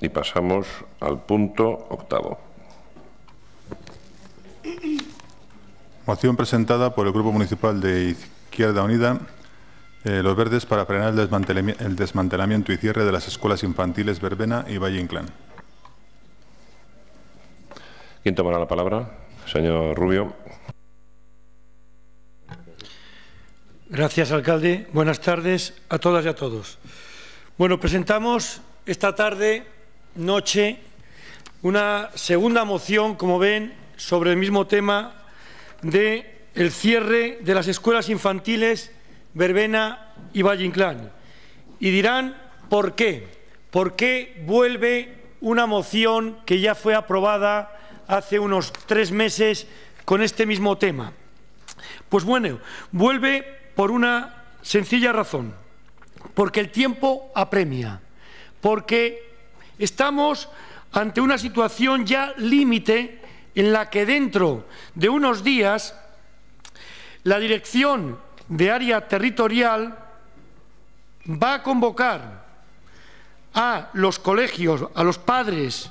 y pasamos al punto octavo. Moción presentada por el Grupo Municipal de Izquierda Unida, eh, Los Verdes, para frenar el, el desmantelamiento y cierre de las escuelas infantiles Verbena y Valle Inclán. ¿Quién tomará la palabra? Señor Rubio. Gracias, alcalde. Buenas tardes a todas y a todos. Bueno, presentamos esta tarde noche una segunda moción, como ven, sobre el mismo tema de cierre de las escuelas infantiles Verbena y Valle Inclán. Y dirán por qué, por qué vuelve una moción que ya fue aprobada hace unos tres meses con este mismo tema. Pues bueno, vuelve por una sencilla razón, porque el tiempo apremia, porque Estamos ante una situación ya límite en la que dentro de unos días la Dirección de Área Territorial va a convocar a los colegios, a los padres,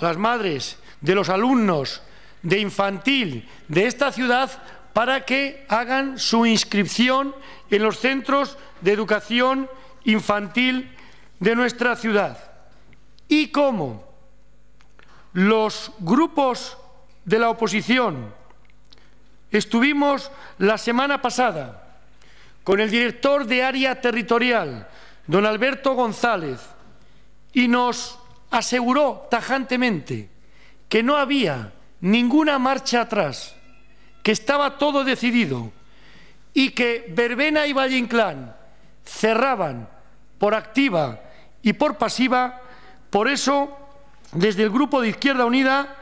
a las madres de los alumnos de infantil de esta ciudad para que hagan su inscripción en los centros de educación infantil de nuestra ciudad y cómo los grupos de la oposición estuvimos la semana pasada con el director de área territorial, don Alberto González, y nos aseguró tajantemente que no había ninguna marcha atrás, que estaba todo decidido y que Verbena y Valle Inclán cerraban por activa y por pasiva por eso, desde el Grupo de Izquierda Unida,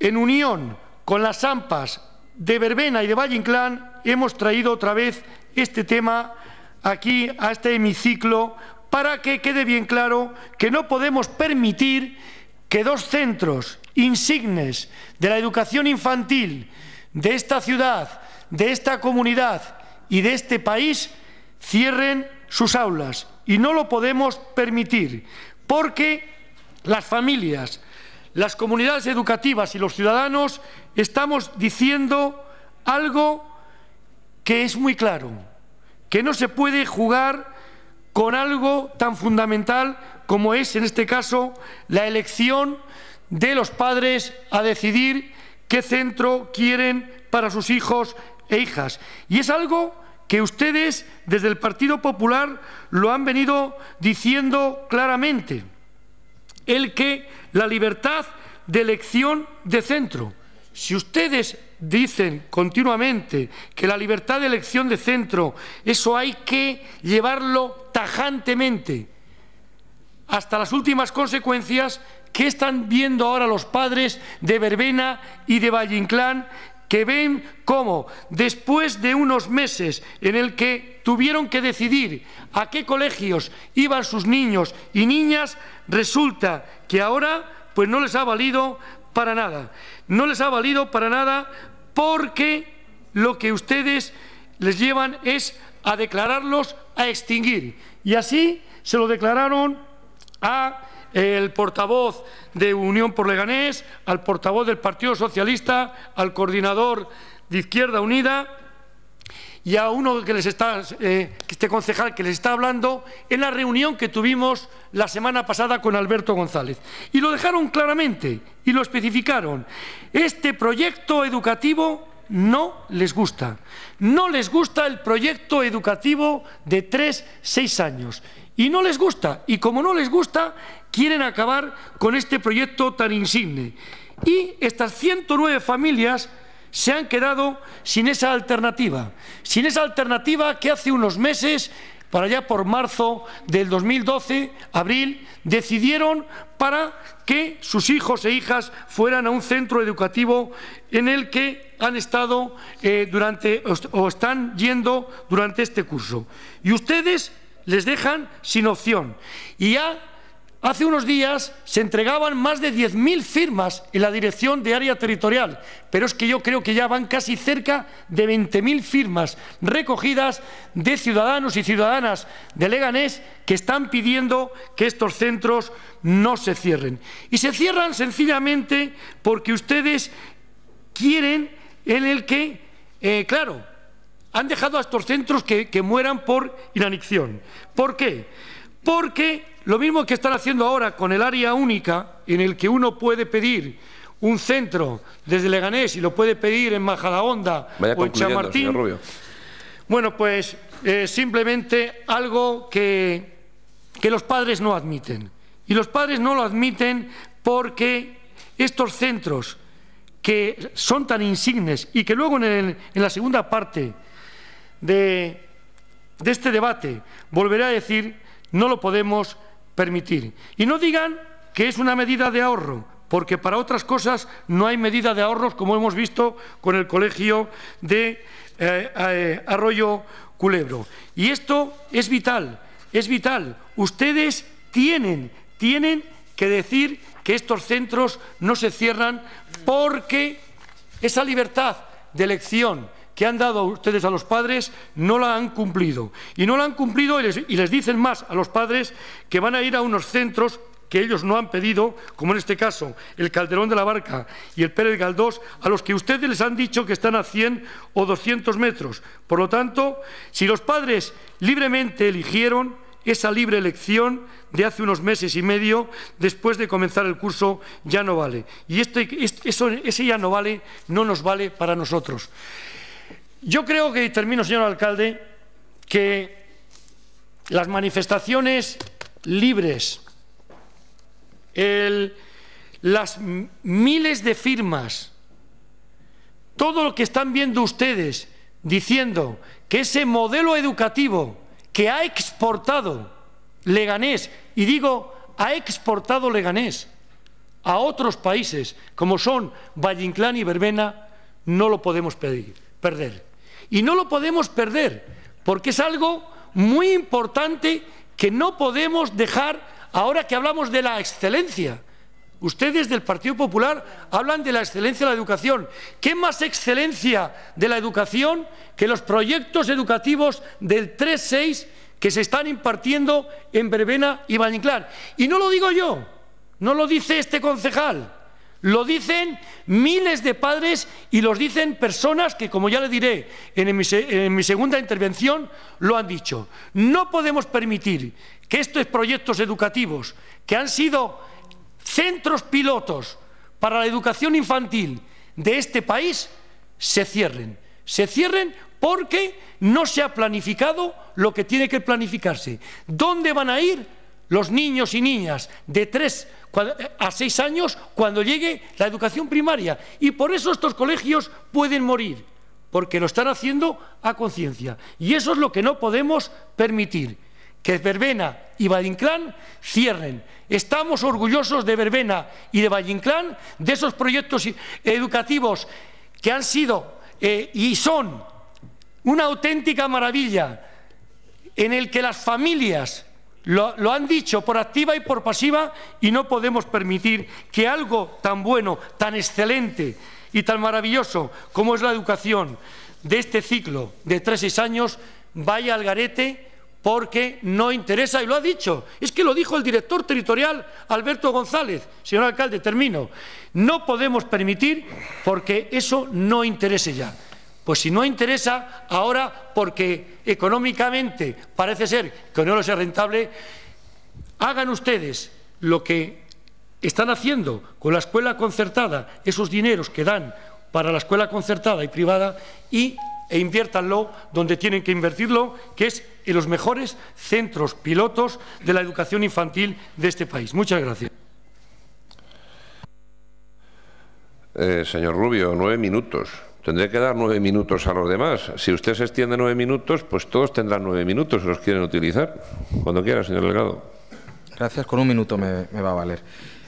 en unión con las AMPAs de Verbena y de Valle Inclán, hemos traído otra vez este tema aquí a este hemiciclo para que quede bien claro que no podemos permitir que dos centros insignes de la educación infantil de esta ciudad, de esta comunidad y de este país cierren sus aulas. Y no lo podemos permitir porque las familias, las comunidades educativas y los ciudadanos estamos diciendo algo que es muy claro, que no se puede jugar con algo tan fundamental como es, en este caso, la elección de los padres a decidir qué centro quieren para sus hijos e hijas. Y es algo que ustedes desde el Partido Popular lo han venido diciendo claramente, el que la libertad de elección de centro. Si ustedes dicen continuamente que la libertad de elección de centro, eso hay que llevarlo tajantemente hasta las últimas consecuencias que están viendo ahora los padres de Verbena y de Valle que ven cómo, después de unos meses en el que tuvieron que decidir a qué colegios iban sus niños y niñas, resulta que ahora pues no les ha valido para nada. No les ha valido para nada porque lo que ustedes les llevan es a declararlos a extinguir. Y así se lo declararon a el portavoz de Unión por Leganés, al portavoz del Partido Socialista, al coordinador de Izquierda Unida y a uno que les está, eh, que este concejal que les está hablando, en la reunión que tuvimos la semana pasada con Alberto González. Y lo dejaron claramente y lo especificaron. Este proyecto educativo no les gusta. No les gusta el proyecto educativo de tres seis años. Y no les gusta, y como no les gusta, quieren acabar con este proyecto tan insigne. Y estas 109 familias se han quedado sin esa alternativa, sin esa alternativa que hace unos meses para allá por marzo del 2012, abril, decidieron para que sus hijos e hijas fueran a un centro educativo en el que han estado eh, durante o están yendo durante este curso. Y ustedes les dejan sin opción. Y ya hace unos días se entregaban más de 10.000 firmas en la dirección de área territorial, pero es que yo creo que ya van casi cerca de 20.000 firmas recogidas de ciudadanos y ciudadanas de Leganés que están pidiendo que estos centros no se cierren. Y se cierran sencillamente porque ustedes quieren en el que, eh, claro, han dejado a estos centros que, mueran por inanición. ¿Por qué? Porque lo mismo que están haciendo ahora con el área única, en el que uno puede pedir un centro desde Leganés y lo puede pedir en Majadahonda o en Chamartín. Bueno, pues eh, simplemente algo que, que los padres no admiten. Y los padres no lo admiten porque estos centros que son tan insignes y que luego en la segunda parte de, este debate, volveré a decir, no lo podemos permitir. Y no digan que es una medida de ahorro, porque para otras cosas no hay medida de ahorros, como hemos visto con el colegio de eh, eh, Arroyo Culebro. Y esto es vital, es vital. Ustedes tienen, tienen que decir que estos centros no se cierran porque esa libertad de elección que han dado a ustedes a los padres no la han cumplido. Y no la han cumplido y les, dicen más a los padres que van a ir a unos centros que ellos no han pedido, como en este caso el Calderón de la Barca y el Pérez Galdós, a los que ustedes les han dicho que están a 100 o 200 metros. Por lo tanto, si los padres libremente eligieron esa libre elección de hace unos meses y medio, después de comenzar el curso, ya no vale. Y esto este, eso, ese ya no vale, no nos vale para nosotros. Yo creo que, termino, señor alcalde, que las manifestaciones libres, las miles de firmas, todo lo que están viendo ustedes diciendo que ese modelo educativo que ha exportado Leganés, y digo, ha exportado Leganés a otros países como son Vallinclán y Verbena, no lo podemos pedir, perder. Y no lo podemos perder, porque es algo muy importante que no podemos dejar ahora que hablamos de la excelencia. Ustedes del Partido Popular hablan de la excelencia de la educación. ¿Qué más excelencia de la educación que los proyectos educativos del 3-6 que se están impartiendo en Verbena y Valenclar? Y no lo digo yo, no lo dice este concejal, lo dicen miles de padres y los dicen personas que, como ya le diré en mi, en mi, segunda intervención, lo han dicho. No podemos permitir que estos proyectos educativos, que han sido centros pilotos para la educación infantil de este país, se cierren. Se cierren porque no se ha planificado lo que tiene que planificarse. ¿Dónde van a ir? los niños y niñas de 3 a 6 años cuando llegue la educación primaria. Y por eso estos colegios pueden morir, porque lo están haciendo a conciencia. Y eso es lo que no podemos permitir, que Verbena y Valinclán cierren. Estamos orgullosos de Verbena y de Vallinclán, de esos proyectos educativos que han sido eh, y son una auténtica maravilla en el que las familias lo, han dicho por activa y por pasiva y no podemos permitir que algo tan bueno, tan excelente y tan maravilloso como es la educación de este ciclo de tres seis años vaya al garete porque no interesa, y lo ha dicho, es que lo dijo el director territorial Alberto González. Señor alcalde, termino. No podemos permitir porque eso no interese ya. Pues si no interesa ahora porque económicamente parece ser que no lo sea rentable, hagan ustedes lo que están haciendo con la escuela concertada, esos dineros que dan para la escuela concertada y privada y, e inviértanlo donde tienen que invertirlo, que es en los mejores centros pilotos de la educación infantil de este país. Muchas gracias. Eh, señor Rubio, nueve minutos. Tendré que dar nueve minutos a los demás. Si usted se extiende nueve minutos, pues todos tendrán nueve minutos si los quieren utilizar. Cuando quiera, señor Delgado. Gracias. Con un minuto me, va a valer.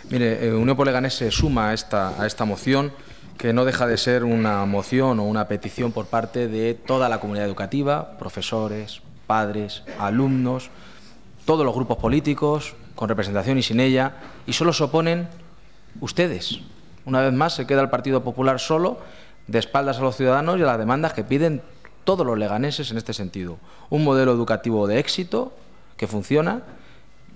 Mire, un eh, Unión se suma esta, a esta moción que no deja de ser una moción o una petición por parte de toda la comunidad educativa, profesores, padres, alumnos, todos los grupos políticos, con representación y sin ella, y solo se oponen ustedes. Una vez más se queda el Partido Popular solo de espaldas a los ciudadanos y a las demandas que piden todos los leganeses en este sentido. Un modelo educativo de éxito que funciona,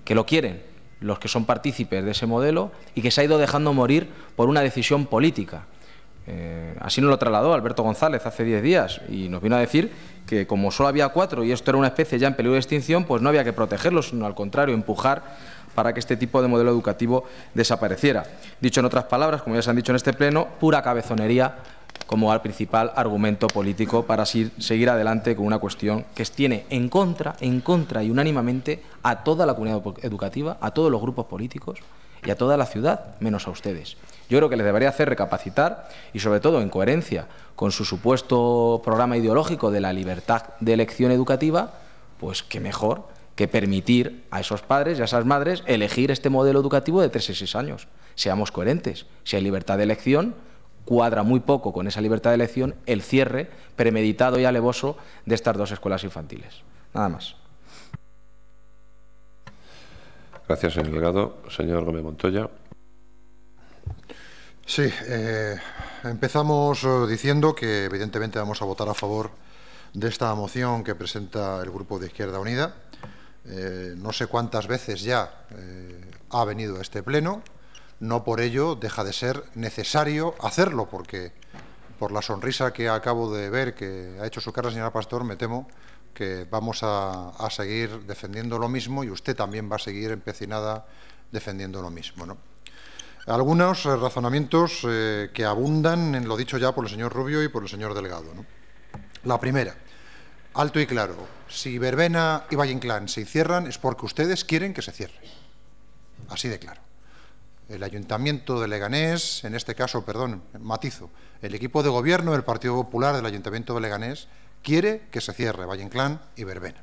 que lo quieren los que son partícipes de ese modelo y que se ha ido dejando morir por una decisión política. Eh, así nos lo trasladó Alberto González hace diez días y nos vino a decir que como solo había cuatro y esto era una especie ya en peligro de extinción, pues no había que protegerlos, sino al contrario, empujar para que este tipo de modelo educativo desapareciera. Dicho en otras palabras, como ya se han dicho en este pleno, pura cabezonería como al principal argumento político para seguir adelante con una cuestión que tiene en contra, en contra y unánimamente a toda la comunidad educativa, a todos los grupos políticos y a toda la ciudad, menos a ustedes. Yo creo que les debería hacer recapacitar y, sobre todo, en coherencia con su supuesto programa ideológico de la libertad de elección educativa, pues qué mejor que permitir a esos padres y a esas madres elegir este modelo educativo de tres a seis años. Seamos coherentes. Si hay libertad de elección, cuadra muy poco con esa libertad de elección el cierre premeditado y alevoso de estas dos escuelas infantiles. Nada más. Gracias, señor Delgado. Señor Gómez Montoya. Sí, eh, empezamos eh, diciendo que evidentemente vamos a votar a favor de esta moción que presenta el Grupo de Izquierda Unida. Eh, no sé cuántas veces ya ha venido a este pleno, no por ello deja de ser necesario hacerlo, porque por la sonrisa que acabo de ver que ha hecho su cara, señora Pastor, me temo que vamos a, seguir defendiendo lo mismo y usted también va a seguir empecinada defendiendo lo mismo. ¿no? Algunos eh, razonamientos eh, que abundan en lo dicho ya por el señor Rubio y por el señor Delgado. La primera, alto y claro, si Verbena y Valle Inclán se cierran es porque ustedes quieren que se cierre. Así de claro el Ayuntamiento de Leganés, en este caso, perdón, matizo, el equipo de gobierno del Partido Popular del Ayuntamiento de Leganés quiere que se cierre Valle Inclán y Verbena.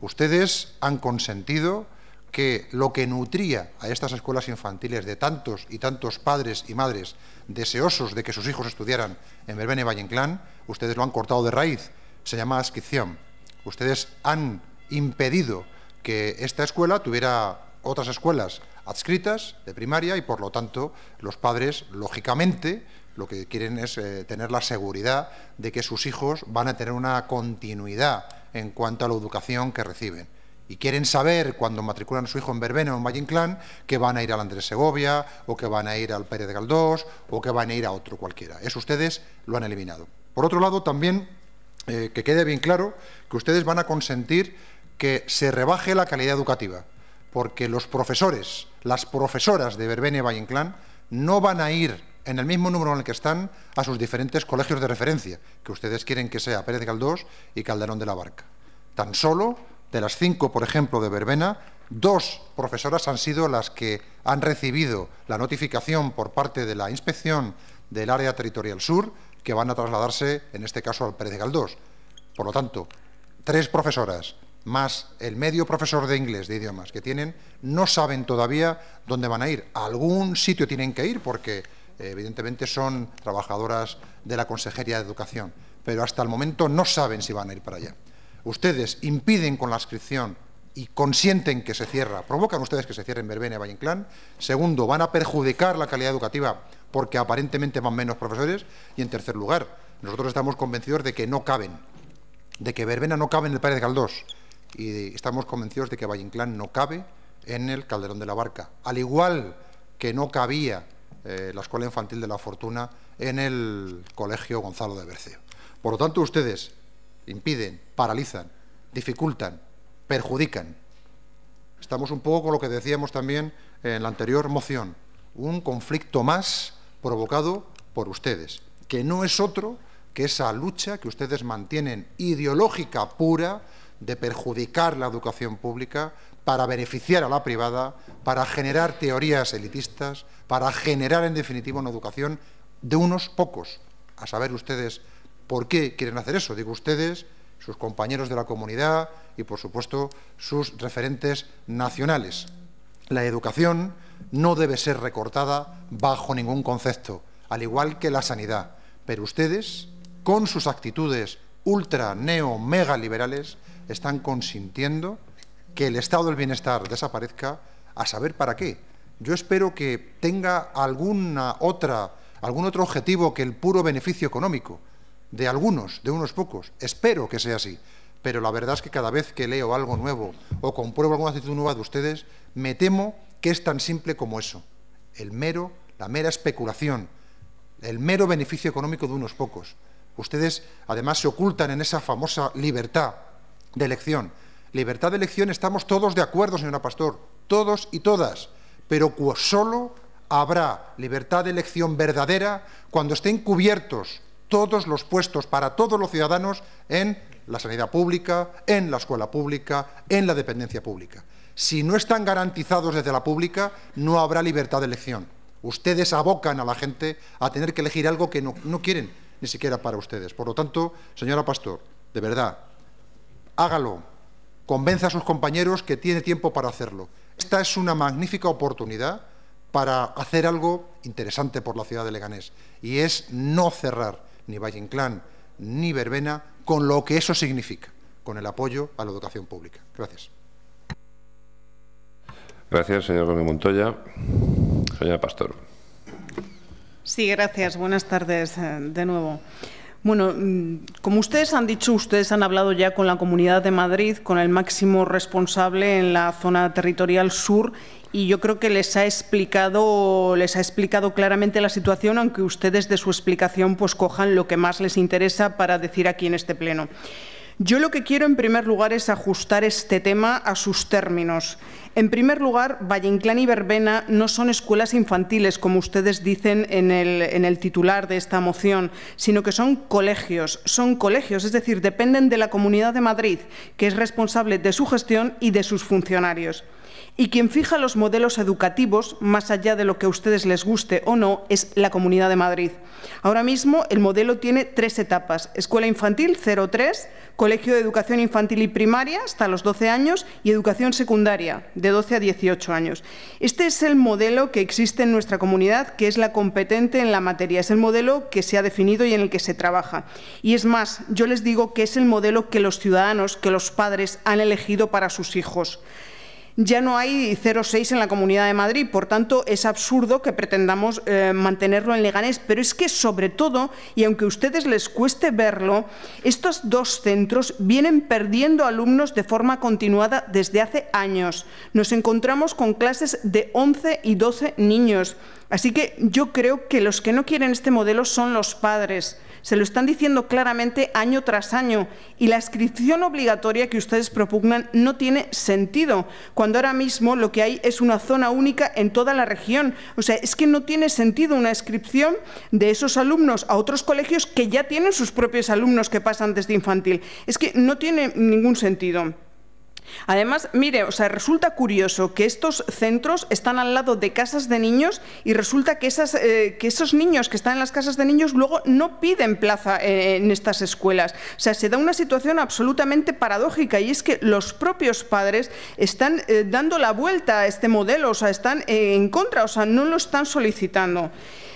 Ustedes han consentido que lo que nutría a estas escuelas infantiles de tantos y tantos padres y madres deseosos de que sus hijos estudiaran en Verbena y Valle Inclán, ustedes lo han cortado de raíz, se llama ascripción. Ustedes han impedido que esta escuela tuviera otras escuelas adscritas de primaria y, por lo tanto, los padres, lógicamente, lo que quieren es eh, tener la seguridad de que sus hijos van a tener una continuidad en cuanto a la educación que reciben. Y quieren saber cuando matriculan a su hijo en Verbena o en Valle que van a ir al Andrés Segovia o que van a ir al Pérez de Galdós o que van a ir a otro cualquiera. Eso ustedes lo han eliminado. Por otro lado, también eh, que quede bien claro que ustedes van a consentir que se rebaje la calidad educativa porque los profesores, las profesoras de Verbena y Valle Inclán no van a ir en el mismo número en el que están a sus diferentes colegios de referencia, que ustedes quieren que sea Pérez Galdós y Calderón de la Barca. Tan solo de las cinco, por ejemplo, de Verbena, dos profesoras han sido las que han recibido la notificación por parte de la inspección del área territorial sur que van a trasladarse, en este caso, al Pérez Galdós. Por lo tanto, tres profesoras más el medio profesor de inglés, de idiomas que tienen, no saben todavía dónde van a ir. A algún sitio tienen que ir porque eh, evidentemente son trabajadoras de la Consejería de Educación, pero hasta el momento no saben si van a ir para allá. Ustedes impiden con la inscripción y consienten que se cierra, provocan ustedes que se cierren Verbena y Segundo, van a perjudicar la calidad educativa porque aparentemente van menos profesores. Y en tercer lugar, nosotros estamos convencidos de que no caben, de que Verbena no cabe en el Parque de Caldós y estamos convencidos de que Valle no cabe en el Calderón de la Barca, al igual que no cabía eh, la Escuela Infantil de la Fortuna en el Colegio Gonzalo de Berceo. Por lo tanto, ustedes impiden, paralizan, dificultan, perjudican. Estamos un poco con lo que decíamos también en la anterior moción, un conflicto más provocado por ustedes, que no es otro que esa lucha que ustedes mantienen ideológica pura de perjudicar la educación pública para beneficiar a la privada, para generar teorías elitistas, para generar en definitiva una educación de unos pocos. A saber ustedes por qué quieren hacer eso. Digo ustedes, sus compañeros de la comunidad y por supuesto sus referentes nacionales. La educación no debe ser recortada bajo ningún concepto, al igual que la sanidad. Pero ustedes, con sus actitudes ultra, neo, mega liberales, están consintiendo que el estado del bienestar desaparezca a saber para qué. Yo espero que tenga alguna otra, algún otro objetivo que el puro beneficio económico de algunos, de unos pocos. Espero que sea así. Pero la verdad es que cada vez que leo algo nuevo o compruebo alguna actitud nueva de ustedes, me temo que es tan simple como eso. El mero, la mera especulación, el mero beneficio económico de unos pocos. Ustedes además se ocultan en esa famosa libertad de elección. Libertad de elección estamos todos de acuerdo, señora Pastor, todos y todas, pero solo habrá libertad de elección verdadera cuando estén cubiertos todos los puestos para todos los ciudadanos en la sanidad pública, en la escuela pública, en la dependencia pública. Si no están garantizados desde la pública, no habrá libertad de elección. Ustedes abocan a la gente a tener que elegir algo que no, no quieren, ni siquiera para ustedes. Por lo tanto, señora Pastor, de verdad, hágalo, convenza a sus compañeros que tiene tiempo para hacerlo. Esta es una magnífica oportunidad para hacer algo interesante por la ciudad de Leganés, y es no cerrar ni Valle ni Verbena con lo que eso significa, con el apoyo a la educación pública. Gracias. Gracias, señor Gómez Montoya. Señora Pastor. Sí, gracias. Buenas tardes eh, de nuevo. Bueno, mm, como ustedes han dicho, ustedes han hablado ya con la Comunidad de Madrid, con el máximo responsable en la zona territorial sur y yo creo que les ha explicado les ha explicado claramente la situación, aunque ustedes de su explicación pues cojan lo que más les interesa para decir aquí en este pleno. Yo lo que quiero en primer lugar es ajustar este tema a sus términos. En primer lugar, Valle Inclán y Verbena no son escuelas infantiles, como ustedes dicen en el, en el titular de esta moción, sino que son colegios. Son colegios, es decir, dependen de la Comunidad de Madrid, que es responsable de su gestión y de sus funcionarios y quien fija los modelos educativos, más allá de lo que a ustedes les guste o no, es la Comunidad de Madrid. Ahora mismo el modelo tiene tres etapas, escuela infantil 0-3, colegio de educación infantil y primaria hasta los 12 años y educación secundaria de 12 a 18 años. Este es el modelo que existe en nuestra comunidad, que es la competente en la materia, es el modelo que se ha definido y en el que se trabaja. Y es más, yo les digo que es el modelo que los ciudadanos, que los padres han elegido para sus hijos ya no hay 0,6 en la Comunidad de Madrid, por tanto es absurdo que pretendamos eh, mantenerlo en Leganés, pero es que sobre todo, y aunque a ustedes les cueste verlo, estos dos centros vienen perdiendo alumnos de forma continuada desde hace años. Nos encontramos con clases de 11 y 12 niños, así que yo creo que los que no quieren este modelo son los padres. Se lo están diciendo claramente año tras año y la inscripción obligatoria que ustedes propugnan no tiene sentido, cuando ahora mismo lo que hay es una zona única en toda la región. O sea, es que no tiene sentido una inscripción de esos alumnos a otros colegios que ya tienen sus propios alumnos que pasan desde infantil. Es que no tiene ningún sentido. Además, mire, o sea, resulta curioso que estos centros están al lado de casas de niños y resulta que, eh, esos niños que están en las casas de niños luego no piden plaza eh, en estas escuelas. O sea, se da una situación absolutamente paradójica y es que los propios padres están eh, dando la vuelta a este modelo, o sea, están en contra, o sea, no lo están solicitando.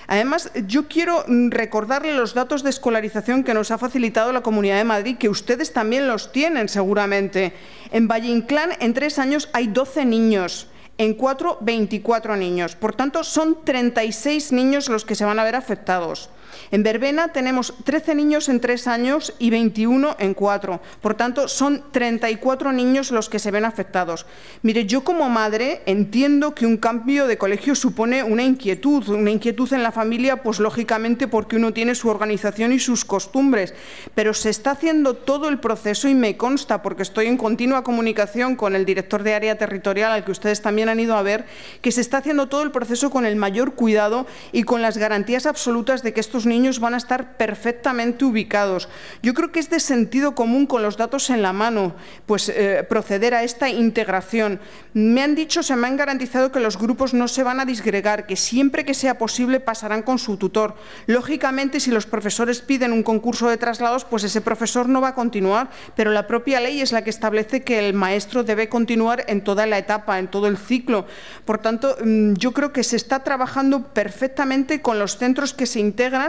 Además, yo quiero mm, recordarle los datos de escolarización que nos ha facilitado la Comunidad de Madrid, que ustedes también los tienen seguramente. En Valle Inclán, en tres años, hay 12 niños. En cuatro, 24 niños. Por tanto, son 36 niños los que se van a ver afectados. En verbena tenemos 13 niños en 3 años y 21 en 4. Por tanto, son 34 niños los que se ven afectados. Mire, yo como madre entiendo que un cambio de colegio supone una inquietud, una inquietud en la familia, pues lógicamente porque uno tiene su organización y sus costumbres, pero se está haciendo todo el proceso y me consta, porque estoy en continua comunicación con el director de área territorial, al que ustedes también han ido a ver, que se está haciendo todo el proceso con el mayor cuidado y con las garantías absolutas de que estos niños van a estar perfectamente ubicados. Yo creo que es de sentido común con los datos en la mano, pues eh, proceder a esta integración. Me han dicho, se me han garantizado que los grupos no se van a disgregar, que siempre que sea posible pasarán con su tutor. Lógicamente, si los profesores piden un concurso de traslados, pues ese profesor no va a continuar, pero la propia ley es la que establece que el maestro debe continuar en toda la etapa, en todo el ciclo. Por tanto, mm, yo creo que se está trabajando perfectamente con los centros que se integran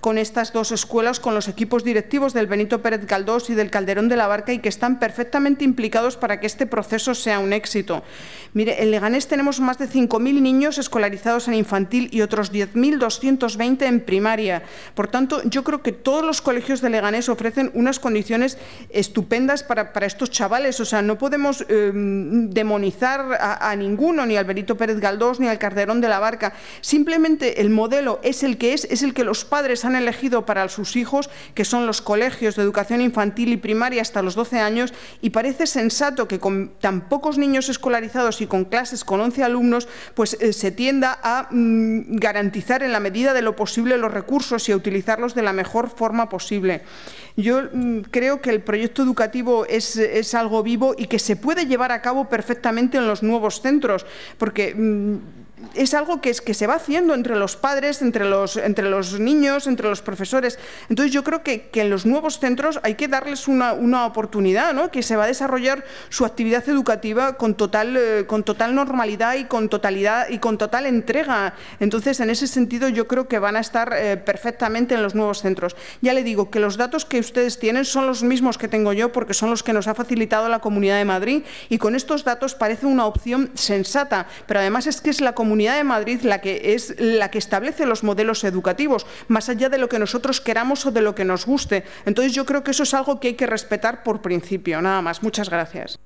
con estas dos escuelas, con los equipos directivos del Benito Pérez Galdós y del Calderón de la Barca y que están perfectamente implicados para que este proceso sea un éxito. Mire, en Leganés tenemos más de 5.000 niños escolarizados en infantil y otros 10.220 en primaria. Por tanto, yo creo que todos los colegios de Leganés ofrecen unas condiciones estupendas para, estos chavales. O sea, no podemos em, demonizar a ninguno, ni al Benito Pérez Galdós, ni al Calderón de la Barca. Simplemente el modelo es el que es, es el que los los padres han elegido para sus hijos, que son los colegios de educación infantil y primaria hasta los 12 años, y parece sensato que con tan pocos niños escolarizados y con clases con 11 alumnos, pues eh, se tienda a mm, garantizar en la medida de lo posible los recursos y a utilizarlos de la mejor forma posible. Yo mm, creo que el proyecto educativo es, algo vivo y que se puede llevar a cabo perfectamente en los nuevos centros, porque... Mm, es algo que, es, que se va haciendo entre los padres, entre los, entre los niños, entre los profesores. Entonces yo creo que, que en los nuevos centros hay que darles una, una oportunidad, ¿no? que se va a desarrollar su actividad educativa con total, eh, con total normalidad y con, totalidad, y con total entrega. Entonces en ese sentido yo creo que van a estar eh, perfectamente en los nuevos centros. Ya le digo que los datos que ustedes tienen son los mismos que tengo yo porque son los que nos ha facilitado la Comunidad de Madrid y con estos datos parece una opción sensata, pero además es que es la comunidad Comunidad de Madrid la que es la que establece los modelos educativos, más allá de lo que nosotros queramos o de lo que nos guste. Entonces yo creo que eso es algo que hay que respetar por principio, nada más. Muchas gracias.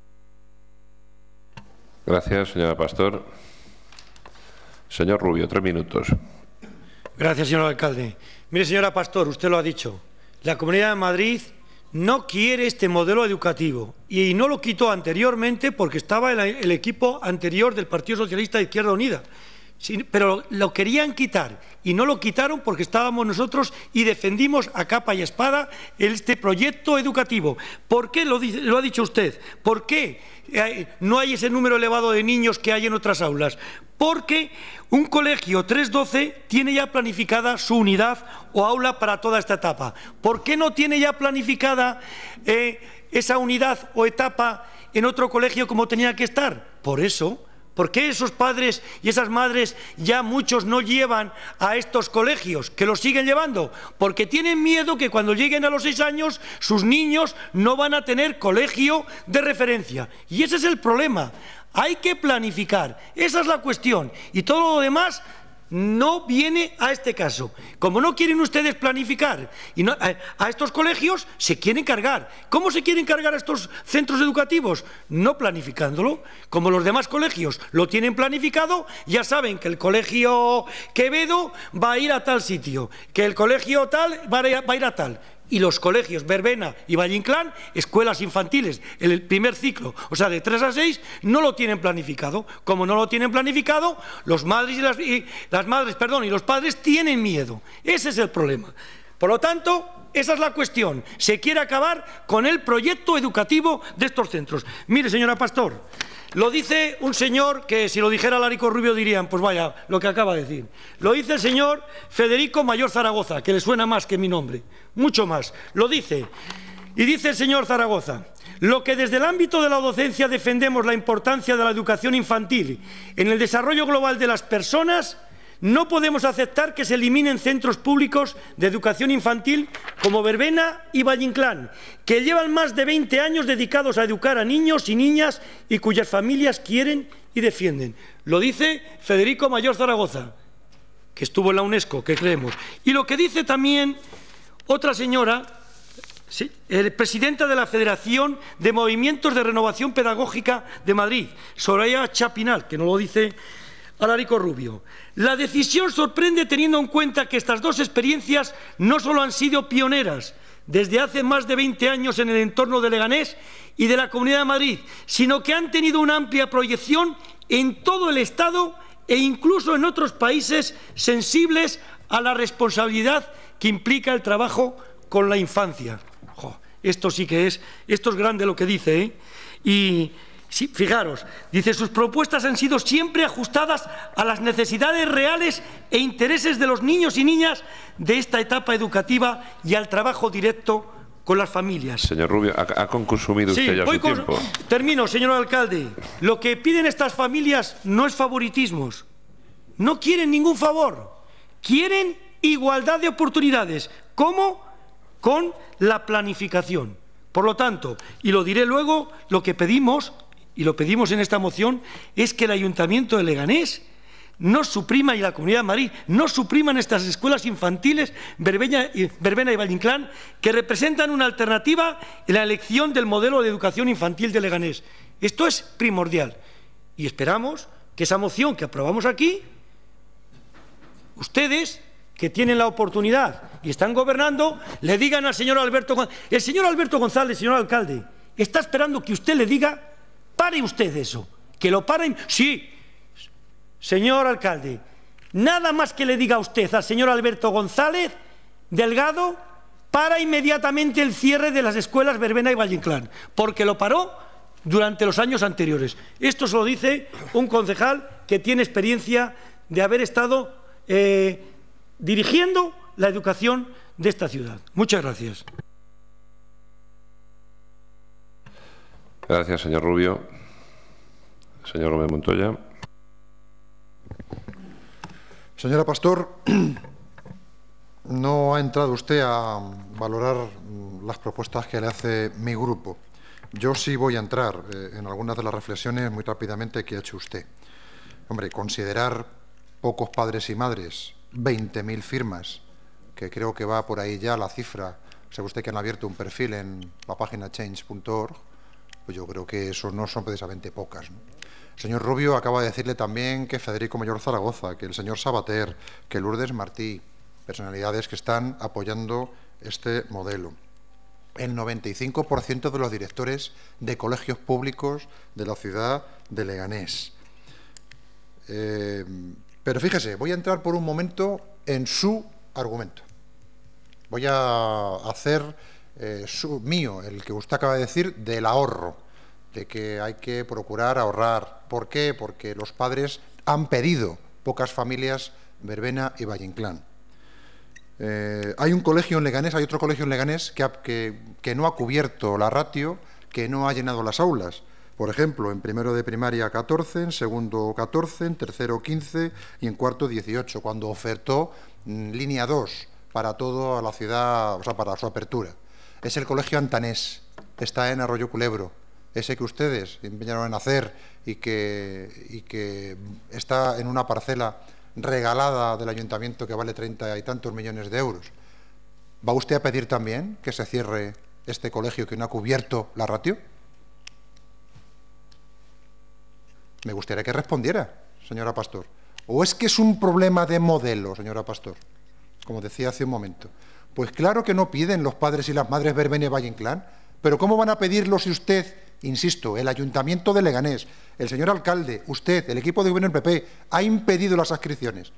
Gracias, señora Pastor. Señor Rubio, tres minutos. Gracias, señor alcalde. Mire, señora Pastor, usted lo ha dicho. La Comunidad de Madrid no quiere este modelo educativo y no lo quitó anteriormente porque estaba el, el equipo anterior del Partido Socialista de Izquierda Unida pero lo querían quitar y no lo quitaron porque estábamos nosotros y defendimos a capa y espada este proyecto educativo. ¿Por qué lo, ha dicho usted? ¿Por qué eh, no hay ese número elevado de niños que hay en otras aulas? Porque un colegio 312 tiene ya planificada su unidad o aula para toda esta etapa. ¿Por qué no tiene ya planificada eh, esa unidad o etapa en otro colegio como tenía que estar? Por eso ¿Por qué esos padres y esas madres ya muchos no llevan a estos colegios, que los siguen llevando? Porque tienen miedo que cuando lleguen a los seis años sus niños no van a tener colegio de referencia. Y ese es el problema. Hay que planificar. Esa es la cuestión. Y todo lo demás no viene a este caso. Como no quieren ustedes planificar y eh, a, estos colegios se quieren cargar. ¿Cómo se quieren cargar a estos centros educativos? No planificándolo. Como los demás colegios lo tienen planificado, ya saben que el colegio Quevedo va a ir a tal sitio, que el colegio tal va a, ir a tal y los colegios Verbena y Valle Inclán, escuelas infantiles, el primer ciclo, o sea, de 3 a 6, no lo tienen planificado. Como no lo tienen planificado, los madres y las, las madres, perdón, y los padres tienen miedo. Ese es el problema. Por lo tanto, esa es la cuestión. Se quiere acabar con el proyecto educativo de estos centros. Mire, señora Pastor, lo dice un señor que si lo dijera Larico Rubio dirían, pues vaya, lo que acaba de decir. Lo dice el señor Federico Mayor Zaragoza, que le suena más que mi nombre, mucho más. Lo dice. Y dice el señor Zaragoza, lo que desde el ámbito de la docencia defendemos la importancia de la educación infantil en el desarrollo global de las personas no podemos aceptar que se eliminen centros públicos de educación infantil como Verbena y Vallinclán, que llevan más de 20 años dedicados a educar a niños y niñas y cuyas familias quieren y defienden. Lo dice Federico Mayor Zaragoza, que estuvo en la UNESCO, que creemos. Y lo que dice también otra señora, el presidenta de la Federación de Movimientos de Renovación Pedagógica de Madrid, Soraya Chapinal, que no lo dice Alarico Rubio. La decisión sorprende teniendo en cuenta que estas dos experiencias no solo han sido pioneras desde hace más de 20 años en el entorno de Leganés y de la Comunidad de Madrid, sino que han tenido una amplia proyección en todo el Estado e incluso en otros países sensibles a la responsabilidad que implica el trabajo con la infancia. esto sí que es, esto es grande lo que dice, ¿eh? Y fijaros, dice, sus propuestas han sido siempre ajustadas a las necesidades reales e intereses de los niños y niñas de esta etapa educativa y al trabajo directo con las familias. Señor Rubio, ha, consumido usted ya su tiempo. Termino, señor alcalde. Lo que piden estas familias no es favoritismos. No quieren ningún favor. Quieren igualdad de oportunidades. ¿Cómo? Con la planificación. Por lo tanto, y lo diré luego, lo que pedimos y lo pedimos en esta moción, es que el Ayuntamiento de Leganés no suprima, y la Comunidad de Madrid, no supriman estas escuelas infantiles Verbena y, Valinclán que representan una alternativa en la elección del modelo de educación infantil de Leganés. Esto es primordial. Y esperamos que esa moción que aprobamos aquí, ustedes que tienen la oportunidad y están gobernando, le digan al señor Alberto González, el señor Alberto González, señor alcalde, está esperando que usted le diga Pare usted eso. Que lo paren. Sí, señor alcalde, nada más que le diga a usted al señor Alberto González Delgado, para inmediatamente el cierre de las escuelas Verbena y Valle porque lo paró durante los años anteriores. Esto se lo dice un concejal que tiene experiencia de haber estado eh, dirigiendo la educación de esta ciudad. Muchas gracias. Gracias, señor Rubio. Señor Gómez Montoya. Señora Pastor, no ha entrado usted a valorar las propuestas que le hace mi grupo. Yo sí voy a entrar eh, en algunas de las reflexiones muy rápidamente que ha hecho usted. Hombre, considerar pocos padres y madres, 20.000 firmas, que creo que va por ahí ya la cifra. Sabe usted que han abierto un perfil en la página change.org pues yo creo que eso no son precisamente pocas. El señor Rubio acaba de decirle también que Federico Mayor Zaragoza, que el señor Sabater, que Lourdes Martí, personalidades que están apoyando este modelo. El 95% de los directores de colegios públicos de la ciudad de Leganés. Eh, pero fíjese, voy a entrar por un momento en su argumento. Voy a hacer eh, mío, el que usted acaba de decir, del ahorro, de que hay que procurar ahorrar. ¿Por qué? Porque los padres han pedido, pocas familias, Verbena y Valle eh, hay un colegio en Leganés, hay otro colegio en Leganés que, que, no ha cubierto la ratio, que no ha llenado las aulas. Por ejemplo, en primero de primaria 14, en segundo 14, en tercero 15 y en cuarto 18, cuando ofertó mm, línea 2 para toda la ciudad, o sea, para su apertura es el Colegio Antanés, está en Arroyo Culebro, ese que ustedes empeñaron en hacer y que, y que está en una parcela regalada del ayuntamiento que vale treinta y tantos millones de euros. ¿Va usted a pedir también que se cierre este colegio que no ha cubierto la ratio? Me gustaría que respondiera, señora Pastor. ¿O es que es un problema de modelo, señora Pastor? Como decía hace un momento. Pues claro que no piden los padres y las madres verbena y Valle pero ¿cómo van a pedirlo si usted, insisto, el ayuntamiento de Leganés, el señor alcalde, usted, el equipo de gobierno del PP, ha impedido las adscripciones?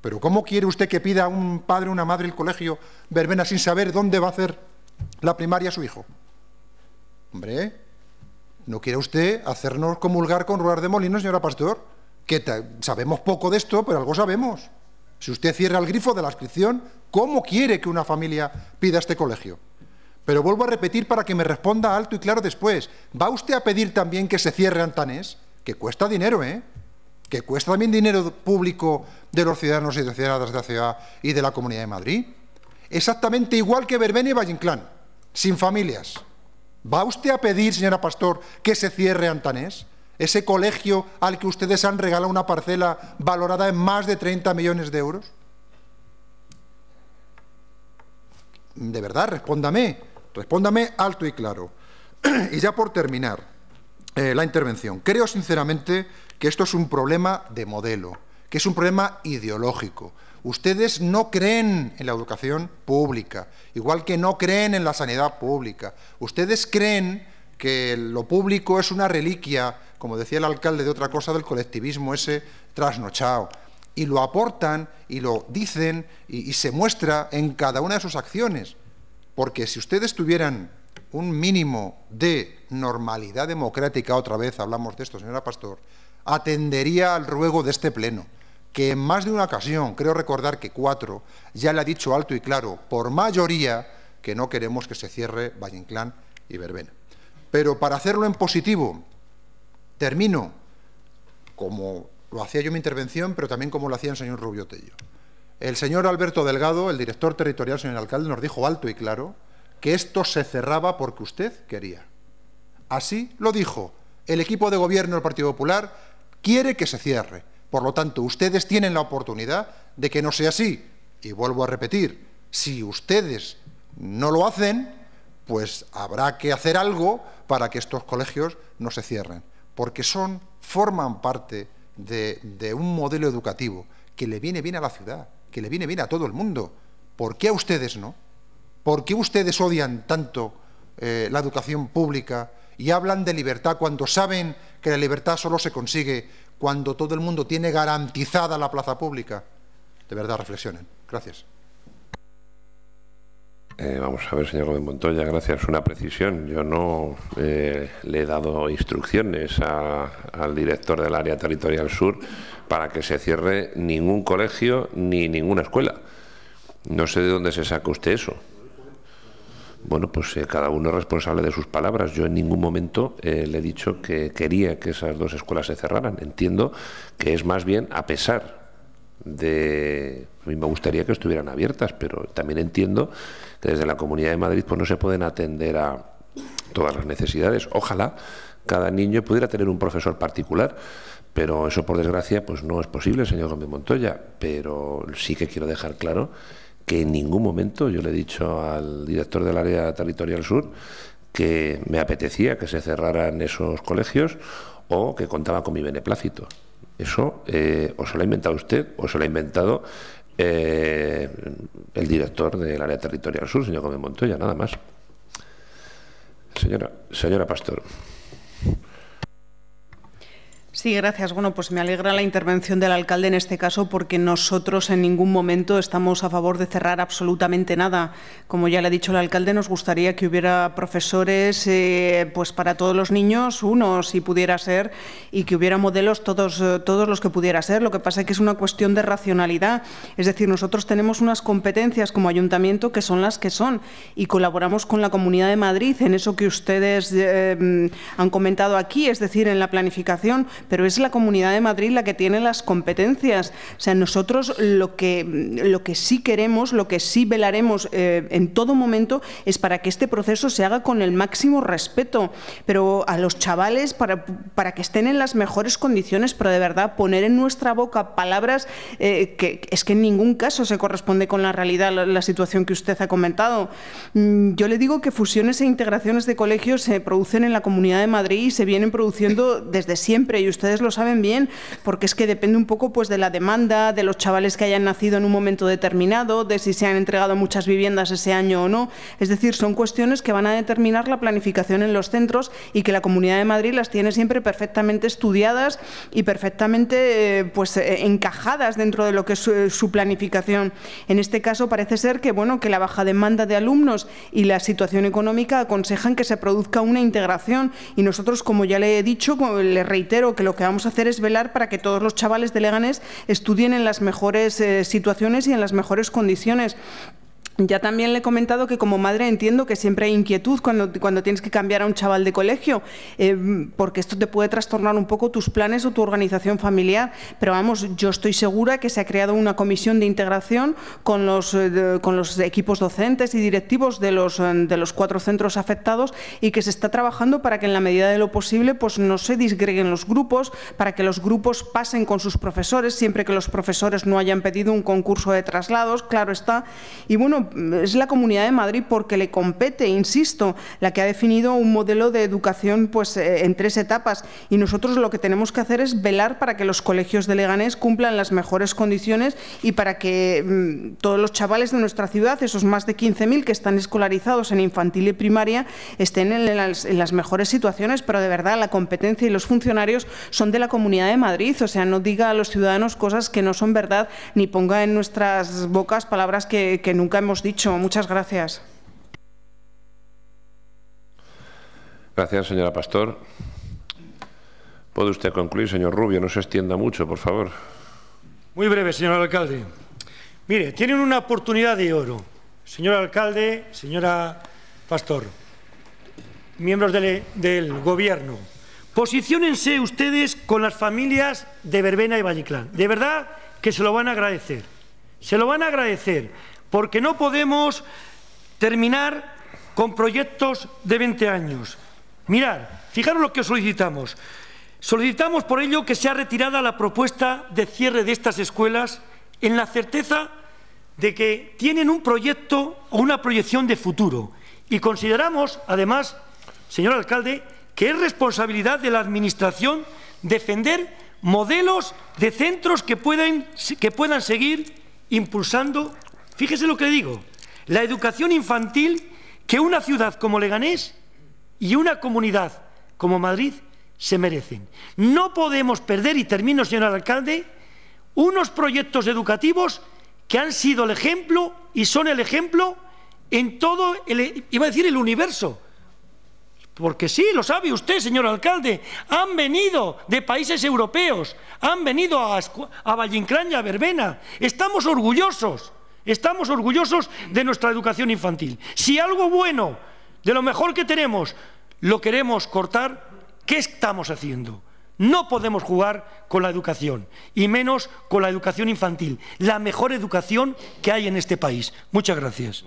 Pero ¿cómo quiere usted que pida a un padre o una madre el colegio verbena sin saber dónde va a hacer la primaria su hijo? Hombre, ¿no quiere usted hacernos comulgar con Ruar de Molino, señora Pastor? Que sabemos poco de esto, pero algo sabemos. Si usted cierra el grifo de la inscripción, ¿cómo quiere que una familia pida este colegio? Pero vuelvo a repetir para que me responda alto y claro después. ¿Va usted a pedir también que se cierre Antanés? Que cuesta dinero, ¿eh? Que cuesta también dinero público de los ciudadanos y de ciudadanas de la ciudad y de la Comunidad de Madrid. Exactamente igual que Verbena y Inclán, sin familias. ¿Va usted a pedir, señora Pastor, que se cierre Antanés? ese colegio al que ustedes han regalado una parcela valorada en más de 30 millones de euros? De verdad, respóndame, respóndame alto y claro. y ya por terminar eh, la intervención, creo sinceramente que esto es un problema de modelo, que es un problema ideológico. Ustedes no creen en la educación pública, igual que no creen en la sanidad pública. Ustedes creen que lo público es una reliquia, como decía el alcalde de otra cosa, del colectivismo ese trasnochado. Y lo aportan y lo dicen y, se muestra en cada una de sus acciones. Porque si ustedes tuvieran un mínimo de normalidad democrática, otra vez hablamos de esto, señora Pastor, atendería al ruego de este Pleno, que en más de una ocasión, creo recordar que cuatro, ya le ha dicho alto y claro, por mayoría, que no queremos que se cierre Valle y Verbena. Pero para hacerlo en positivo, termino como lo hacía yo en mi intervención, pero también como lo hacía el señor Rubio Tello. El señor Alberto Delgado, el director territorial, señor alcalde, nos dijo alto y claro que esto se cerraba porque usted quería. Así lo dijo. El equipo de gobierno del Partido Popular quiere que se cierre. Por lo tanto, ustedes tienen la oportunidad de que no sea así. Y vuelvo a repetir, si ustedes no lo hacen, pues habrá que hacer algo para que estos colegios no se cierren, porque son, forman parte de, un modelo educativo que le viene bien a la ciudad, que le viene bien a todo el mundo. ¿Por qué a ustedes no? ¿Por qué ustedes odian tanto eh, la educación pública y hablan de libertad cuando saben que la libertad solo se consigue cuando todo el mundo tiene garantizada la plaza pública? De verdad, reflexionen. Gracias. Eh, vamos a ver, señor Gómez Montoya, gracias. Una precisión. Yo no eh, le he dado instrucciones al director del área territorial sur para que se cierre ningún colegio ni ninguna escuela. No sé de dónde se saca usted eso. Bueno, pues eh, cada uno es responsable de sus palabras. Yo en ningún momento le he dicho que quería que esas dos escuelas se cerraran. Entiendo que es más bien a pesar de... A mí me gustaría que estuvieran abiertas, pero también entiendo desde la Comunidad de Madrid pues, no se pueden atender a todas las necesidades. Ojalá cada niño pudiera tener un profesor particular, pero eso por desgracia pues no es posible, señor Gómez Montoya, pero sí que quiero dejar claro que en ningún momento yo le he dicho al director del área territorial sur que me apetecía que se cerraran esos colegios o que contaba con mi beneplácito. Eso eh, o se lo ha inventado usted o se lo ha inventado eh, el director del área territorial sur, señor Gómez Montoya, nada más. Señora, señora Pastor. Sí, gracias. Bueno, pues me alegra la intervención del alcalde en este caso porque nosotros en ningún momento estamos a favor de cerrar absolutamente nada. Como ya le ha dicho el alcalde, nos gustaría que hubiera profesores eh, pues para todos los niños, uno si pudiera ser, y que hubiera modelos todos, eh, todos los que pudiera ser. Lo que pasa es que es una cuestión de racionalidad. Es decir, nosotros tenemos unas competencias como ayuntamiento que son las que son y colaboramos con la Comunidad de Madrid en eso que ustedes eh, mm, han comentado aquí, es decir, en la planificación pero es la Comunidad de Madrid la que tiene las competencias. O sea, nosotros lo que, lo que sí queremos, lo que sí velaremos eh, en todo momento es para que este proceso se haga con el máximo respeto, pero a los chavales para, que estén en las mejores condiciones, pero de verdad poner en nuestra boca palabras eh, que es que en ningún caso se corresponde con la realidad, la, situación que usted ha comentado. Mm, yo le digo que fusiones e integraciones de colegios se producen en la Comunidad de Madrid y se vienen produciendo desde siempre. Y ustedes lo saben bien, porque es que depende un poco pues, de la demanda, de los chavales que hayan nacido en un momento determinado, de si se han entregado muchas viviendas ese año o no. Es decir, son cuestiones que van a determinar la planificación en los centros y que la Comunidad de Madrid las tiene siempre perfectamente estudiadas y perfectamente eh, pues, eh, encajadas dentro de lo que es eh, su, planificación. En este caso parece ser que, bueno, que la baja demanda de alumnos y la situación económica aconsejan que se produzca una integración y nosotros, como ya le he dicho, le reitero que lo lo que vamos a hacer es velar para que todos los chavales de Leganés estudien en las mejores eh, situaciones y en las mejores condiciones. Ya también le he comentado que como madre entiendo que siempre hay inquietud cuando, cuando tienes que cambiar a un chaval de colegio, eh, porque esto te puede trastornar un poco tus planes o tu organización familiar. Pero vamos, yo estoy segura que se ha creado una comisión de integración con los, eh, con los equipos docentes y directivos de los, eh, de los cuatro centros afectados y que se está trabajando para que en la medida de lo posible pues, no se disgreguen los grupos, para que los grupos pasen con sus profesores, siempre que los profesores no hayan pedido un concurso de traslados, claro está. Y bueno, es la Comunidad de Madrid porque le compete, insisto, la que ha definido un modelo de educación pues, eh, en tres etapas y nosotros lo que tenemos que hacer es velar para que los colegios de Leganés cumplan las mejores condiciones y para que mm, todos los chavales de nuestra ciudad, esos más de 15.000 que están escolarizados en infantil y primaria, estén en las, mejores situaciones, pero de verdad la competencia y los funcionarios son de la Comunidad de Madrid, o sea, no diga a los ciudadanos cosas que no son verdad ni ponga en nuestras bocas palabras que, que nunca hemos dicho. Muchas gracias. Gracias, señora Pastor. Puede usted concluir, señor Rubio. No se extienda mucho, por favor. Muy breve, señor alcalde. Mire, tienen una oportunidad de oro. Señor alcalde, señora Pastor, miembros del, Gobierno, posiciónense ustedes con las familias de Verbena y Valleclán. De verdad que se lo van a agradecer. Se lo van a agradecer porque no podemos terminar con proyectos de 20 años. Mirad, fijaros lo que solicitamos. Solicitamos por ello que sea retirada la propuesta de cierre de estas escuelas en la certeza de que tienen un proyecto o una proyección de futuro. Y consideramos, además, señor alcalde, que es responsabilidad de la Administración defender modelos de centros que puedan, que puedan seguir impulsando Fíjese lo que le digo. La educación infantil que una ciudad como Leganés y una comunidad como Madrid se merecen. No podemos perder, y termino, señor alcalde, unos proyectos educativos que han sido el ejemplo y son el ejemplo en todo, el, iba a decir el universo, porque sí, lo sabe usted, señor alcalde, han venido de países europeos, han venido a, a y a Verbena. Estamos orgullosos. Estamos orgullosos de nuestra educación infantil. Si algo bueno, de lo mejor que tenemos, lo queremos cortar, ¿qué estamos haciendo? No podemos jugar con la educación, y menos con la educación infantil, la mejor educación que hay en este país. Muchas gracias.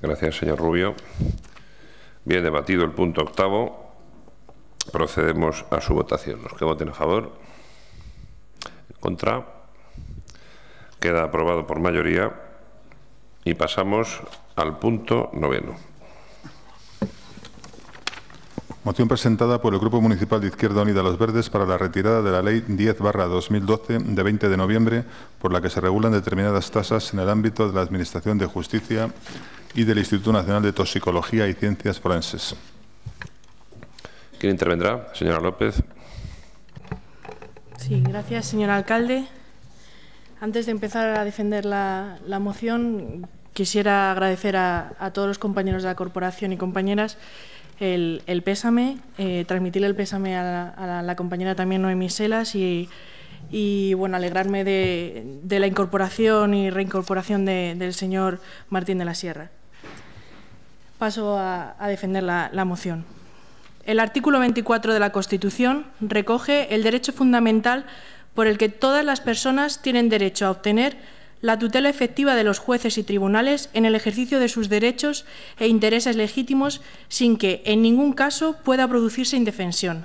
Gracias, señor Rubio. Bien debatido el punto octavo. Procedemos a su votación. Los que voten a favor. Contra. Queda aprobado por mayoría. Y pasamos al punto noveno. Moción presentada por el Grupo Municipal de Izquierda Unida Los Verdes para la retirada de la Ley 10-2012 de 20 de noviembre, por la que se regulan determinadas tasas en el ámbito de la Administración de Justicia y del Instituto Nacional de Toxicología y Ciencias Forenses. ¿Quién intervendrá? Señora López. Sí, gracias, señor alcalde. Antes de empezar a defender la, moción, quisiera agradecer a, todos los compañeros de la corporación y compañeras el, pésame, eh, transmitirle el pésame a la, compañera también Noemí Selas y, y bueno, alegrarme de, la incorporación y reincorporación del señor Martín de la Sierra. Paso a, defender la, la moción. El artículo 24 de la Constitución recoge el derecho fundamental por el que todas las personas tienen derecho a obtener la tutela efectiva de los jueces y tribunales en el ejercicio de sus derechos e intereses legítimos sin que, en ningún caso, pueda producirse indefensión.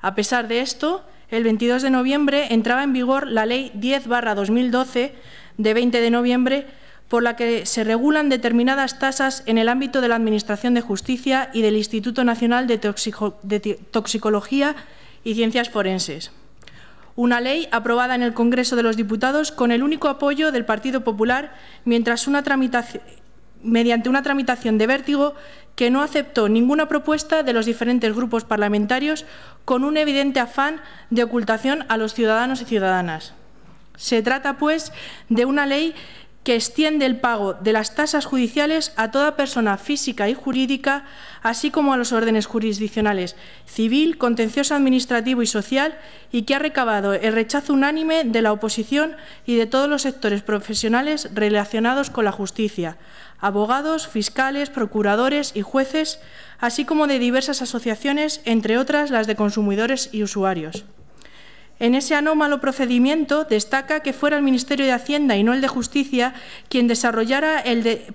A pesar de esto, el 22 de noviembre entraba en vigor la Ley 10-2012 de 20 de noviembre por la que se regulan determinadas tasas en el ámbito de la Administración de Justicia y del Instituto Nacional de, de Toxicología y Ciencias Forenses una ley aprobada en el Congreso de los Diputados con el único apoyo del Partido Popular mientras mediante una tramitación de vértigo que no aceptó ninguna propuesta de los diferentes grupos parlamentarios con un evidente afán de ocultación a los ciudadanos y ciudadanas. Se trata, pues, de una ley que extiende el pago de las tasas judiciales a toda persona física y jurídica, así como a los órdenes jurisdiccionales civil, contencioso administrativo y social, y que ha recabado el rechazo unánime de la oposición y de todos los sectores profesionales relacionados con la justicia, abogados, fiscales, procuradores y jueces, así como de diversas asociaciones, entre otras las de consumidores y usuarios. En ese anómalo procedimiento destaca que fuera el Ministerio de Hacienda y no el de Justicia quien desarrollara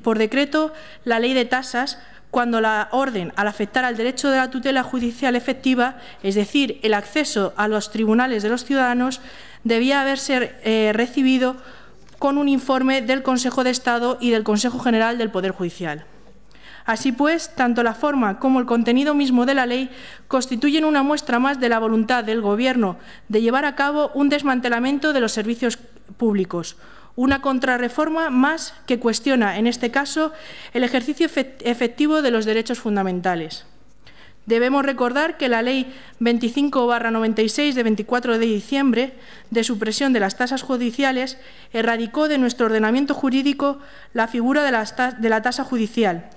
por decreto la ley de tasas cuando la orden, al afectar al derecho de la tutela judicial efectiva, es decir, el acceso a los tribunales de los ciudadanos, debía haberse eh, recibido con un informe del Consejo de Estado y del Consejo General del Poder Judicial. Así pues, tanto la forma como el contenido mismo de la ley constituyen una muestra más de la voluntad del Gobierno de llevar a cabo un desmantelamiento de los servicios públicos, una contrarreforma más que cuestiona, en este caso, el ejercicio efectivo de los derechos fundamentales. Debemos recordar que la Ley 25-96 de 24 de diciembre de supresión de las tasas judiciales erradicó de nuestro ordenamiento jurídico la figura de, la tasa judicial,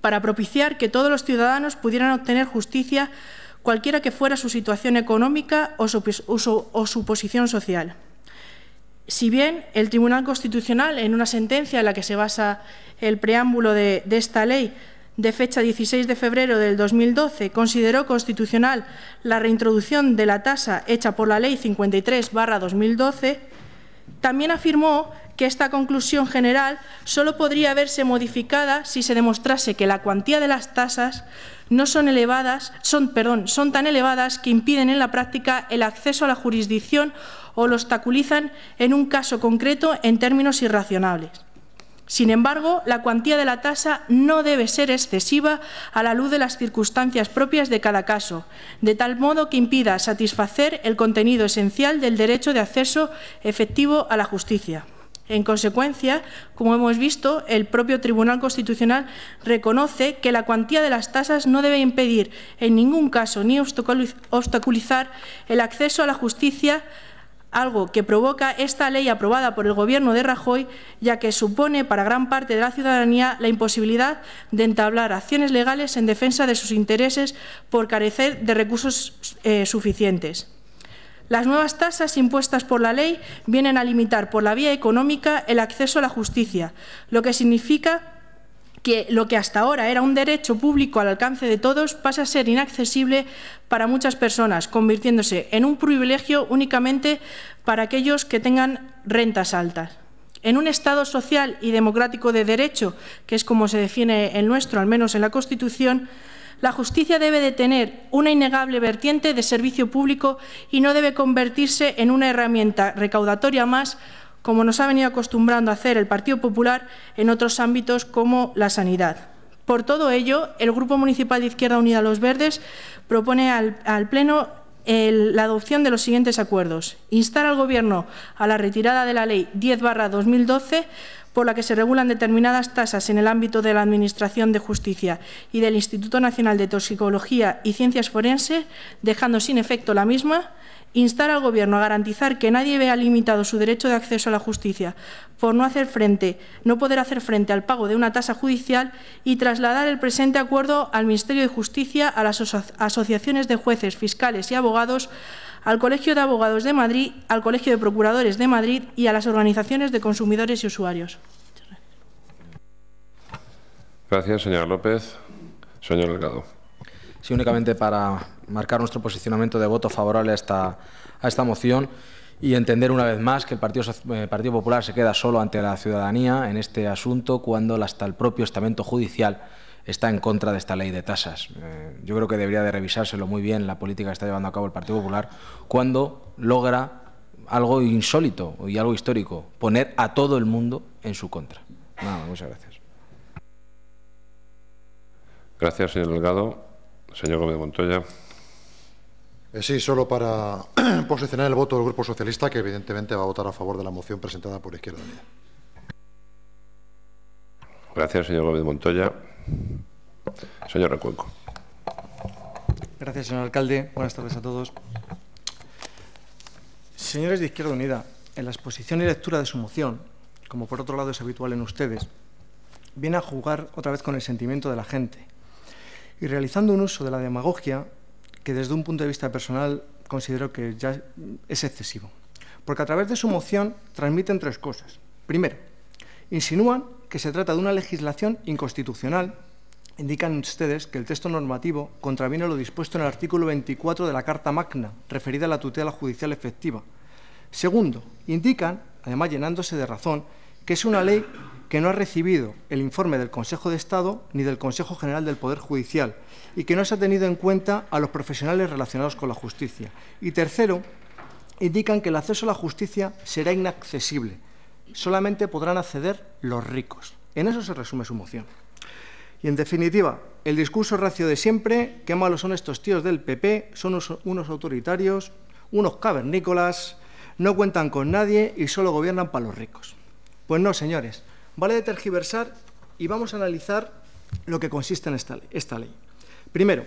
para propiciar que todos los ciudadanos pudieran obtener justicia cualquiera que fuera su situación económica o su, posición social. Si bien el Tribunal Constitucional, en una sentencia en la que se basa el preámbulo de, de esta ley, de fecha 16 de febrero del 2012 consideró constitucional la reintroducción de la tasa hecha por la Ley 53-2012, también afirmó que esta conclusión general solo podría verse modificada si se demostrase que la cuantía de las tasas no son elevadas, son, son tan elevadas que impiden en la práctica el acceso a la jurisdicción o lo obstaculizan en un caso concreto en términos irracionables. Sin embargo, la cuantía de la tasa no debe ser excesiva a la luz de las circunstancias propias de cada caso, de tal modo que impida satisfacer el contenido esencial del derecho de acceso efectivo a la justicia. En consecuencia, como hemos visto, el propio Tribunal Constitucional reconoce que la cuantía de las tasas no debe impedir en ningún caso ni obstaculizar el acceso a la justicia algo que provoca esta ley aprobada por el Gobierno de Rajoy, ya que supone para gran parte de la ciudadanía la imposibilidad de entablar acciones legales en defensa de sus intereses por carecer de recursos eh, suficientes. Las nuevas tasas impuestas por la ley vienen a limitar por la vía económica el acceso a la justicia, lo que significa que lo que hasta ahora era un derecho público al alcance de todos pasa a ser inaccesible para muchas personas, convirtiéndose en un privilegio únicamente para aquellos que tengan rentas altas. En un Estado social y democrático de derecho, que es como se define el nuestro, al menos en la Constitución, la justicia debe de tener una innegable vertiente de servicio público y no debe convertirse en una herramienta recaudatoria más, como nos ha venido acostumbrando a hacer el Partido Popular en otros ámbitos como la sanidad. Por todo ello, el Grupo Municipal de Izquierda Unida Los Verdes propone al, Pleno la adopción de los siguientes acuerdos. Instar al Gobierno a la retirada de la Ley 10-2012 por la que se regulan determinadas tasas en el ámbito de la Administración de Justicia y del Instituto Nacional de Toxicología y Ciencias Forense, dejando sin efecto la misma, instar al Gobierno a garantizar que nadie vea limitado su derecho de acceso a la justicia por no hacer frente, no poder hacer frente al pago de una tasa judicial y trasladar el presente acuerdo al Ministerio de Justicia, a las asociaciones de jueces, fiscales y abogados al Colegio de Abogados de Madrid, al Colegio de Procuradores de Madrid y a las organizaciones de consumidores y usuarios. Gracias, señora López. Señor Delgado. Sí, únicamente para marcar nuestro posicionamiento de voto favorable a esta, a esta moción y entender una vez más que el Partido eh, Popular se queda solo ante la ciudadanía en este asunto cuando hasta el propio estamento judicial está en contra de esta ley de tasas. Eh, yo creo que debería de revisárselo muy bien la política que está llevando a cabo el Partido Popular cuando logra algo insólito y algo histórico, poner a todo el mundo en su contra. Nada, muchas gracias. Gracias, señor Delgado. Señor Gómez Montoya. Eh, sí, solo para posicionar el voto del Grupo Socialista, que evidentemente va a votar a favor de la moción presentada por Izquierda Unida. Gracias, señor Gómez Montoya. Señor Recuenco. Gracias, señor alcalde. Buenas tardes a todos. Señores de Izquierda Unida, en la exposición y lectura de su moción, como por otro lado es habitual en ustedes, viene a jugar otra vez con el sentimiento de la gente y realizando un uso de la demagogia que desde un punto de vista personal considero que ya es excesivo. Porque a través de su moción transmiten tres cosas. Primero, insinúan que se trata de una legislación inconstitucional, indican ustedes que el texto normativo contraviene lo dispuesto en el artículo 24 de la Carta Magna, referida a la tutela judicial efectiva. Segundo, indican, además llenándose de razón, que es una ley que no ha recibido el informe del Consejo de Estado ni del Consejo General del Poder Judicial y que no se ha tenido en cuenta a los profesionales relacionados con la justicia. Y tercero, indican que el acceso a la justicia será inaccesible solamente podrán acceder los ricos. En eso se resume su moción. Y en definitiva, el discurso racio de siempre, qué malos son estos tíos del PP, son unos, autoritarios, unos cavernícolas, no cuentan con nadie y solo gobiernan para los ricos. Pues no, señores, vale de tergiversar y vamos a analizar lo que consiste en esta ley. Primero,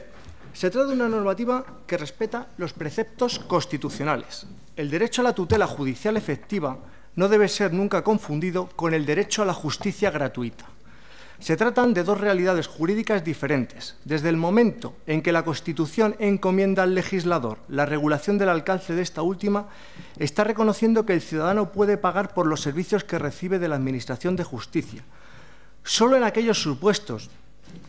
se trata de una normativa que respeta los preceptos constitucionales, el derecho a la tutela judicial efectiva no debe ser nunca confundido con el derecho a la justicia gratuita. Se tratan de dos realidades jurídicas diferentes. Desde el momento en que la Constitución encomienda al legislador la regulación del alcance de esta última, está reconociendo que el ciudadano puede pagar por los servicios que recibe de la Administración de Justicia. Solo en aquellos supuestos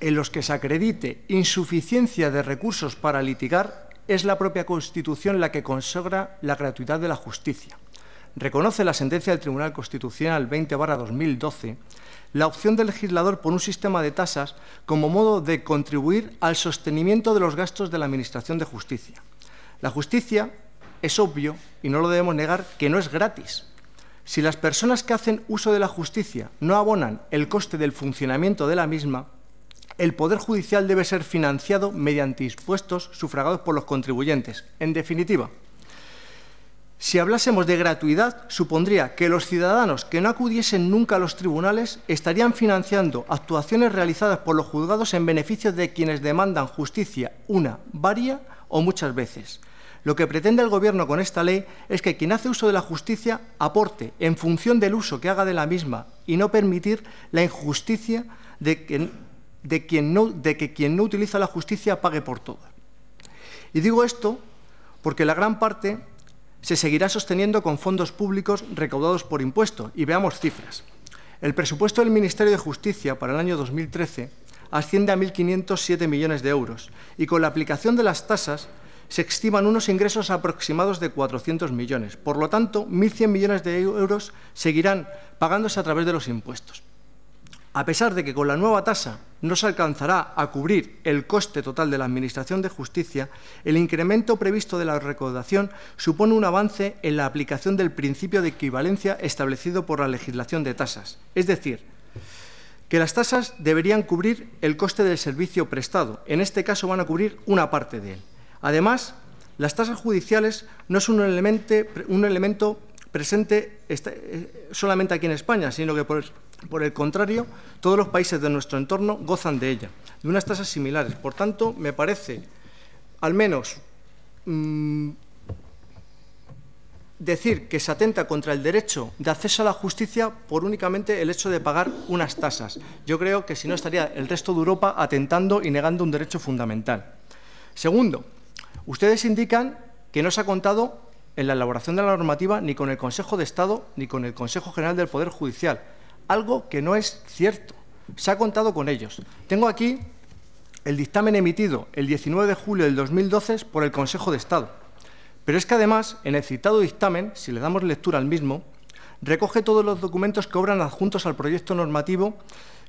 en los que se acredite insuficiencia de recursos para litigar, es la propia Constitución la que consagra la gratuidad de la justicia reconoce la sentencia del Tribunal Constitucional 20-2012 la opción del legislador por un sistema de tasas como modo de contribuir al sostenimiento de los gastos de la Administración de Justicia. La justicia es obvio, y no lo debemos negar, que no es gratis. Si las personas que hacen uso de la justicia no abonan el coste del funcionamiento de la misma, el Poder Judicial debe ser financiado mediante impuestos sufragados por los contribuyentes. En definitiva, si hablásemos de gratuidad, supondría que los ciudadanos que no acudiesen nunca a los tribunales estarían financiando actuaciones realizadas por los juzgados en beneficio de quienes demandan justicia una, varia o muchas veces. Lo que pretende el Gobierno con esta ley es que quien hace uso de la justicia aporte en función del uso que haga de la misma y no permitir la injusticia de, que, quien no, de que quien no utiliza la justicia pague por todo. Y digo esto porque la gran parte se seguirá sosteniendo con fondos públicos recaudados por impuesto. Y veamos cifras. El presupuesto del Ministerio de Justicia para el año 2013 asciende a 1.507 millones de euros y con la aplicación de las tasas se estiman unos ingresos aproximados de 400 millones. Por lo tanto, 1.100 millones de euros seguirán pagándose a través de los impuestos a pesar de que con la nueva tasa no se alcanzará a cubrir el coste total de la Administración de Justicia, el incremento previsto de la recaudación supone un avance en la aplicación del principio de equivalencia establecido por la legislación de tasas, es decir, que las tasas deberían cubrir el coste del servicio prestado. En este caso van a cubrir una parte de él. Además, las tasas judiciales no son un elemento, un elemento presente eh, solamente aquí en España, sino que por, por el contrario, todos los países de nuestro entorno gozan de ella, de unas tasas similares. Por tanto, me parece, al menos, mm, decir que se atenta contra el derecho de acceso a la justicia por únicamente el hecho de pagar unas tasas. Yo creo que si no estaría el resto de Europa atentando y negando un derecho fundamental. Segundo, ustedes indican que no se ha contado en la elaboración de la normativa ni con el Consejo de Estado ni con el Consejo General del Poder Judicial algo que no es cierto. Se ha contado con ellos. Tengo aquí el dictamen emitido el 19 de julio del 2012 por el Consejo de Estado. Pero es que además, en el citado dictamen, si le damos lectura al mismo, recoge todos los documentos que obran adjuntos al proyecto normativo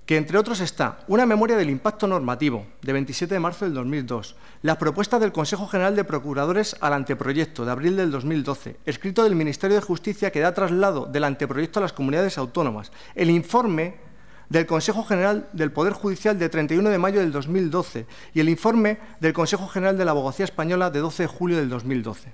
que entre otros está una memoria del impacto normativo de 27 de marzo del 2002, las propuestas del Consejo General de Procuradores al anteproyecto de abril del 2012, escrito del Ministerio de Justicia que da traslado del anteproyecto a las comunidades autónomas, el informe del Consejo General del Poder Judicial de 31 de mayo del 2012 y el informe del Consejo General de la Abogacía Española de 12 de julio del 2012.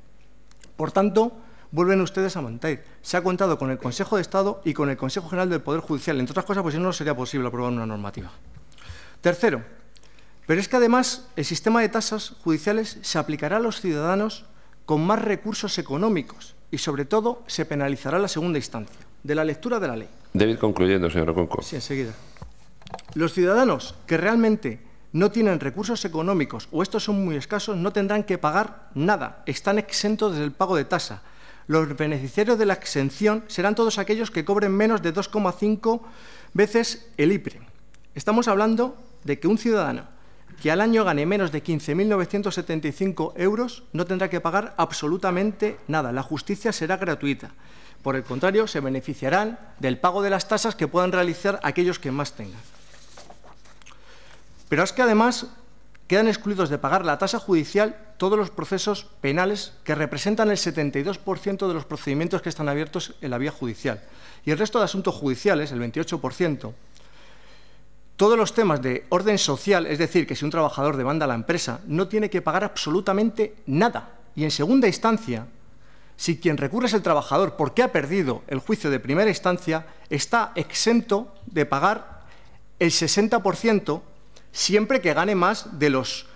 Por tanto, vuelven ustedes a mantener. Se ha contado con el Consejo de Estado y con el Consejo General del Poder Judicial. Entre otras cosas, pues no sería posible aprobar una normativa. Tercero, pero es que además el sistema de tasas judiciales se aplicará a los ciudadanos con más recursos económicos y, sobre todo, se penalizará la segunda instancia de la lectura de la ley. Debe ir concluyendo, señor Oconco. Sí, enseguida. Los ciudadanos que realmente no tienen recursos económicos o estos son muy escasos no tendrán que pagar nada, están exentos del pago de tasa, los beneficiarios de la exención serán todos aquellos que cobren menos de 2,5 veces el IPRE. Estamos hablando de que un ciudadano que al año gane menos de 15.975 euros no tendrá que pagar absolutamente nada. La justicia será gratuita. Por el contrario, se beneficiarán del pago de las tasas que puedan realizar aquellos que más tengan. Pero es que además quedan excluidos de pagar la tasa judicial todos los procesos penales que representan el 72% de los procedimientos que están abiertos en la vía judicial. Y el resto de asuntos judiciales, el 28%, todos los temas de orden social, es decir, que si un trabajador demanda a la empresa, no tiene que pagar absolutamente nada. Y en segunda instancia, si quien recurre es el trabajador porque ha perdido el juicio de primera instancia, está exento de pagar el 60% siempre que gane más de los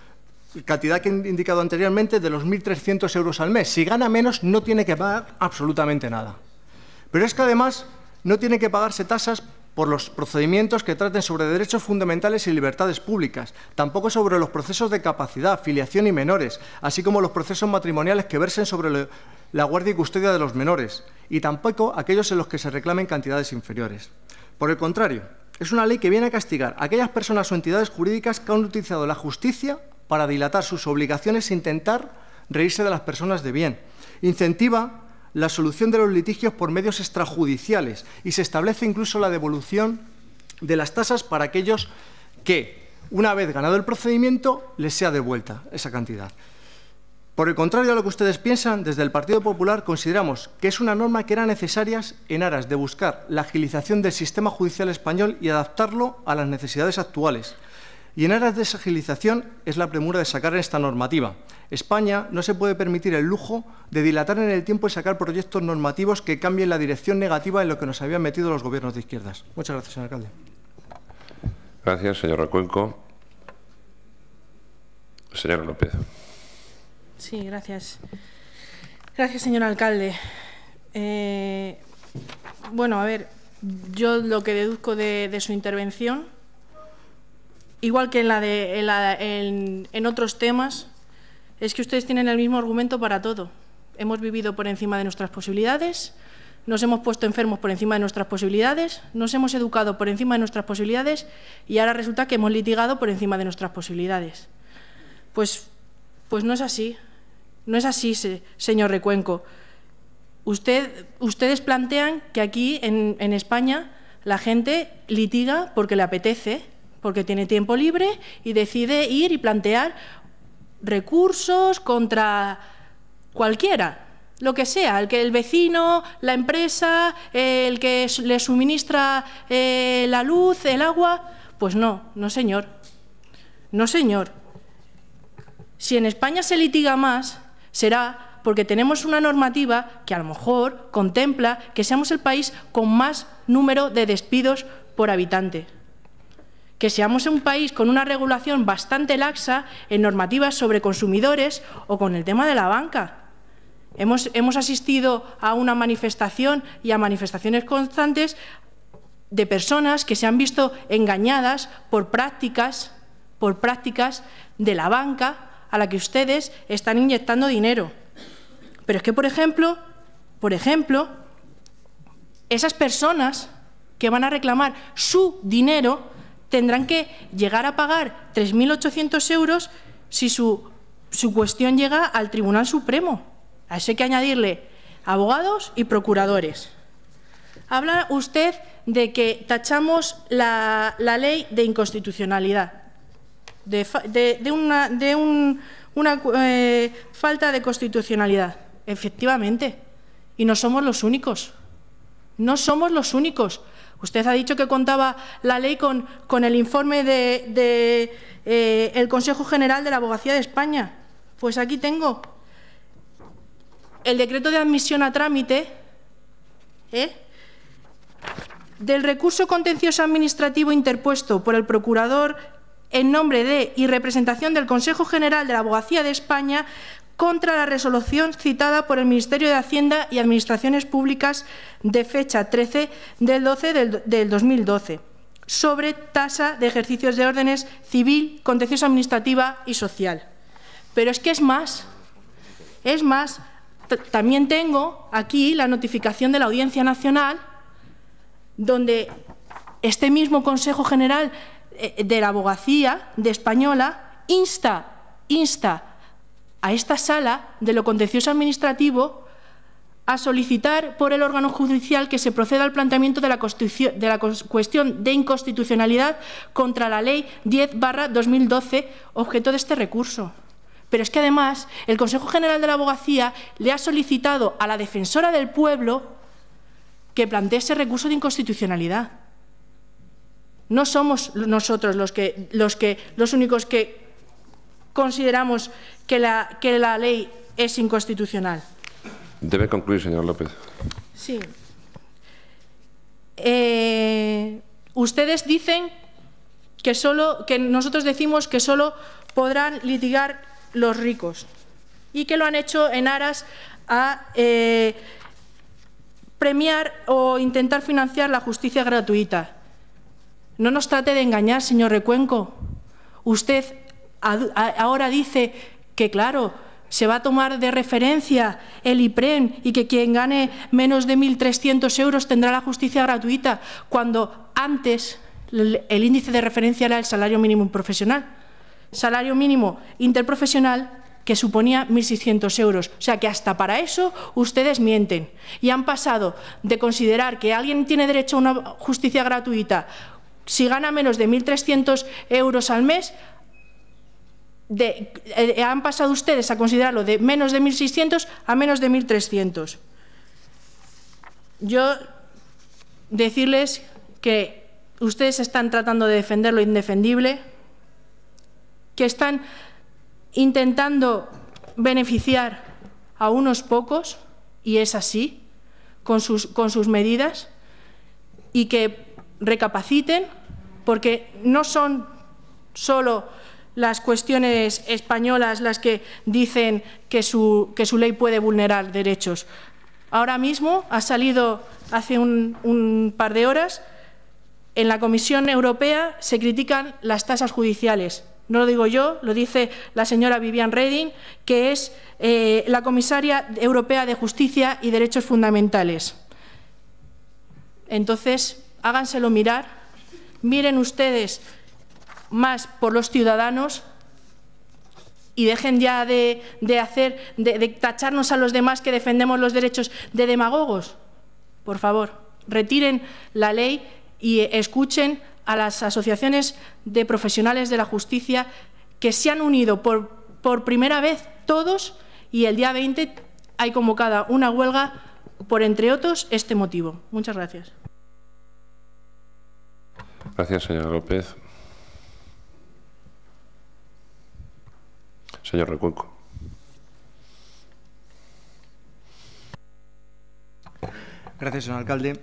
cantidad que he indicado anteriormente, de los 1.300 euros al mes. Si gana menos, no tiene que pagar absolutamente nada. Pero es que además no tiene que pagarse tasas por los procedimientos que traten sobre derechos fundamentales y libertades públicas, tampoco sobre los procesos de capacidad, filiación y menores, así como los procesos matrimoniales que versen sobre la guardia y custodia de los menores, y tampoco aquellos en los que se reclamen cantidades inferiores. Por el contrario, es una ley que viene a castigar a aquellas personas o entidades jurídicas que han utilizado la justicia para dilatar sus obligaciones e intentar reírse de las personas de bien. Incentiva la solución de los litigios por medios extrajudiciales y se establece incluso la devolución de las tasas para aquellos que, una vez ganado el procedimiento, les sea devuelta esa cantidad. Por el contrario a lo que ustedes piensan, desde el Partido Popular consideramos que es una norma que era necesaria en aras de buscar la agilización del sistema judicial español y adaptarlo a las necesidades actuales. Y en aras de esa agilización es la premura de sacar esta normativa. España no se puede permitir el lujo de dilatar en el tiempo y sacar proyectos normativos que cambien la dirección negativa en lo que nos habían metido los gobiernos de izquierdas. Muchas gracias, señor alcalde. Gracias, señor Recuenco. señor López. Sí, gracias. Gracias, señor alcalde. Eh, bueno, a ver, yo lo que deduzco de, su intervención, igual que en, la de, en, en otros temas, es que ustedes tienen el mismo argumento para todo. Hemos vivido por encima de nuestras posibilidades, nos hemos puesto enfermos por encima de nuestras posibilidades, nos hemos educado por encima de nuestras posibilidades y ahora resulta que hemos litigado por encima de nuestras posibilidades. Pues pues no es así. No es así, señor Recuenco. Usted, ustedes plantean que aquí en, España la gente litiga porque le apetece, porque tiene tiempo libre y decide ir y plantear recursos contra cualquiera, lo que sea, el que el vecino, la empresa, el que le suministra eh, la luz, el agua, pues no, no señor, no señor. Si en España se litiga más, será porque tenemos una normativa que a lo mejor contempla que seamos el país con más número de despidos por habitante, que seamos un país con una regulación bastante laxa en normativas sobre consumidores o con el tema de la banca. Hemos, asistido a una manifestación y a manifestaciones constantes de personas que se han visto engañadas por prácticas, por prácticas de la banca a la que ustedes están inyectando dinero. Pero es que, por ejemplo, por ejemplo, esas personas que van a reclamar su dinero tendrán que llegar a pagar 3.800 euros si su, su cuestión llega al Tribunal Supremo. A eso hay que añadirle abogados y procuradores. Habla usted de que tachamos la, la ley de inconstitucionalidad de, una, de eh, falta de constitucionalidad. Efectivamente. Y no somos los únicos. No somos los únicos. Usted ha dicho que contaba la ley con, con el informe del de, eh, Consejo General de la Abogacía de España. Pues aquí tengo el decreto de admisión a trámite ¿eh? del recurso contencioso administrativo interpuesto por el Procurador en nombre de y representación del Consejo General de la Abogacía de España contra la resolución citada por el Ministerio de Hacienda y Administraciones Públicas de fecha 13 del 12 del, 2012 sobre tasa de ejercicios de órdenes civil, contencioso administrativa y social. Pero es que es más, es más, también tengo aquí la notificación de la Audiencia Nacional donde este mismo Consejo General eh, de la abogacía de española insta, insta a esta sala de lo contencioso administrativo a solicitar por el órgano judicial que se proceda al planteamiento de la, de la cuestión de inconstitucionalidad contra la Ley 10-2012, objeto de este recurso. Pero es que además el Consejo General de la Abogacía le ha solicitado a la defensora del pueblo que plantee ese recurso de inconstitucionalidad. No somos nosotros los, únicos que consideramos que la, ley es inconstitucional. Debe concluir, señor López. Sí. Eh, ustedes dicen que, solo, que nosotros decimos que solo podrán litigar los ricos y que lo han hecho en aras a eh, premiar o intentar financiar la justicia gratuita. No nos trate de engañar, señor Recuenco. Usted ahora dice que, claro, se va a tomar de referencia el IPREN y que quien gane menos de 1.300 euros tendrá la justicia gratuita, cuando antes el índice de referencia era el salario mínimo profesional. Salario mínimo interprofesional que suponía 1.600 euros. O sea que hasta para eso ustedes mienten. Y han pasado de considerar que alguien tiene derecho a una justicia gratuita si gana menos de 1.300 euros al mes, eh, han pasado ustedes a considerarlo de menos de 1.600 a menos de 1.300. Yo decirles que ustedes están tratando de defender lo indefendible, que están intentando beneficiar a unos pocos, y es así, con sus, con sus medidas, y que recapaciten, porque no son solo las cuestiones españolas las que dicen que su, que su ley puede vulnerar derechos. Ahora mismo ha salido hace un, par de horas en la Comisión Europea se critican las tasas judiciales. No lo digo yo, lo dice la señora Vivian Reding, que es eh, la comisaria europea de Justicia y Derechos Fundamentales. Entonces, háganselo mirar, miren ustedes más por los ciudadanos y dejen ya de, hacer, de, tacharnos a los demás que defendemos los derechos de demagogos. Por favor, retiren la ley y escuchen a las asociaciones de profesionales de la justicia que se han unido por, por, primera vez todos y el día 20 hay convocada una huelga por, entre otros, este motivo. Muchas gracias. Gracias, señor López. Señor Recuenco. Gracias, señor alcalde.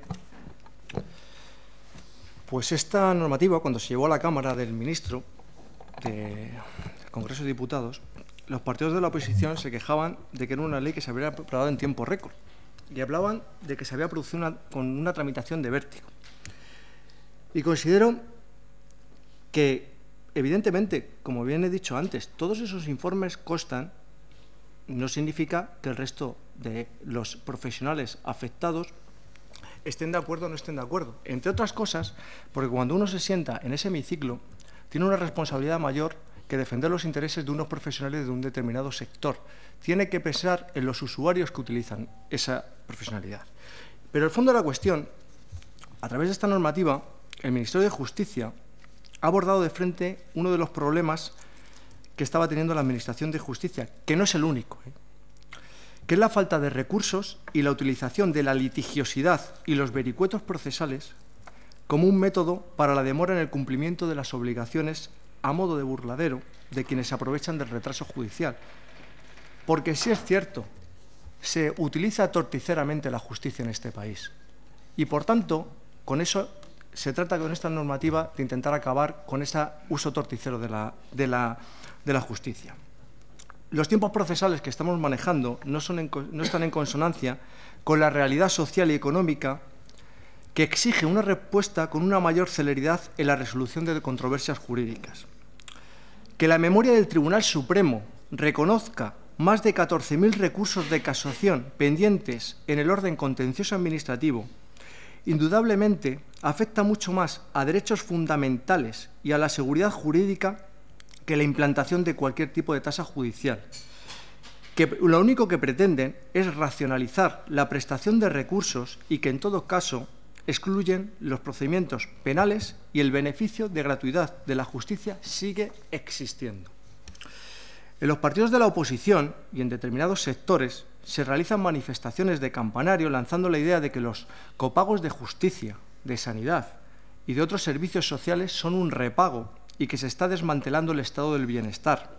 Pues esta normativa, cuando se llevó a la Cámara del Ministro del Congreso de Diputados, los partidos de la oposición se quejaban de que era una ley que se había aprobado en tiempo récord y hablaban de que se había producido con una tramitación de vértigo. Y considero que, evidentemente, como bien he dicho antes, todos esos informes costan, no significa que el resto de los profesionales afectados estén de acuerdo o no estén de acuerdo. Entre otras cosas, porque cuando uno se sienta en ese hemiciclo, tiene una responsabilidad mayor que defender los intereses de unos profesionales de un determinado sector. Tiene que pensar en los usuarios que utilizan esa profesionalidad. Pero el fondo de la cuestión, a través de esta normativa, el Ministerio de Justicia ha abordado de frente uno de los problemas que estaba teniendo la Administración de Justicia, que no es el único, ¿eh? que es la falta de recursos y la utilización de la litigiosidad y los vericuetos procesales como un método para la demora en el cumplimiento de las obligaciones a modo de burladero de quienes se aprovechan del retraso judicial. Porque sí es cierto, se utiliza torticeramente la justicia en este país. Y por tanto, con eso se trata con esta normativa de intentar acabar con ese uso torticero de la, justicia. Los tiempos procesales que estamos manejando no, no están en consonancia con la realidad social y económica que exige una respuesta con una mayor celeridad en la resolución de controversias jurídicas. Que la memoria del Tribunal Supremo reconozca más de 14.000 recursos de casación pendientes en el orden contencioso administrativo indudablemente afecta mucho más a derechos fundamentales y a la seguridad jurídica que la implantación de cualquier tipo de tasa judicial, que lo único que pretenden es racionalizar la prestación de recursos y que en todo caso excluyen los procedimientos penales y el beneficio de gratuidad de la justicia sigue existiendo. En los partidos de la oposición y en determinados sectores se realizan manifestaciones de campanario lanzando la idea de que los copagos de justicia, de sanidad y de otros servicios sociales son un repago y que se está desmantelando el estado del bienestar.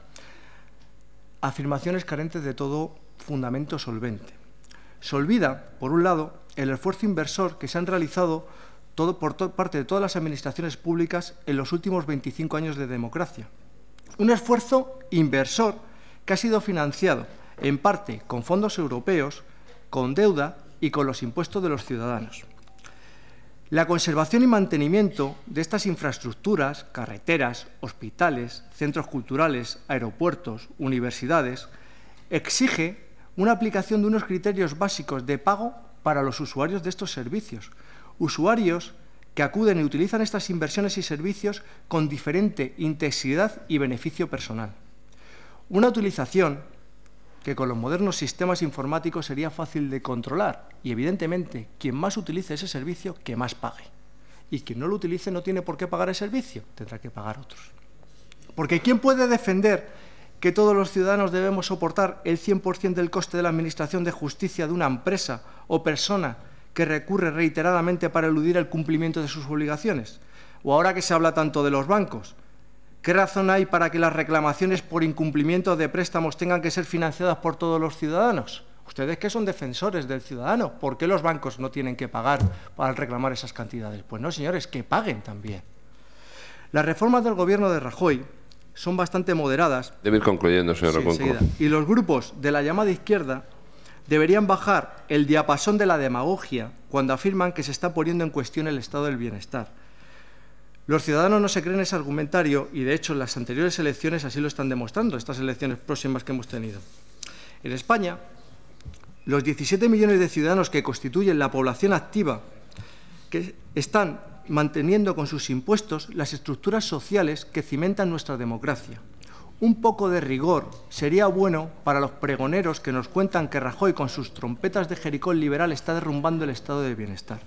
Afirmaciones carentes de todo fundamento solvente. Se olvida, por un lado, el esfuerzo inversor que se han realizado todo, por parte de todas las administraciones públicas en los últimos 25 años de democracia. Un esfuerzo inversor que ha sido financiado en parte con fondos europeos, con deuda y con los impuestos de los ciudadanos. La conservación y mantenimiento de estas infraestructuras, carreteras, hospitales, centros culturales, aeropuertos, universidades, exige una aplicación de unos criterios básicos de pago para los usuarios de estos servicios, usuarios que acuden y utilizan estas inversiones y servicios con diferente intensidad y beneficio personal. Una utilización que con los modernos sistemas informáticos sería fácil de controlar y evidentemente quien más utilice ese servicio, que más pague. Y quien no lo utilice no tiene por qué pagar el servicio, tendrá que pagar otros. Porque ¿quién puede defender que todos los ciudadanos debemos soportar el 100% del coste de la Administración de Justicia de una empresa o persona que recurre reiteradamente para eludir el cumplimiento de sus obligaciones? O ahora que se habla tanto de los bancos, ¿Qué razón hay para que las reclamaciones por incumplimiento de préstamos tengan que ser financiadas por todos los ciudadanos? Ustedes que son defensores del ciudadano, ¿por qué los bancos no tienen que pagar para reclamar esas cantidades? Pues no, señores, que paguen también. Las reformas del gobierno de Rajoy son bastante moderadas. Debe ir concluyendo, señor sí, Y los grupos de la llamada izquierda deberían bajar el diapasón de la demagogia cuando afirman que se está poniendo en cuestión el estado del bienestar los ciudadanos no se creen ese argumentario y, de hecho, las anteriores elecciones así lo están demostrando, estas elecciones próximas que hemos tenido. En España, los 17 millones de ciudadanos que constituyen la población activa, que están manteniendo con sus impuestos las estructuras sociales que cimentan nuestra democracia. Un poco de rigor sería bueno para los pregoneros que nos cuentan que Rajoy con sus trompetas de jericó liberal está derrumbando el estado de bienestar.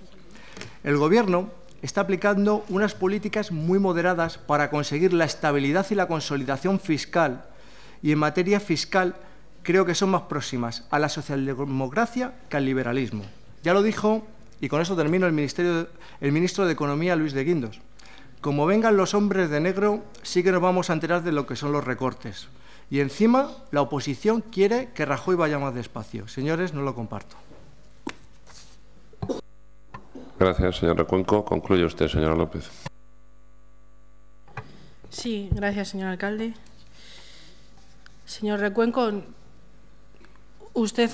El Gobierno está aplicando unas políticas muy moderadas para conseguir la estabilidad y la consolidación fiscal y en materia fiscal creo que son más próximas a la socialdemocracia que al liberalismo. Ya lo dijo, y con eso termino, el, el ministro de Economía, Luis de Guindos. Como vengan los hombres de negro, sí que nos vamos a enterar de lo que son los recortes. Y encima, la oposición quiere que Rajoy vaya más despacio. Señores, no lo comparto. Gracias, señor Recuenco. Concluye usted, señora López. Sí, gracias, señor alcalde. Señor Recuenco, usted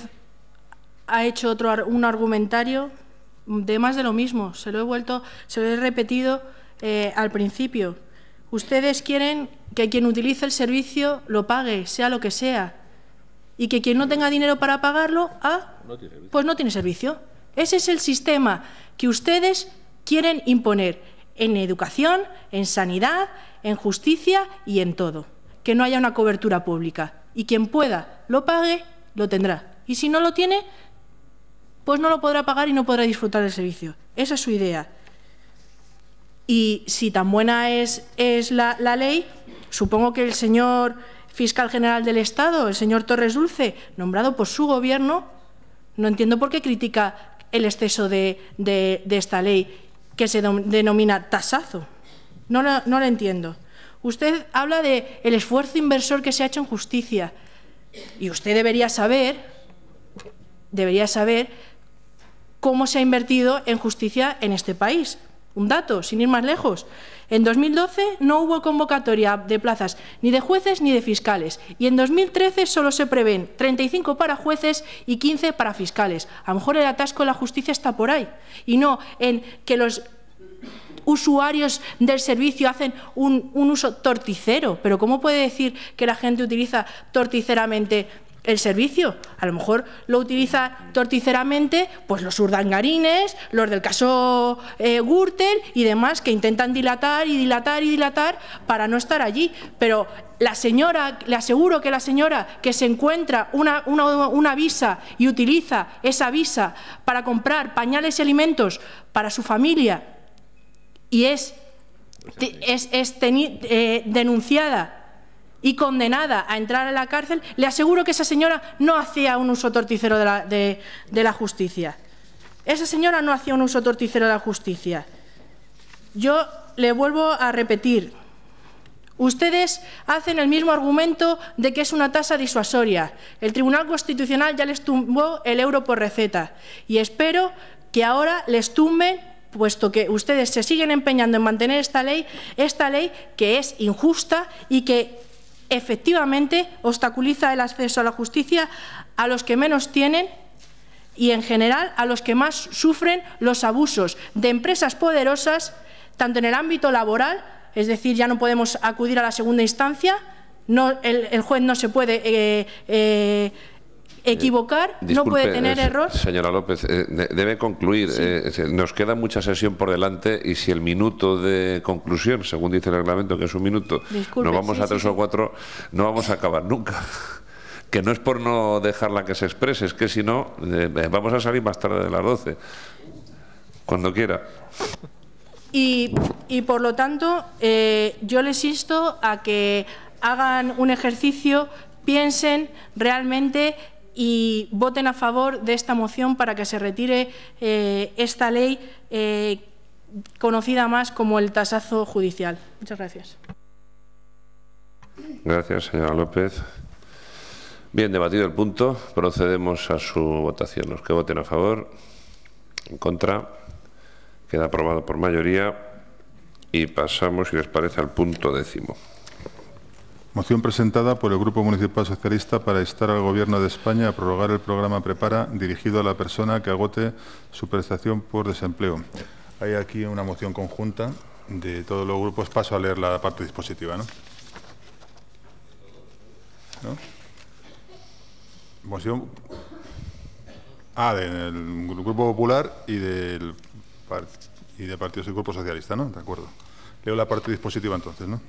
ha hecho otro un argumentario de más de lo mismo. Se lo he vuelto, se lo he repetido eh, al principio. Ustedes quieren que quien utilice el servicio lo pague, sea lo que sea, y que quien no tenga dinero para pagarlo, ah, pues no tiene servicio. Ese es el sistema que ustedes quieren imponer en educación, en sanidad, en justicia y en todo. Que no haya una cobertura pública. Y quien pueda lo pague, lo tendrá. Y si no lo tiene, pues no lo podrá pagar y no podrá disfrutar del servicio. Esa es su idea. Y si tan buena es, es la, la ley, supongo que el señor fiscal general del Estado, el señor Torres Dulce, nombrado por su gobierno, no entiendo por qué critica el exceso de, esta ley que se denomina tasazo. No lo, no entiendo. Usted habla del esfuerzo inversor que se ha hecho en justicia y usted debería saber, debería saber cómo se ha invertido en justicia en este país. Un dato, sin ir más lejos. En 2012 no hubo convocatoria de plazas ni de jueces ni de fiscales y en 2013 solo se prevén 35 para jueces y 15 para fiscales. A lo mejor el atasco de la justicia está por ahí y no en que los usuarios del servicio hacen un, un uso torticero. Pero ¿cómo puede decir que la gente utiliza torticeramente el servicio. A lo mejor lo utiliza torticeramente pues los urdangarines, los del caso eh, Gürtel y demás que intentan dilatar y dilatar y dilatar para no estar allí. Pero la señora, le aseguro que la señora que se encuentra una, visa y utiliza esa visa para comprar pañales y alimentos para su familia y es, es, eh, denunciada y condenada a entrar a la cárcel, le aseguro que esa señora no hacía un uso torticero de la, justicia. Esa señora no hacía un uso torticero de la justicia. Yo le vuelvo a repetir, Ustedes hacen el mismo argumento de que es una tasa disuasoria. El Tribunal Constitucional ya les tumbó el euro por receta y espero que ahora les tumben, puesto que ustedes se siguen empeñando en mantener esta ley, esta ley que es injusta y que efectivamente obstaculiza el acceso a la justicia a los que menos tienen y en general a los que más sufren los abusos de empresas poderosas, tanto en el ámbito laboral, es decir, ya no podemos acudir a la segunda instancia, no, el, juez no se puede eh, eh, eh, equivocar, no puede tener eh, error. Señora López, eh, debe concluir. nos queda mucha sesión por delante y si el minuto de conclusión, según dice el reglamento, que es un minuto, no nos vamos a tres o cuatro, no vamos a acabar nunca. que no es por no dejarla que se exprese, es que si no, vamos a salir más tarde de las doce, cuando quiera. Y, y por lo tanto, yo les insto a que hagan un ejercicio, piensen realmente y voten a favor de esta moción para que se retire eh, esta ley eh, conocida más como el tasazo judicial. Muchas gracias. Gracias, señora López. Bien, debatido el punto, procedemos a su votación. Los que voten a favor, en contra, queda aprobado por mayoría y pasamos, si les parece, al punto décimo. Moción presentada por el Grupo Municipal Socialista para instar al Gobierno de España a prorrogar el programa Prepara dirigido a la persona que agote su prestación por desempleo. Hay aquí una moción conjunta de todos los grupos. Paso a leer la parte dispositiva, ¿no? Moción... Ah, del Grupo Popular y del, y del Partido Grupo Socialista, ¿no? De acuerdo. Leo la parte dispositiva entonces, ¿no?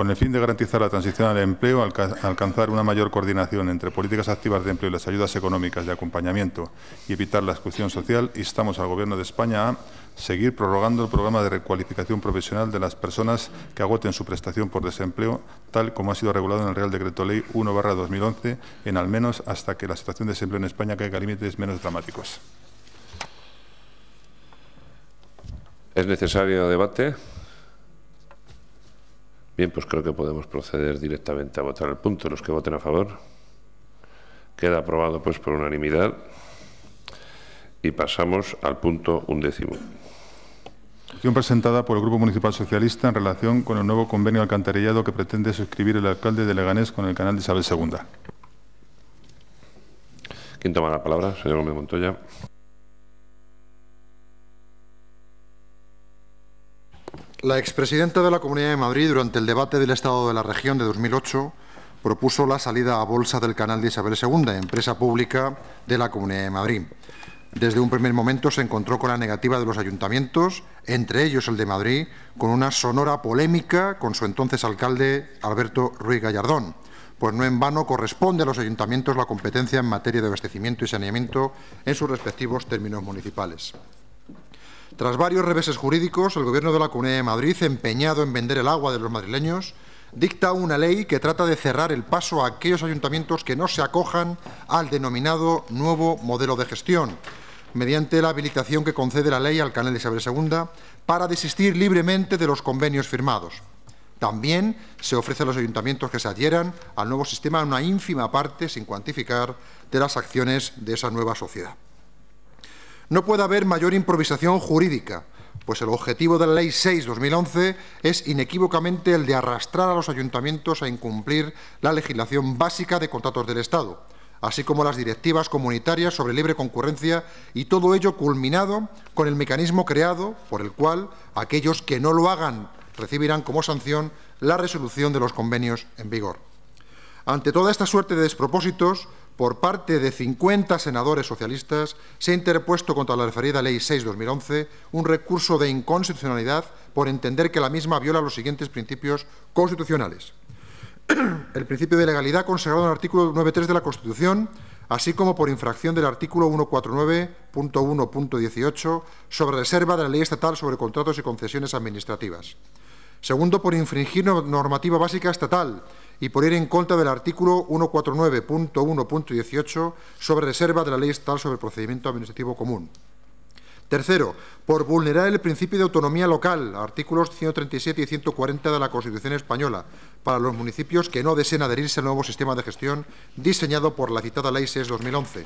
Con el fin de garantizar la transición al empleo, alcanzar una mayor coordinación entre políticas activas de empleo y las ayudas económicas de acompañamiento y evitar la exclusión social, instamos al Gobierno de España a seguir prorrogando el programa de recualificación profesional de las personas que agoten su prestación por desempleo, tal como ha sido regulado en el Real Decreto Ley 1-2011, en al menos hasta que la situación de desempleo en España caiga a límites menos dramáticos. ¿Es necesario debate? Bien, pues creo que podemos proceder directamente a votar el punto. Los que voten a favor. Queda aprobado pues por unanimidad. Y pasamos al punto undécimo. Moción presentada por el Grupo Municipal Socialista en relación con el nuevo convenio alcantarillado que pretende suscribir el alcalde de Leganés con el canal de Isabel II. ¿Quién toma la palabra? Señor Gómez Montoya. La expresidenta de la Comunidad de Madrid, durante el debate del Estado de la Región de 2008, propuso la salida a bolsa del canal de Isabel II, empresa pública de la Comunidad de Madrid. Desde un primer momento se encontró con la negativa de los ayuntamientos, entre ellos el de Madrid, con una sonora polémica con su entonces alcalde Alberto Ruiz Gallardón, pues no en vano corresponde a los ayuntamientos la competencia en materia de abastecimiento y saneamiento en sus respectivos términos municipales. Tras varios reveses jurídicos, el Gobierno de la Comunidad de Madrid, empeñado en vender el agua de los madrileños, dicta una ley que trata de cerrar el paso a aquellos ayuntamientos que no se acojan al denominado nuevo modelo de gestión, mediante la habilitación que concede la ley al canal Isabel II para desistir libremente de los convenios firmados. También se ofrece a los ayuntamientos que se adhieran al nuevo sistema una ínfima parte, sin cuantificar, de las acciones de esa nueva sociedad. No puede haber mayor improvisación jurídica, pues el objetivo de la Ley 6-2011 es inequívocamente el de arrastrar a los ayuntamientos a incumplir la legislación básica de contratos del Estado, así como las directivas comunitarias sobre libre concurrencia y todo ello culminado con el mecanismo creado por el cual aquellos que no lo hagan recibirán como sanción la resolución de los convenios en vigor. Ante toda esta suerte de despropósitos, por parte de 50 senadores socialistas, se ha interpuesto contra la referida Ley 6-2011 un recurso de inconstitucionalidad por entender que la misma viola los siguientes principios constitucionales. El principio de legalidad consagrado en el artículo 9.3 de la Constitución, así como por infracción del artículo 149.1.18 sobre reserva de la Ley Estatal sobre contratos y concesiones administrativas. Segundo, por infringir normativa básica estatal y por ir en contra del artículo 149.1.18 sobre reserva de la ley estatal sobre procedimiento administrativo común. Tercero, por vulnerar el principio de autonomía local, artículos 137 y 140 de la Constitución Española, para los municipios que no deseen adherirse al nuevo sistema de gestión diseñado por la citada Ley 6-2011.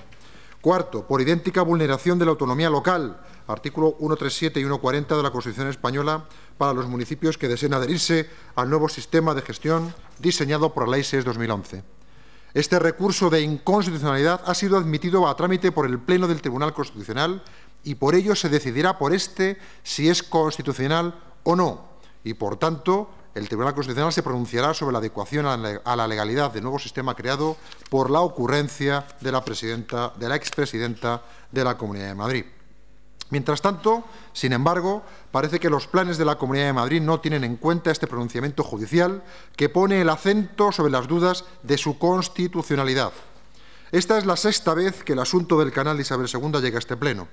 Cuarto, por idéntica vulneración de la autonomía local, artículo 137 y 140 de la Constitución Española, para los municipios que deseen adherirse al nuevo sistema de gestión diseñado por la Ley 6-2011. Este recurso de inconstitucionalidad ha sido admitido a trámite por el Pleno del Tribunal Constitucional y por ello se decidirá por este si es constitucional o no y, por tanto, el Tribunal Constitucional se pronunciará sobre la adecuación a la legalidad del nuevo sistema creado por la ocurrencia de la, presidenta, de la expresidenta de la Comunidad de Madrid. Mientras tanto, sin embargo, parece que los planes de la Comunidad de Madrid no tienen en cuenta este pronunciamiento judicial que pone el acento sobre las dudas de su constitucionalidad. Esta es la sexta vez que el asunto del canal Isabel II llega a este pleno.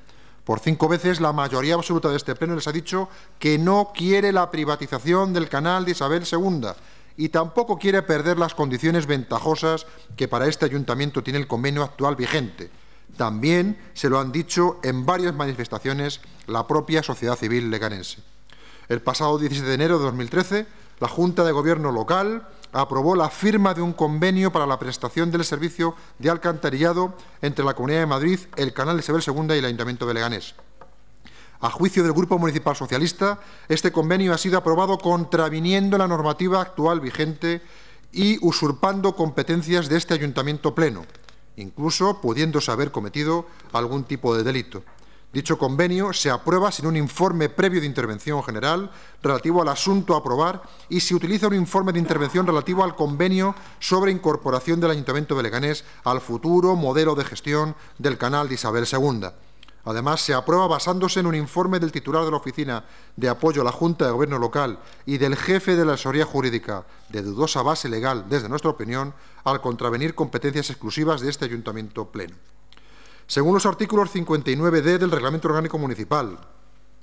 Por cinco veces la mayoría absoluta de este Pleno les ha dicho que no quiere la privatización del canal de Isabel II y tampoco quiere perder las condiciones ventajosas que para este ayuntamiento tiene el convenio actual vigente. También se lo han dicho en varias manifestaciones la propia sociedad civil leganense. El pasado 17 de enero de 2013, la Junta de Gobierno local aprobó la firma de un convenio para la prestación del servicio de alcantarillado entre la Comunidad de Madrid, el Canal de Isabel II y el Ayuntamiento de Leganés. A juicio del Grupo Municipal Socialista, este convenio ha sido aprobado contraviniendo la normativa actual vigente y usurpando competencias de este Ayuntamiento Pleno, incluso pudiéndose haber cometido algún tipo de delito. Dicho convenio se aprueba sin un informe previo de intervención general relativo al asunto a aprobar y se utiliza un informe de intervención relativo al convenio sobre incorporación del Ayuntamiento de Leganés al futuro modelo de gestión del canal de Isabel II. Además, se aprueba basándose en un informe del titular de la Oficina de Apoyo a la Junta de Gobierno Local y del jefe de la asesoría jurídica, de dudosa base legal, desde nuestra opinión, al contravenir competencias exclusivas de este Ayuntamiento Pleno. Según los artículos 59D del Reglamento Orgánico Municipal,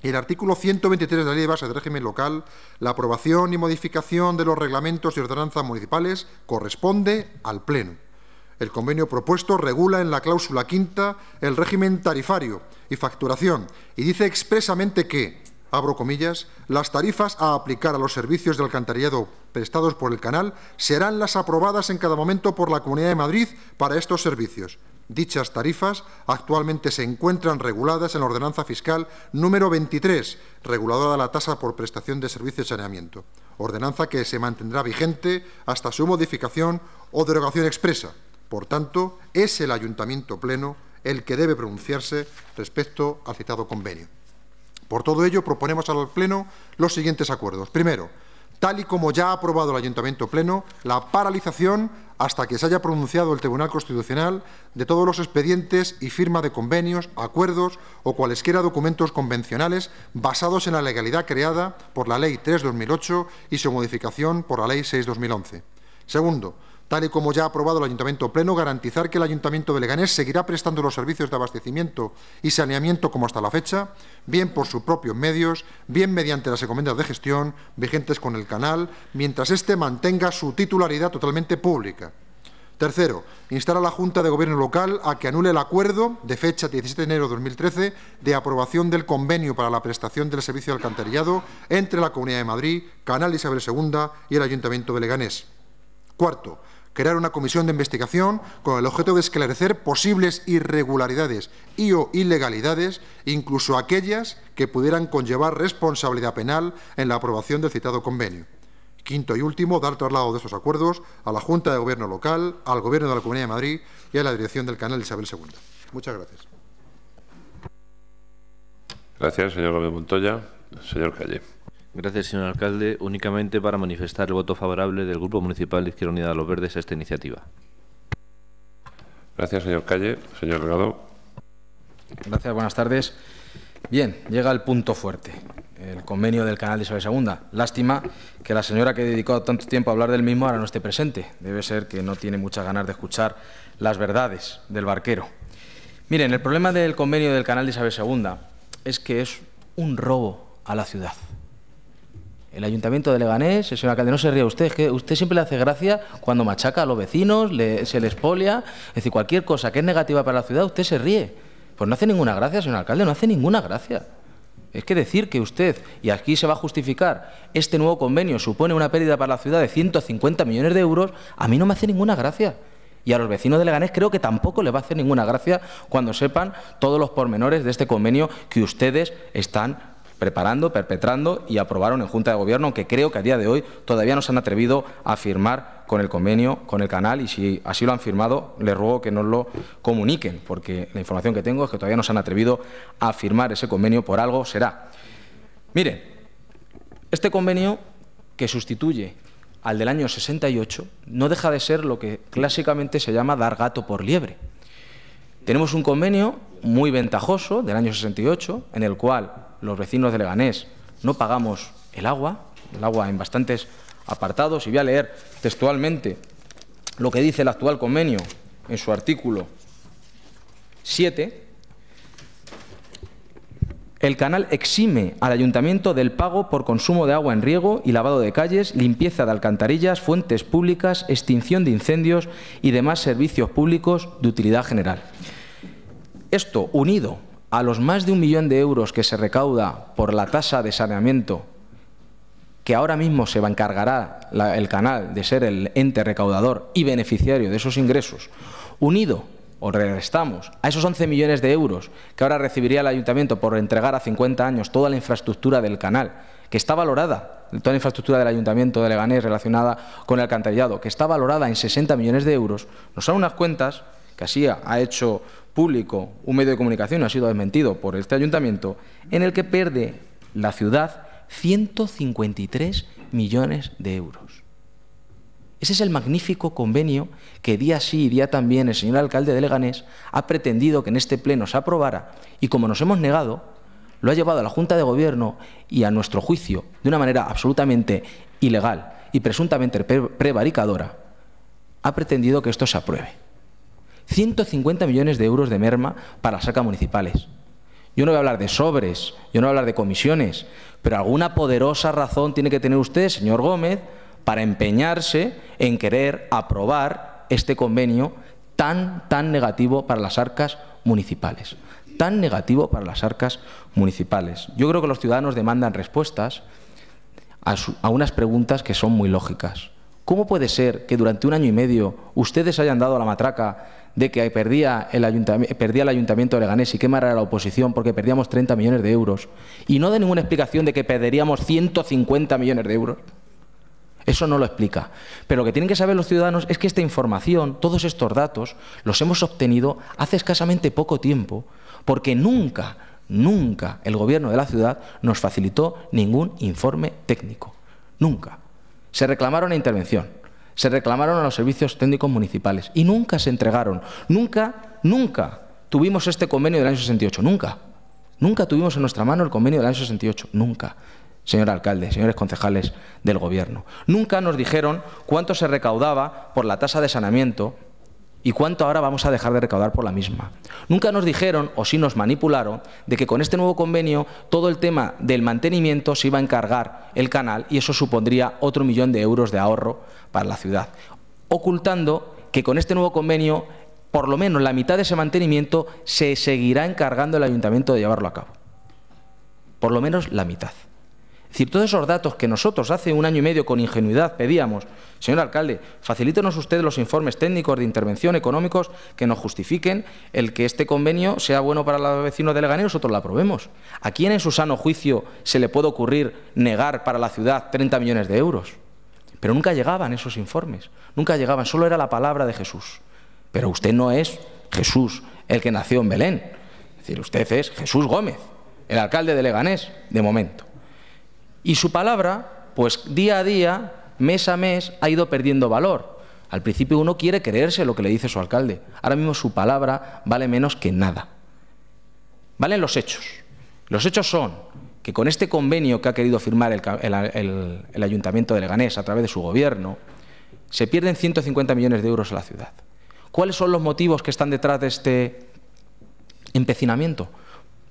y el artículo 123 de la Ley de Base del Régimen Local, la aprobación y modificación de los reglamentos y ordenanzas municipales corresponde al Pleno. El convenio propuesto regula en la cláusula quinta el régimen tarifario y facturación y dice expresamente que, abro comillas, las tarifas a aplicar a los servicios de alcantarillado prestados por el canal serán las aprobadas en cada momento por la Comunidad de Madrid para estos servicios. Dichas tarifas actualmente se encuentran reguladas en la Ordenanza Fiscal número 23, reguladora de la tasa por prestación de servicios de saneamiento, ordenanza que se mantendrá vigente hasta su modificación o derogación expresa. Por tanto, es el Ayuntamiento Pleno el que debe pronunciarse respecto al citado convenio. Por todo ello, proponemos al Pleno los siguientes acuerdos. Primero, tal y como ya ha aprobado el Ayuntamiento Pleno, la paralización hasta que se haya pronunciado el Tribunal Constitucional de todos los expedientes y firma de convenios, acuerdos o cualesquiera documentos convencionales basados en la legalidad creada por la Ley 3-2008 y su modificación por la Ley 6-2011. Segundo, tal y como ya ha aprobado el Ayuntamiento Pleno, garantizar que el Ayuntamiento de Leganés seguirá prestando los servicios de abastecimiento y saneamiento como hasta la fecha, bien por sus propios medios, bien mediante las encomiendas de gestión vigentes con el canal, mientras éste mantenga su titularidad totalmente pública. Tercero, instar a la Junta de Gobierno Local a que anule el acuerdo de fecha 17 de enero de 2013 de aprobación del convenio para la prestación del servicio de alcantarillado entre la Comunidad de Madrid, Canal Isabel II y el Ayuntamiento de Leganés. Cuarto, crear una comisión de investigación con el objeto de esclarecer posibles irregularidades y o ilegalidades, incluso aquellas que pudieran conllevar responsabilidad penal en la aprobación del citado convenio. Quinto y último, dar traslado de estos acuerdos a la Junta de Gobierno local, al Gobierno de la Comunidad de Madrid y a la dirección del canal Isabel II. Muchas gracias. Gracias, señor Gómez Montoya. Señor Calle. Gracias, señor alcalde. Únicamente para manifestar el voto favorable del Grupo Municipal de Izquierda Unida de los Verdes a esta iniciativa. Gracias, señor Calle. Señor Delgado. Gracias, buenas tardes. Bien, llega el punto fuerte, el convenio del canal de Isabel II. Lástima que la señora que dedicó tanto tiempo a hablar del mismo ahora no esté presente. Debe ser que no tiene muchas ganas de escuchar las verdades del barquero. Miren, el problema del convenio del canal de Isabel II es que es un robo a la ciudad el Ayuntamiento de Leganés, señor alcalde, no se ríe usted, es que usted siempre le hace gracia cuando machaca a los vecinos, se les polia, es decir, cualquier cosa que es negativa para la ciudad, usted se ríe. Pues no hace ninguna gracia, señor alcalde, no hace ninguna gracia. Es que decir que usted, y aquí se va a justificar, este nuevo convenio supone una pérdida para la ciudad de 150 millones de euros, a mí no me hace ninguna gracia. Y a los vecinos de Leganés creo que tampoco les va a hacer ninguna gracia cuando sepan todos los pormenores de este convenio que ustedes están preparando, perpetrando y aprobaron en Junta de Gobierno, que creo que a día de hoy todavía no se han atrevido a firmar con el convenio, con el canal, y si así lo han firmado, les ruego que nos lo comuniquen, porque la información que tengo es que todavía no se han atrevido a firmar ese convenio, por algo será. Mire, este convenio que sustituye al del año 68 no deja de ser lo que clásicamente se llama dar gato por liebre. Tenemos un convenio muy ventajoso del año 68 en el cual los vecinos de Leganés no pagamos el agua, el agua en bastantes apartados, y voy a leer textualmente lo que dice el actual convenio en su artículo 7. El canal exime al ayuntamiento del pago por consumo de agua en riego y lavado de calles, limpieza de alcantarillas, fuentes públicas, extinción de incendios y demás servicios públicos de utilidad general. Esto, unido a los más de un millón de euros que se recauda por la tasa de saneamiento, que ahora mismo se va encargará el canal de ser el ente recaudador y beneficiario de esos ingresos, unido o restamos a esos 11 millones de euros que ahora recibiría el ayuntamiento por entregar a 50 años toda la infraestructura del canal, que está valorada, toda la infraestructura del ayuntamiento de Leganés relacionada con el alcantarillado, que está valorada en 60 millones de euros, nos dan unas cuentas que así ha hecho público, un medio de comunicación, ha sido desmentido por este ayuntamiento, en el que pierde la ciudad 153 millones de euros. Ese es el magnífico convenio que día sí y día también el señor alcalde de Leganés ha pretendido que en este pleno se aprobara y como nos hemos negado, lo ha llevado a la Junta de Gobierno y a nuestro juicio, de una manera absolutamente ilegal y presuntamente prevaricadora, ha pretendido que esto se apruebe. 150 millones de euros de merma para las arcas municipales. Yo no voy a hablar de sobres, yo no voy a hablar de comisiones, pero alguna poderosa razón tiene que tener usted, señor Gómez, para empeñarse en querer aprobar este convenio tan, tan negativo para las arcas municipales. Tan negativo para las arcas municipales. Yo creo que los ciudadanos demandan respuestas a, a unas preguntas que son muy lógicas. ¿Cómo puede ser que durante un año y medio ustedes hayan dado la matraca de que perdía el, ayuntamiento, de Leganés y quemara la oposición porque perdíamos 30 millones de euros y no de ninguna explicación de que perderíamos 150 millones de euros? Eso no lo explica. Pero lo que tienen que saber los ciudadanos es que esta información, todos estos datos, los hemos obtenido hace escasamente poco tiempo, porque nunca, nunca el gobierno de la ciudad nos facilitó ningún informe técnico. Nunca. Se reclamaron a intervención, se reclamaron a los servicios técnicos municipales y nunca se entregaron. Nunca, nunca tuvimos este convenio del año 68, nunca. Nunca tuvimos en nuestra mano el convenio del año 68, nunca. Señor alcalde, señores concejales del gobierno. Nunca nos dijeron cuánto se recaudaba por la tasa de sanamiento y cuánto ahora vamos a dejar de recaudar por la misma. Nunca nos dijeron, o sí nos manipularon, de que con este nuevo convenio todo el tema del mantenimiento se iba a encargar el canal y eso supondría otro millón de euros de ahorro para la ciudad, ocultando que con este nuevo convenio por lo menos la mitad de ese mantenimiento se seguirá encargando el ayuntamiento de llevarlo a cabo. Por lo menos la mitad. Es decir, todos esos datos que nosotros hace un año y medio con ingenuidad pedíamos, señor alcalde, facilítenos usted los informes técnicos de intervención económicos que nos justifiquen el que este convenio sea bueno para los vecinos de Leganés y nosotros lo aprobemos. ¿A quién en su sano juicio se le puede ocurrir negar para la ciudad 30 millones de euros? Pero nunca llegaban esos informes, nunca llegaban, solo era la palabra de Jesús. Pero usted no es Jesús el que nació en Belén, es decir, usted es Jesús Gómez, el alcalde de Leganés, de momento. Y su palabra, pues día a día, mes a mes, ha ido perdiendo valor. Al principio uno quiere creerse lo que le dice su alcalde. Ahora mismo su palabra vale menos que nada. Valen los hechos. Los hechos son que con este convenio que ha querido firmar el, Ayuntamiento de Leganés a través de su gobierno, se pierden 150 millones de euros a la ciudad. ¿Cuáles son los motivos que están detrás de este empecinamiento?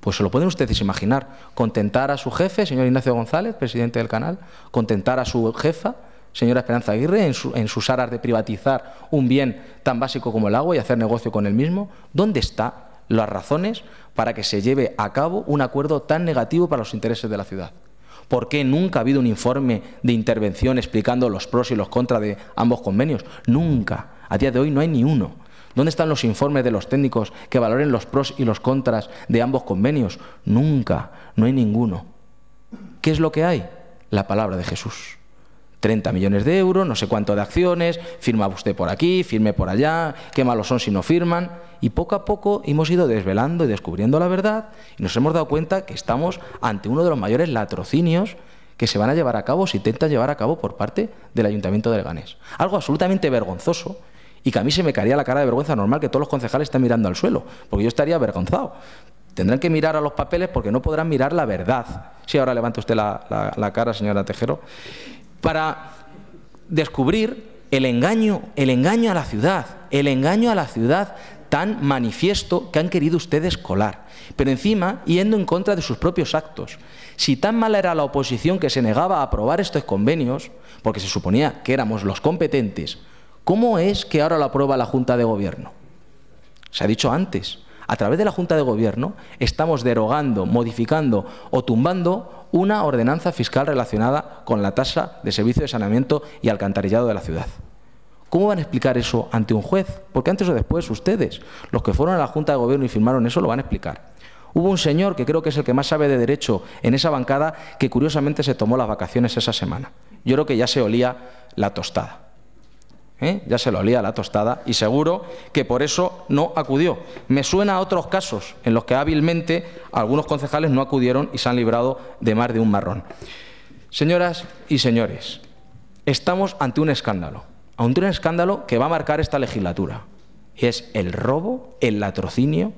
Pues se lo pueden ustedes imaginar. Contentar a su jefe, señor Ignacio González, presidente del canal, contentar a su jefa, señora Esperanza Aguirre, en, sus aras de privatizar un bien tan básico como el agua y hacer negocio con el mismo. ¿Dónde están las razones para que se lleve a cabo un acuerdo tan negativo para los intereses de la ciudad? ¿Por qué nunca ha habido un informe de intervención explicando los pros y los contras de ambos convenios? Nunca. A día de hoy no hay ni uno. ¿Dónde están los informes de los técnicos que valoren los pros y los contras de ambos convenios? Nunca, no hay ninguno. ¿Qué es lo que hay? La palabra de Jesús. 30 millones de euros, no sé cuánto de acciones, firma usted por aquí, firme por allá, qué malos son si no firman. Y poco a poco hemos ido desvelando y descubriendo la verdad y nos hemos dado cuenta que estamos ante uno de los mayores latrocinios que se van a llevar a cabo, se intenta llevar a cabo por parte del Ayuntamiento de Ganés. Algo absolutamente vergonzoso y que a mí se me caería la cara de vergüenza normal que todos los concejales están mirando al suelo, porque yo estaría avergonzado. Tendrán que mirar a los papeles porque no podrán mirar la verdad. Sí, ahora levanta usted la, la cara, señora Tejero. Para descubrir el engaño, el engaño a la ciudad, el engaño a la ciudad tan manifiesto que han querido ustedes colar, pero encima yendo en contra de sus propios actos. Si tan mala era la oposición que se negaba a aprobar estos convenios, porque se suponía que éramos los competentes, ¿Cómo es que ahora lo aprueba la Junta de Gobierno? Se ha dicho antes. A través de la Junta de Gobierno estamos derogando, modificando o tumbando una ordenanza fiscal relacionada con la tasa de servicio de saneamiento y alcantarillado de la ciudad. ¿Cómo van a explicar eso ante un juez? Porque antes o después ustedes, los que fueron a la Junta de Gobierno y firmaron eso, lo van a explicar. Hubo un señor que creo que es el que más sabe de derecho en esa bancada que curiosamente se tomó las vacaciones esa semana. Yo creo que ya se olía la tostada. ¿eh? ya se lo olía la tostada y seguro que por eso no acudió. Me suena a otros casos en los que hábilmente algunos concejales no acudieron y se han librado de más de un marrón. Señoras y señores, estamos ante un escándalo, ante un escándalo que va a marcar esta legislatura, y es el robo, el latrocinio,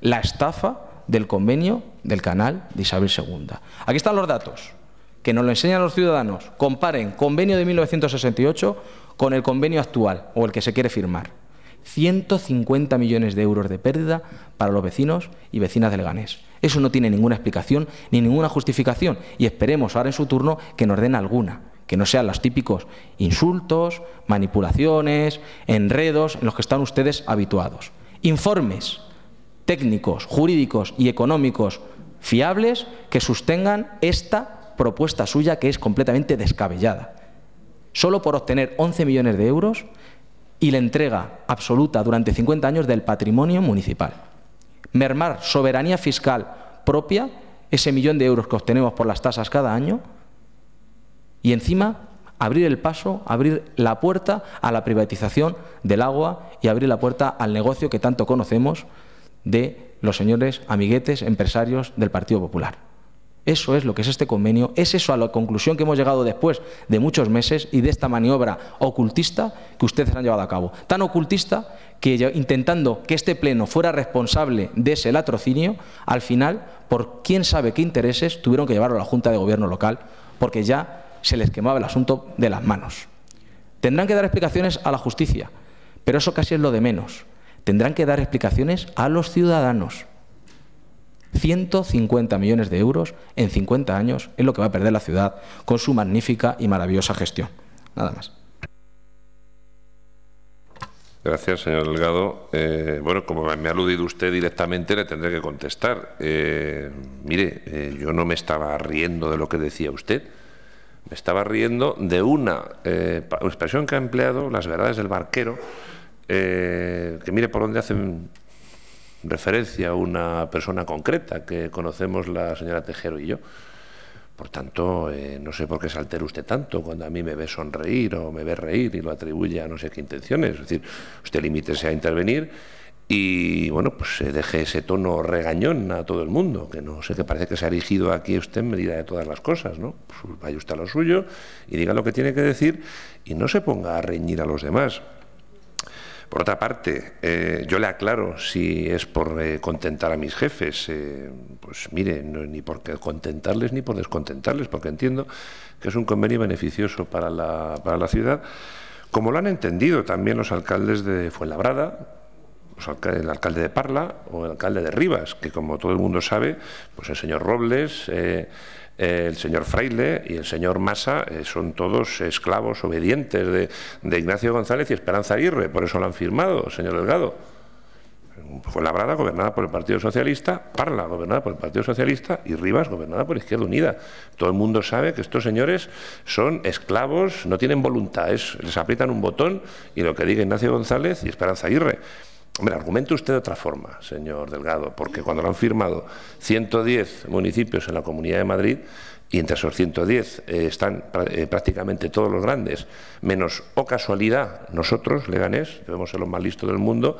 la estafa del convenio del canal de Isabel II. Aquí están los datos, que nos lo enseñan los ciudadanos. Comparen convenio de 1968 con el convenio actual o el que se quiere firmar. 150 millones de euros de pérdida para los vecinos y vecinas del Ganés. Eso no tiene ninguna explicación ni ninguna justificación y esperemos ahora en su turno que nos den alguna, que no sean los típicos insultos, manipulaciones, enredos en los que están ustedes habituados. Informes técnicos, jurídicos y económicos fiables que sostengan esta propuesta suya que es completamente descabellada solo por obtener 11 millones de euros y la entrega absoluta durante 50 años del patrimonio municipal. Mermar soberanía fiscal propia, ese millón de euros que obtenemos por las tasas cada año, y encima abrir el paso, abrir la puerta a la privatización del agua y abrir la puerta al negocio que tanto conocemos de los señores amiguetes empresarios del Partido Popular. Eso es lo que es este convenio, es eso a la conclusión que hemos llegado después de muchos meses y de esta maniobra ocultista que ustedes han llevado a cabo. Tan ocultista que intentando que este Pleno fuera responsable de ese latrocinio, al final, por quién sabe qué intereses, tuvieron que llevarlo a la Junta de Gobierno local, porque ya se les quemaba el asunto de las manos. Tendrán que dar explicaciones a la justicia, pero eso casi es lo de menos. Tendrán que dar explicaciones a los ciudadanos. 150 millones de euros en 50 años es lo que va a perder la ciudad con su magnífica y maravillosa gestión. Nada más. Gracias, señor Delgado. Eh, bueno, como me ha aludido usted directamente, le tendré que contestar. Eh, mire, eh, yo no me estaba riendo de lo que decía usted. Me estaba riendo de una expresión que ha empleado, las verdades del barquero, que mire por dónde hacen referencia a una persona concreta que conocemos la señora Tejero y yo. Por tanto, eh, no sé por qué se altera usted tanto cuando a mí me ve sonreír o me ve reír y lo atribuye a no sé qué intenciones. Es decir, usted limítese a intervenir y, bueno, pues se deje ese tono regañón a todo el mundo, que no sé, que parece que se ha erigido aquí usted en medida de todas las cosas, ¿no? Pues vaya usted a lo suyo y diga lo que tiene que decir y no se ponga a reñir a los demás. Por otra parte, eh, yo le aclaro si es por eh, contentar a mis jefes, eh, pues mire, ni por contentarles ni por descontentarles, porque entiendo que es un convenio beneficioso para la, ciudad, como lo han entendido también los alcaldes de Fuenlabrada, el alcalde de Parla o el alcalde de Rivas, que como todo el mundo sabe, pues el señor Robles, el señor Fraile y el señor Massa eh, son todos esclavos obedientes de, Ignacio González y Esperanza Aguirre, por eso lo han firmado, señor Delgado. Fue Labrada gobernada por el Partido Socialista, Parla gobernada por el Partido Socialista y Rivas gobernada por Izquierda Unida. Todo el mundo sabe que estos señores son esclavos, no tienen voluntad, les aprietan un botón y lo que diga Ignacio González y Esperanza Aguirre. Hombre, argumente usted de otra forma, señor Delgado, porque cuando lo han firmado 110 municipios en la Comunidad de Madrid, y entre esos 110 eh, están eh, prácticamente todos los grandes, menos, o casualidad, nosotros, Leganés, debemos ser los más listos del mundo,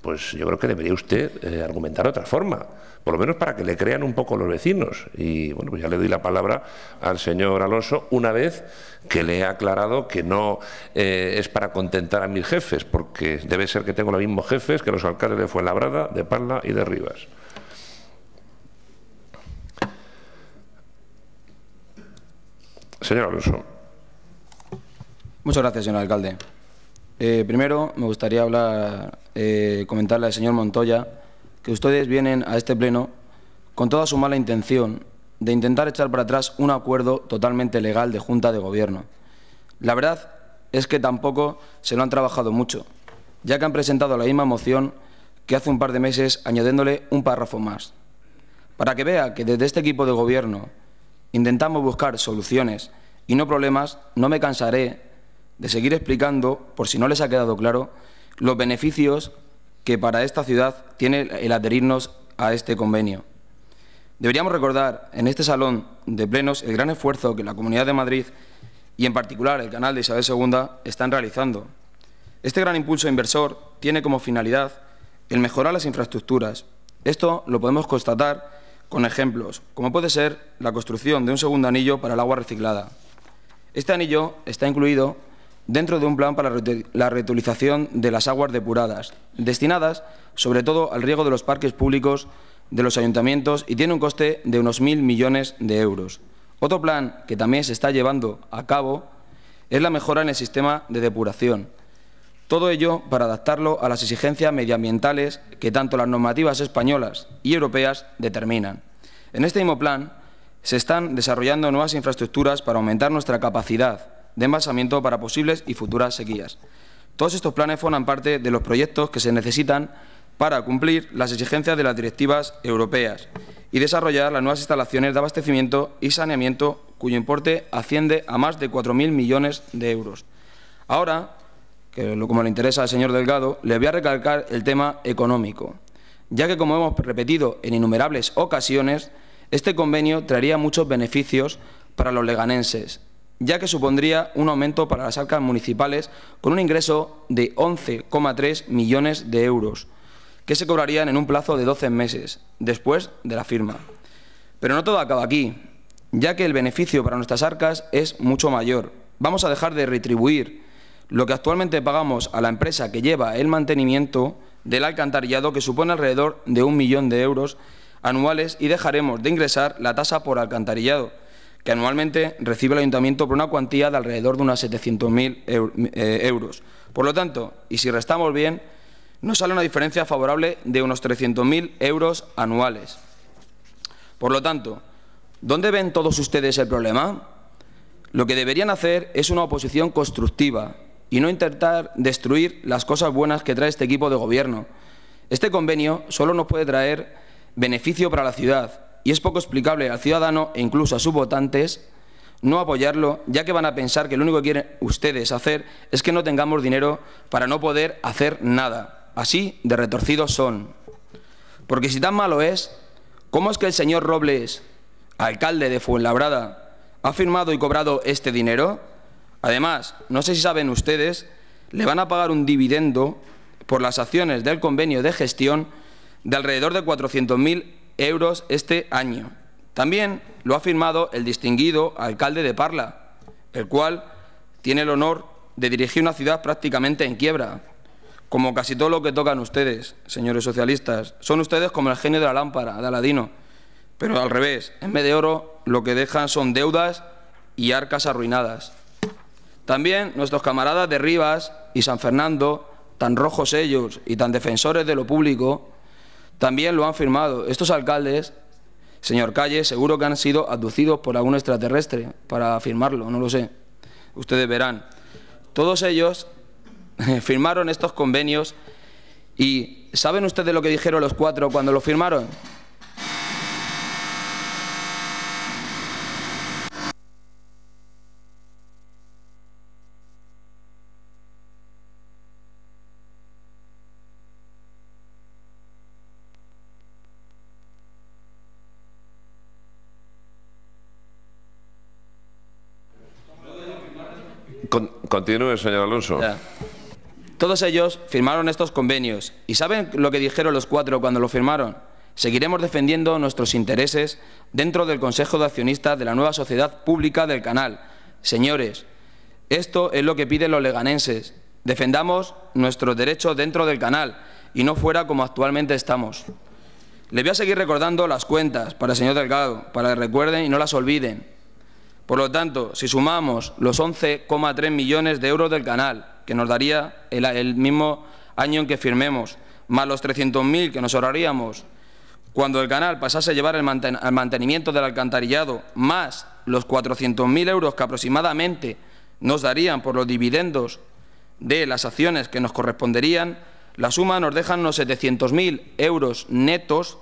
pues yo creo que debería usted eh, argumentar de otra forma, por lo menos para que le crean un poco los vecinos. Y bueno, pues ya le doy la palabra al señor Alonso una vez que le he aclarado que no eh, es para contentar a mis jefes, porque debe ser que tengo los mismos jefes que los alcaldes de Fuenlabrada, de Parla y de Rivas. Señor Alonso. Muchas gracias, señor alcalde. Eh, primero, me gustaría hablar, eh, comentarle al señor Montoya que ustedes vienen a este pleno con toda su mala intención de intentar echar para atrás un acuerdo totalmente legal de Junta de Gobierno. La verdad es que tampoco se lo han trabajado mucho, ya que han presentado la misma moción que hace un par de meses añadiéndole un párrafo más. Para que vea que desde este equipo de gobierno intentamos buscar soluciones y no problemas, no me cansaré de seguir explicando, por si no les ha quedado claro, los beneficios que para esta ciudad tiene el adherirnos a este convenio. Deberíamos recordar en este salón de plenos el gran esfuerzo que la Comunidad de Madrid y en particular el canal de Isabel II están realizando. Este gran impulso inversor tiene como finalidad el mejorar las infraestructuras. Esto lo podemos constatar con ejemplos, como puede ser la construcción de un segundo anillo para el agua reciclada. Este anillo está incluido dentro de un plan para la reutilización de las aguas depuradas, destinadas sobre todo al riego de los parques públicos de los ayuntamientos y tiene un coste de unos mil millones de euros. Otro plan que también se está llevando a cabo es la mejora en el sistema de depuración. Todo ello para adaptarlo a las exigencias medioambientales que tanto las normativas españolas y europeas determinan. En este mismo plan se están desarrollando nuevas infraestructuras para aumentar nuestra capacidad de embalsamiento para posibles y futuras sequías. Todos estos planes forman parte de los proyectos que se necesitan para cumplir las exigencias de las directivas europeas y desarrollar las nuevas instalaciones de abastecimiento y saneamiento cuyo importe asciende a más de 4.000 millones de euros. Ahora, que como le interesa al señor Delgado, le voy a recalcar el tema económico, ya que como hemos repetido en innumerables ocasiones, este convenio traería muchos beneficios para los leganenses, ya que supondría un aumento para las arcas municipales con un ingreso de 11,3 millones de euros, que se cobrarían en un plazo de 12 meses después de la firma. Pero no todo acaba aquí, ya que el beneficio para nuestras arcas es mucho mayor. Vamos a dejar de retribuir lo que actualmente pagamos a la empresa que lleva el mantenimiento del alcantarillado, que supone alrededor de un millón de euros anuales, y dejaremos de ingresar la tasa por alcantarillado que anualmente recibe el ayuntamiento por una cuantía de alrededor de unos 700.000 eh, euros. Por lo tanto, y si restamos bien, nos sale una diferencia favorable de unos 300.000 euros anuales. Por lo tanto, ¿dónde ven todos ustedes el problema? Lo que deberían hacer es una oposición constructiva y no intentar destruir las cosas buenas que trae este equipo de gobierno. Este convenio solo nos puede traer beneficio para la ciudad y es poco explicable al ciudadano e incluso a sus votantes no apoyarlo, ya que van a pensar que lo único que quieren ustedes hacer es que no tengamos dinero para no poder hacer nada. Así de retorcidos son. Porque si tan malo es, ¿cómo es que el señor Robles, alcalde de Fuenlabrada, ha firmado y cobrado este dinero? Además, no sé si saben ustedes, le van a pagar un dividendo por las acciones del convenio de gestión de alrededor de 400.000 euros este año. También lo ha firmado el distinguido alcalde de Parla, el cual tiene el honor de dirigir una ciudad prácticamente en quiebra, como casi todo lo que tocan ustedes, señores socialistas. Son ustedes como el genio de la lámpara, de Aladino, pero al revés, en vez de oro lo que dejan son deudas y arcas arruinadas. También nuestros camaradas de Rivas y San Fernando, tan rojos ellos y tan defensores de lo público, también lo han firmado estos alcaldes, señor Calle, seguro que han sido aducidos por algún extraterrestre para firmarlo, no lo sé. Ustedes verán. Todos ellos firmaron estos convenios y ¿saben ustedes lo que dijeron los cuatro cuando lo firmaron? Continúe, señor Alonso. Todos ellos firmaron estos convenios y ¿saben lo que dijeron los cuatro cuando lo firmaron? Seguiremos defendiendo nuestros intereses dentro del Consejo de Accionistas de la nueva sociedad pública del canal. Señores, esto es lo que piden los leganenses. Defendamos nuestros derechos dentro del canal y no fuera como actualmente estamos. Le voy a seguir recordando las cuentas para el señor Delgado, para que recuerden y no las olviden. Por lo tanto, si sumamos los 11,3 millones de euros del canal, que nos daría el, mismo año en que firmemos, más los 300.000 que nos ahorraríamos cuando el canal pasase a llevar el mantenimiento del alcantarillado, más los 400.000 euros que aproximadamente nos darían por los dividendos de las acciones que nos corresponderían, la suma nos deja unos 700.000 euros netos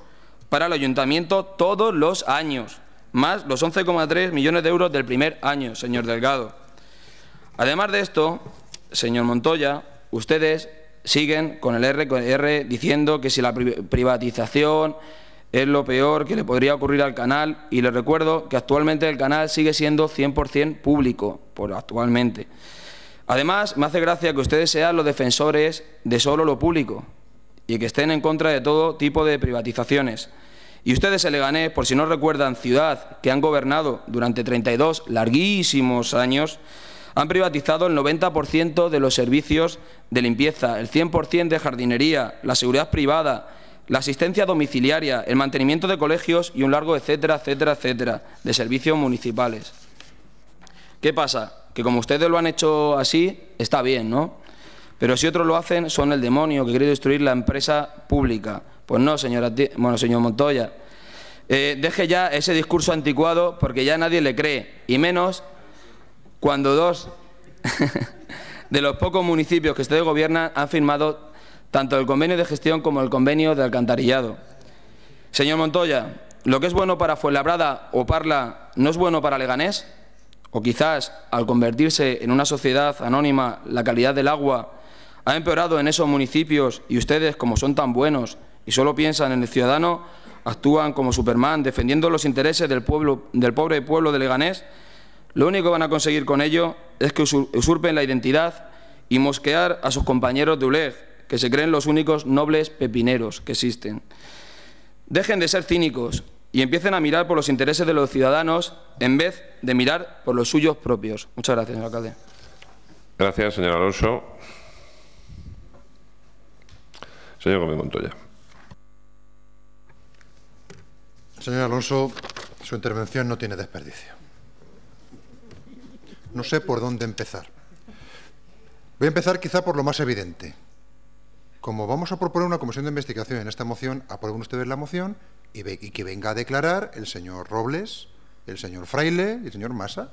para el ayuntamiento todos los años más los 11,3 millones de euros del primer año, señor Delgado. Además de esto, señor Montoya, ustedes siguen con el R diciendo que si la privatización es lo peor que le podría ocurrir al canal y les recuerdo que actualmente el canal sigue siendo 100% público, por actualmente. Además, me hace gracia que ustedes sean los defensores de solo lo público y que estén en contra de todo tipo de privatizaciones. Y ustedes, el Leganés, por si no recuerdan, ciudad que han gobernado durante 32 larguísimos años, han privatizado el 90% de los servicios de limpieza, el 100% de jardinería, la seguridad privada, la asistencia domiciliaria, el mantenimiento de colegios y un largo etcétera, etcétera, etcétera, de servicios municipales. ¿Qué pasa? Que como ustedes lo han hecho así, está bien, ¿no? Pero si otros lo hacen, son el demonio que quiere destruir la empresa pública. Pues no, señora, bueno, señor Montoya. Eh, deje ya ese discurso anticuado porque ya nadie le cree, y menos cuando dos de los pocos municipios que usted gobierna han firmado tanto el convenio de gestión como el convenio de alcantarillado. Señor Montoya, ¿lo que es bueno para Fuenlabrada o Parla no es bueno para Leganés? ¿O quizás, al convertirse en una sociedad anónima, la calidad del agua ha empeorado en esos municipios y ustedes, como son tan buenos, y solo piensan en el ciudadano, actúan como Superman defendiendo los intereses del, pueblo, del pobre pueblo de Leganés, lo único que van a conseguir con ello es que usurpen la identidad y mosquear a sus compañeros de ULEG, que se creen los únicos nobles pepineros que existen. Dejen de ser cínicos y empiecen a mirar por los intereses de los ciudadanos en vez de mirar por los suyos propios. Muchas gracias, señor alcalde. Gracias, señor Alonso. Señor Gómez Montoya. Señor Alonso, su intervención no tiene desperdicio. No sé por dónde empezar. Voy a empezar quizá por lo más evidente. Como vamos a proponer una comisión de investigación en esta moción, aprueben ustedes la moción y, que venga a declarar el señor Robles, el señor Fraile y el señor Massa.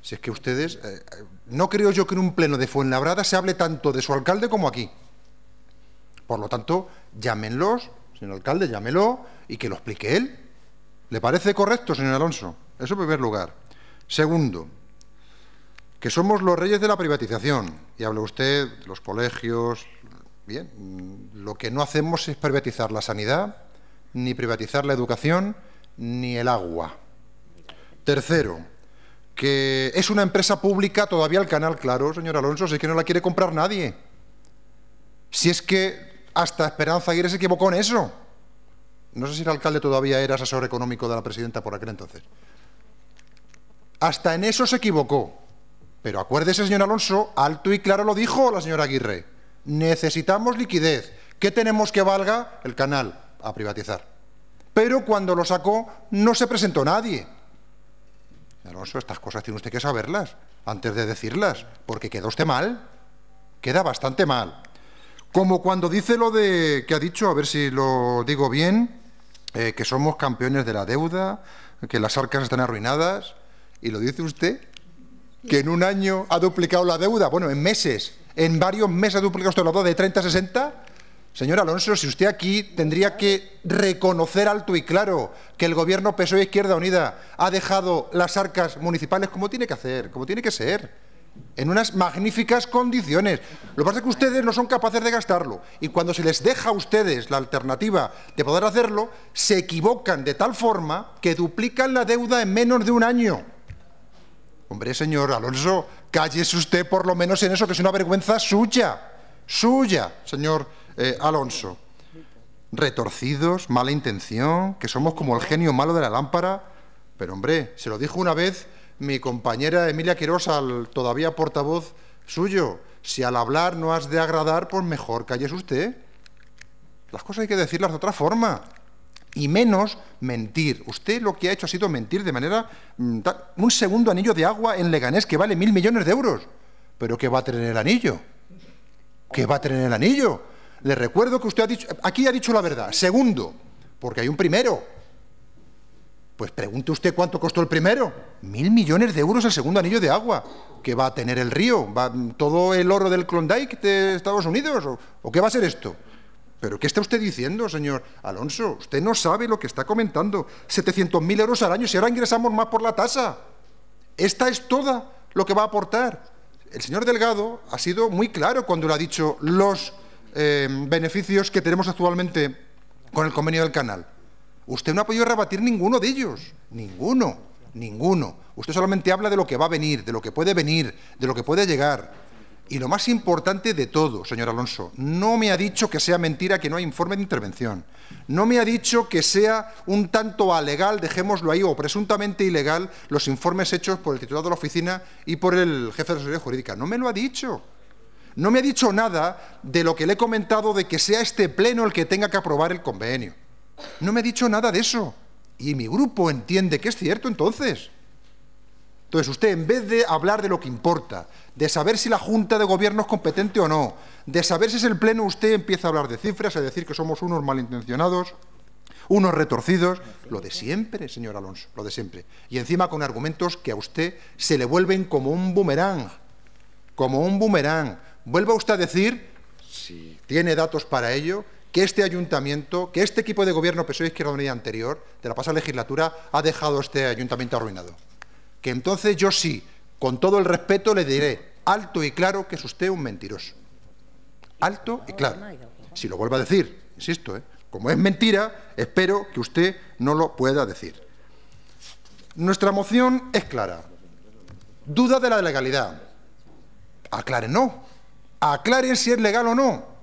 Si es que ustedes... Eh, eh, no creo yo que en un pleno de Fuenlabrada se hable tanto de su alcalde como aquí. Por lo tanto, llámenlos, señor alcalde, llámelo, y que lo explique él. ¿Le parece correcto, señor Alonso? Eso en primer lugar. Segundo, que somos los reyes de la privatización. Y habla usted de los colegios. Bien, lo que no hacemos es privatizar la sanidad, ni privatizar la educación, ni el agua. Tercero, que es una empresa pública todavía el canal, claro, señor Alonso, si es que no la quiere comprar nadie. Si es que hasta Esperanza Aguirre se equivocó en eso no sé si el alcalde todavía era asesor económico de la presidenta por aquel entonces. Hasta en eso se equivocó. Pero acuérdese, señor Alonso, alto y claro lo dijo la señora Aguirre. Necesitamos liquidez. ¿Qué tenemos que valga? El canal a privatizar. Pero cuando lo sacó no se presentó nadie. Alonso, estas cosas tiene usted que saberlas antes de decirlas, porque quedó usted mal. Queda bastante mal. Como cuando dice lo de que ha dicho, a ver si lo digo bien, eh, que somos campeones de la deuda, que las arcas están arruinadas, y lo dice usted, que en un año ha duplicado la deuda, bueno, en meses, en varios meses ha duplicado usted la deuda de 30 a 60. Señor Alonso, si usted aquí tendría que reconocer alto y claro que el gobierno PSOE Izquierda Unida ha dejado las arcas municipales como tiene que hacer, como tiene que ser en unas magníficas condiciones. Lo que pasa es que ustedes no son capaces de gastarlo y cuando se les deja a ustedes la alternativa de poder hacerlo, se equivocan de tal forma que duplican la deuda en menos de un año. Hombre, señor Alonso, cállese usted por lo menos en eso, que es una vergüenza suya, suya, señor eh, Alonso. Retorcidos, mala intención, que somos como el genio malo de la lámpara. Pero hombre, se lo dijo una vez mi compañera Emilia Quirós, al todavía portavoz suyo, si al hablar no has de agradar, pues mejor calles usted. Las cosas hay que decirlas de otra forma. Y menos mentir. Usted lo que ha hecho ha sido mentir de manera... Mm, un segundo anillo de agua en Leganés que vale mil millones de euros. ¿Pero qué va a tener el anillo? ¿Qué va a tener el anillo? Le recuerdo que usted ha dicho... Aquí ha dicho la verdad. Segundo. Porque hay un primero. Pues pregunte usted cuánto costó el primero. Mil millones de euros el segundo anillo de agua. que va a tener el río? ¿Va todo el oro del Klondike de Estados Unidos? ¿O, qué va a ser esto? ¿Pero qué está usted diciendo, señor Alonso? Usted no sabe lo que está comentando. 700.000 euros al año si ahora ingresamos más por la tasa. Esta es toda lo que va a aportar. El señor Delgado ha sido muy claro cuando le ha dicho los eh, beneficios que tenemos actualmente con el convenio del canal. Usted no ha podido rebatir ninguno de ellos, ninguno, ninguno. Usted solamente habla de lo que va a venir, de lo que puede venir, de lo que puede llegar. Y lo más importante de todo, señor Alonso, no me ha dicho que sea mentira que no hay informe de intervención. No me ha dicho que sea un tanto alegal, dejémoslo ahí, o presuntamente ilegal, los informes hechos por el titular de la oficina y por el jefe de la seguridad jurídica. No me lo ha dicho. No me ha dicho nada de lo que le he comentado de que sea este pleno el que tenga que aprobar el convenio. No me ha dicho nada de eso. Y mi grupo entiende que es cierto entonces. Entonces usted, en vez de hablar de lo que importa, de saber si la Junta de Gobierno es competente o no, de saber si es el Pleno, usted empieza a hablar de cifras, a decir que somos unos malintencionados, unos retorcidos, lo de siempre, señor Alonso, lo de siempre. Y encima con argumentos que a usted se le vuelven como un boomerang, como un boomerang. Vuelva usted a decir, si tiene datos para ello, que este ayuntamiento, que este equipo de gobierno PSOE Izquierda Unida anterior, de la pasada legislatura, ha dejado este ayuntamiento arruinado. Que entonces yo sí, con todo el respeto, le diré alto y claro que es usted un mentiroso. Alto y claro. Si lo vuelvo a decir, insisto, ¿eh? como es mentira, espero que usted no lo pueda decir. Nuestra moción es clara. Duda de la legalidad. no. Aclaren si es legal o no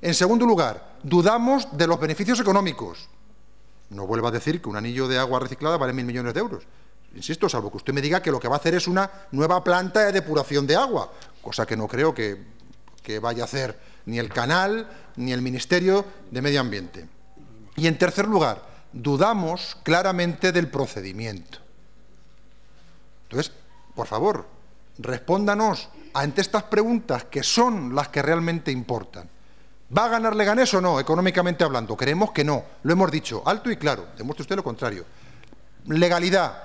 en segundo lugar, dudamos de los beneficios económicos. No vuelva a decir que un anillo de agua reciclada vale mil millones de euros. Insisto, salvo que usted me diga que lo que va a hacer es una nueva planta de depuración de agua, cosa que no creo que, que vaya a hacer ni el canal ni el Ministerio de Medio Ambiente. Y en tercer lugar, dudamos claramente del procedimiento. Entonces, por favor, respóndanos ante estas preguntas que son las que realmente importan. ¿Va a ganar Leganés o no, económicamente hablando? Creemos que no. Lo hemos dicho alto y claro. Demuestre usted lo contrario. Legalidad.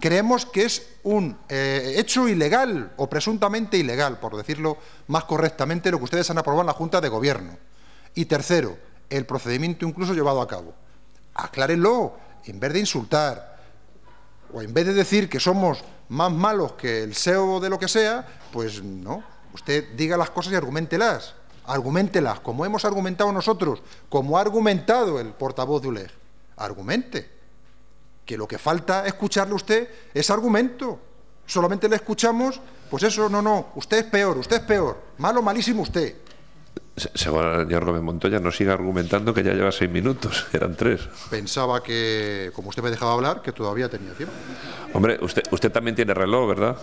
Creemos que es un eh, hecho ilegal o presuntamente ilegal, por decirlo más correctamente, lo que ustedes han aprobado en la Junta de Gobierno. Y tercero, el procedimiento incluso llevado a cabo. Aclárenlo, en vez de insultar o en vez de decir que somos más malos que el SEO de lo que sea, pues no, usted diga las cosas y argumentelas argumentelas, como hemos argumentado nosotros, como ha argumentado el portavoz de ULEG. Argumente. Que lo que falta escucharle usted es argumento. Solamente le escuchamos, pues eso, no, no, usted es peor, usted es peor, malo, malísimo usted. Señor Gómez Montoya, no siga argumentando que ya lleva seis minutos, eran tres. Pensaba que, como usted me dejaba hablar, que todavía tenía tiempo. Hombre, usted, usted también tiene reloj, ¿verdad?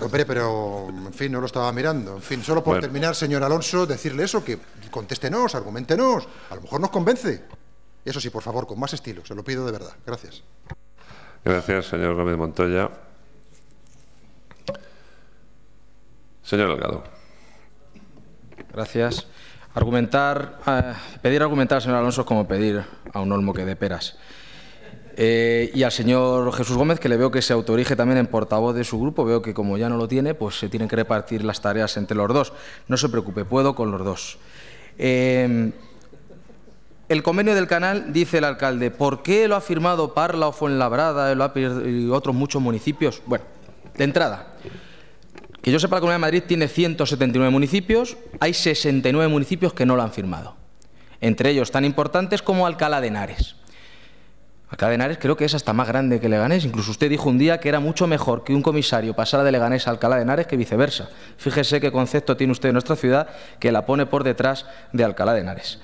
Hombre, pero, en fin, no lo estaba mirando. En fin, solo por terminar, señor Alonso, decirle eso, que contéstenos, argumentenos, a lo mejor nos convence. Eso sí, por favor, con más estilo, se lo pido de verdad. Gracias. Gracias, señor Gómez Montoya. Señor Delgado. Gracias. Argumentar, eh, pedir argumentar al señor Alonso es como pedir a un olmo que dé peras. Eh, y al señor Jesús Gómez, que le veo que se autorige también en portavoz de su grupo, veo que como ya no lo tiene, pues se tienen que repartir las tareas entre los dos. No se preocupe, puedo con los dos. Eh, el convenio del canal, dice el alcalde, ¿por qué lo ha firmado Parla o Fuenlabrada y otros muchos municipios? Bueno, de entrada, que yo sepa, la Comunidad de Madrid tiene 179 municipios, hay 69 municipios que no lo han firmado. Entre ellos tan importantes como Alcalá de Henares. Alcalá de Henares creo que es hasta más grande que Leganés. Incluso usted dijo un día que era mucho mejor que un comisario pasara de Leganés a Alcalá de Henares que viceversa. Fíjese qué concepto tiene usted de nuestra ciudad que la pone por detrás de Alcalá de Henares.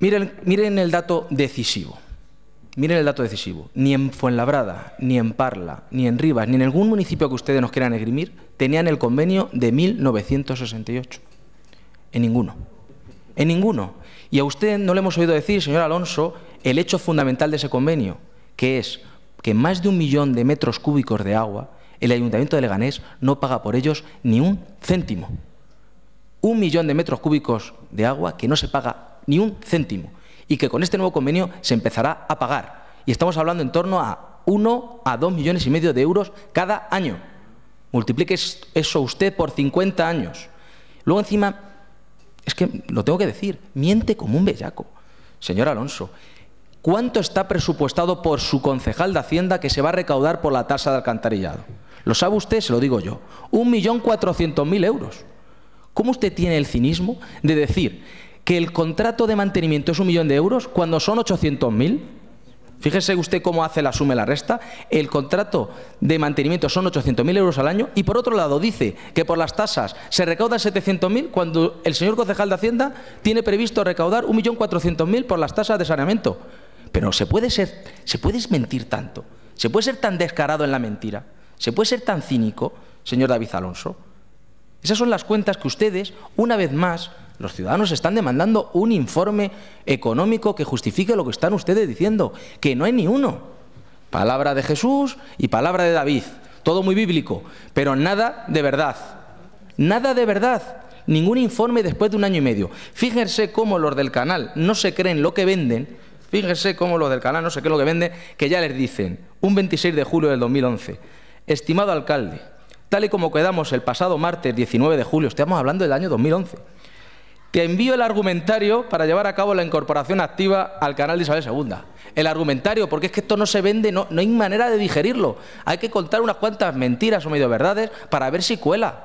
Miren, miren el dato decisivo. Miren el dato decisivo. Ni en Fuenlabrada, ni en Parla, ni en Rivas, ni en ningún municipio que ustedes nos quieran esgrimir, tenían el convenio de 1968. En ninguno. En ninguno. Y a usted no le hemos oído decir, señor Alonso, el hecho fundamental de ese convenio, que es que más de un millón de metros cúbicos de agua, el Ayuntamiento de Leganés no paga por ellos ni un céntimo. Un millón de metros cúbicos de agua que no se paga ni un céntimo y que con este nuevo convenio se empezará a pagar. Y estamos hablando en torno a 1 a 2 millones y medio de euros cada año. Multiplique eso usted por 50 años. Luego encima, es que lo tengo que decir, miente como un bellaco. Señor Alonso, ¿cuánto está presupuestado por su concejal de Hacienda que se va a recaudar por la tasa de alcantarillado? Lo sabe usted, se lo digo yo. 1.400.000 euros. ¿Cómo usted tiene el cinismo de decir que el contrato de mantenimiento es un millón de euros cuando son 800.000. Fíjese usted cómo hace la suma y la resta. El contrato de mantenimiento son 800.000 euros al año y por otro lado dice que por las tasas se recaudan 700.000 cuando el señor concejal de Hacienda tiene previsto recaudar 1.400.000 por las tasas de saneamiento. Pero se puede ser, se puede mentir tanto, se puede ser tan descarado en la mentira, se puede ser tan cínico, señor David Alonso. Esas son las cuentas que ustedes, una vez más, los ciudadanos están demandando un informe económico que justifique lo que están ustedes diciendo, que no hay ni uno. Palabra de Jesús y palabra de David, todo muy bíblico, pero nada de verdad. Nada de verdad. Ningún informe después de un año y medio. Fíjense cómo los del canal no se creen lo que venden. Fíjense cómo los del canal no se creen lo que venden, que ya les dicen, un 26 de julio del 2011, estimado alcalde, tal y como quedamos el pasado martes 19 de julio, estamos hablando del año 2011, te envío el argumentario para llevar a cabo la incorporación activa al canal de Isabel II. El argumentario, porque es que esto no se vende, no, no hay manera de digerirlo. Hay que contar unas cuantas mentiras o medio verdades para ver si cuela.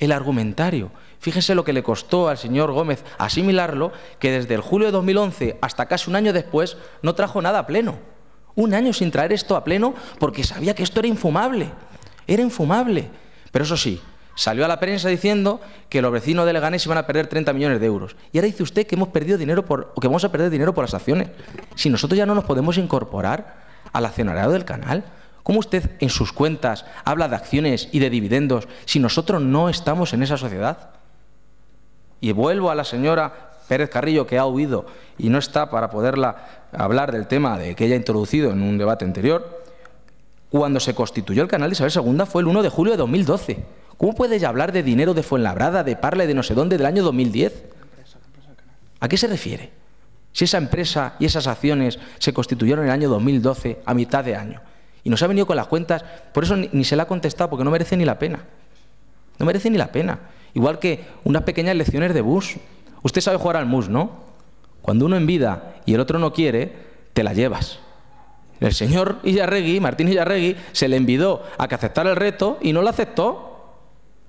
El argumentario. Fíjese lo que le costó al señor Gómez asimilarlo, que desde el julio de 2011 hasta casi un año después no trajo nada a pleno. Un año sin traer esto a pleno porque sabía que esto era infumable. Era infumable. Pero eso sí, Salió a la prensa diciendo que los vecinos de Leganés iban a perder 30 millones de euros. Y ahora dice usted que hemos perdido dinero por, que vamos a perder dinero por las acciones. Si nosotros ya no nos podemos incorporar al accionariado del canal, ¿cómo usted en sus cuentas habla de acciones y de dividendos si nosotros no estamos en esa sociedad? Y vuelvo a la señora Pérez Carrillo, que ha huido y no está para poderla hablar del tema de que ella ha introducido en un debate anterior. Cuando se constituyó el canal de Isabel II fue el 1 de julio de 2012 ¿Cómo puedes hablar de dinero de Fuenlabrada, de Parla de no sé dónde del año 2010? ¿A qué se refiere? Si esa empresa y esas acciones se constituyeron en el año 2012, a mitad de año, y nos ha venido con las cuentas, por eso ni, se la ha contestado, porque no merece ni la pena. No merece ni la pena. Igual que unas pequeñas lecciones de bus. Usted sabe jugar al mus, ¿no? Cuando uno envida y el otro no quiere, te la llevas. El señor Illarregui, Martín Illarregui, se le envidó a que aceptara el reto y no lo aceptó.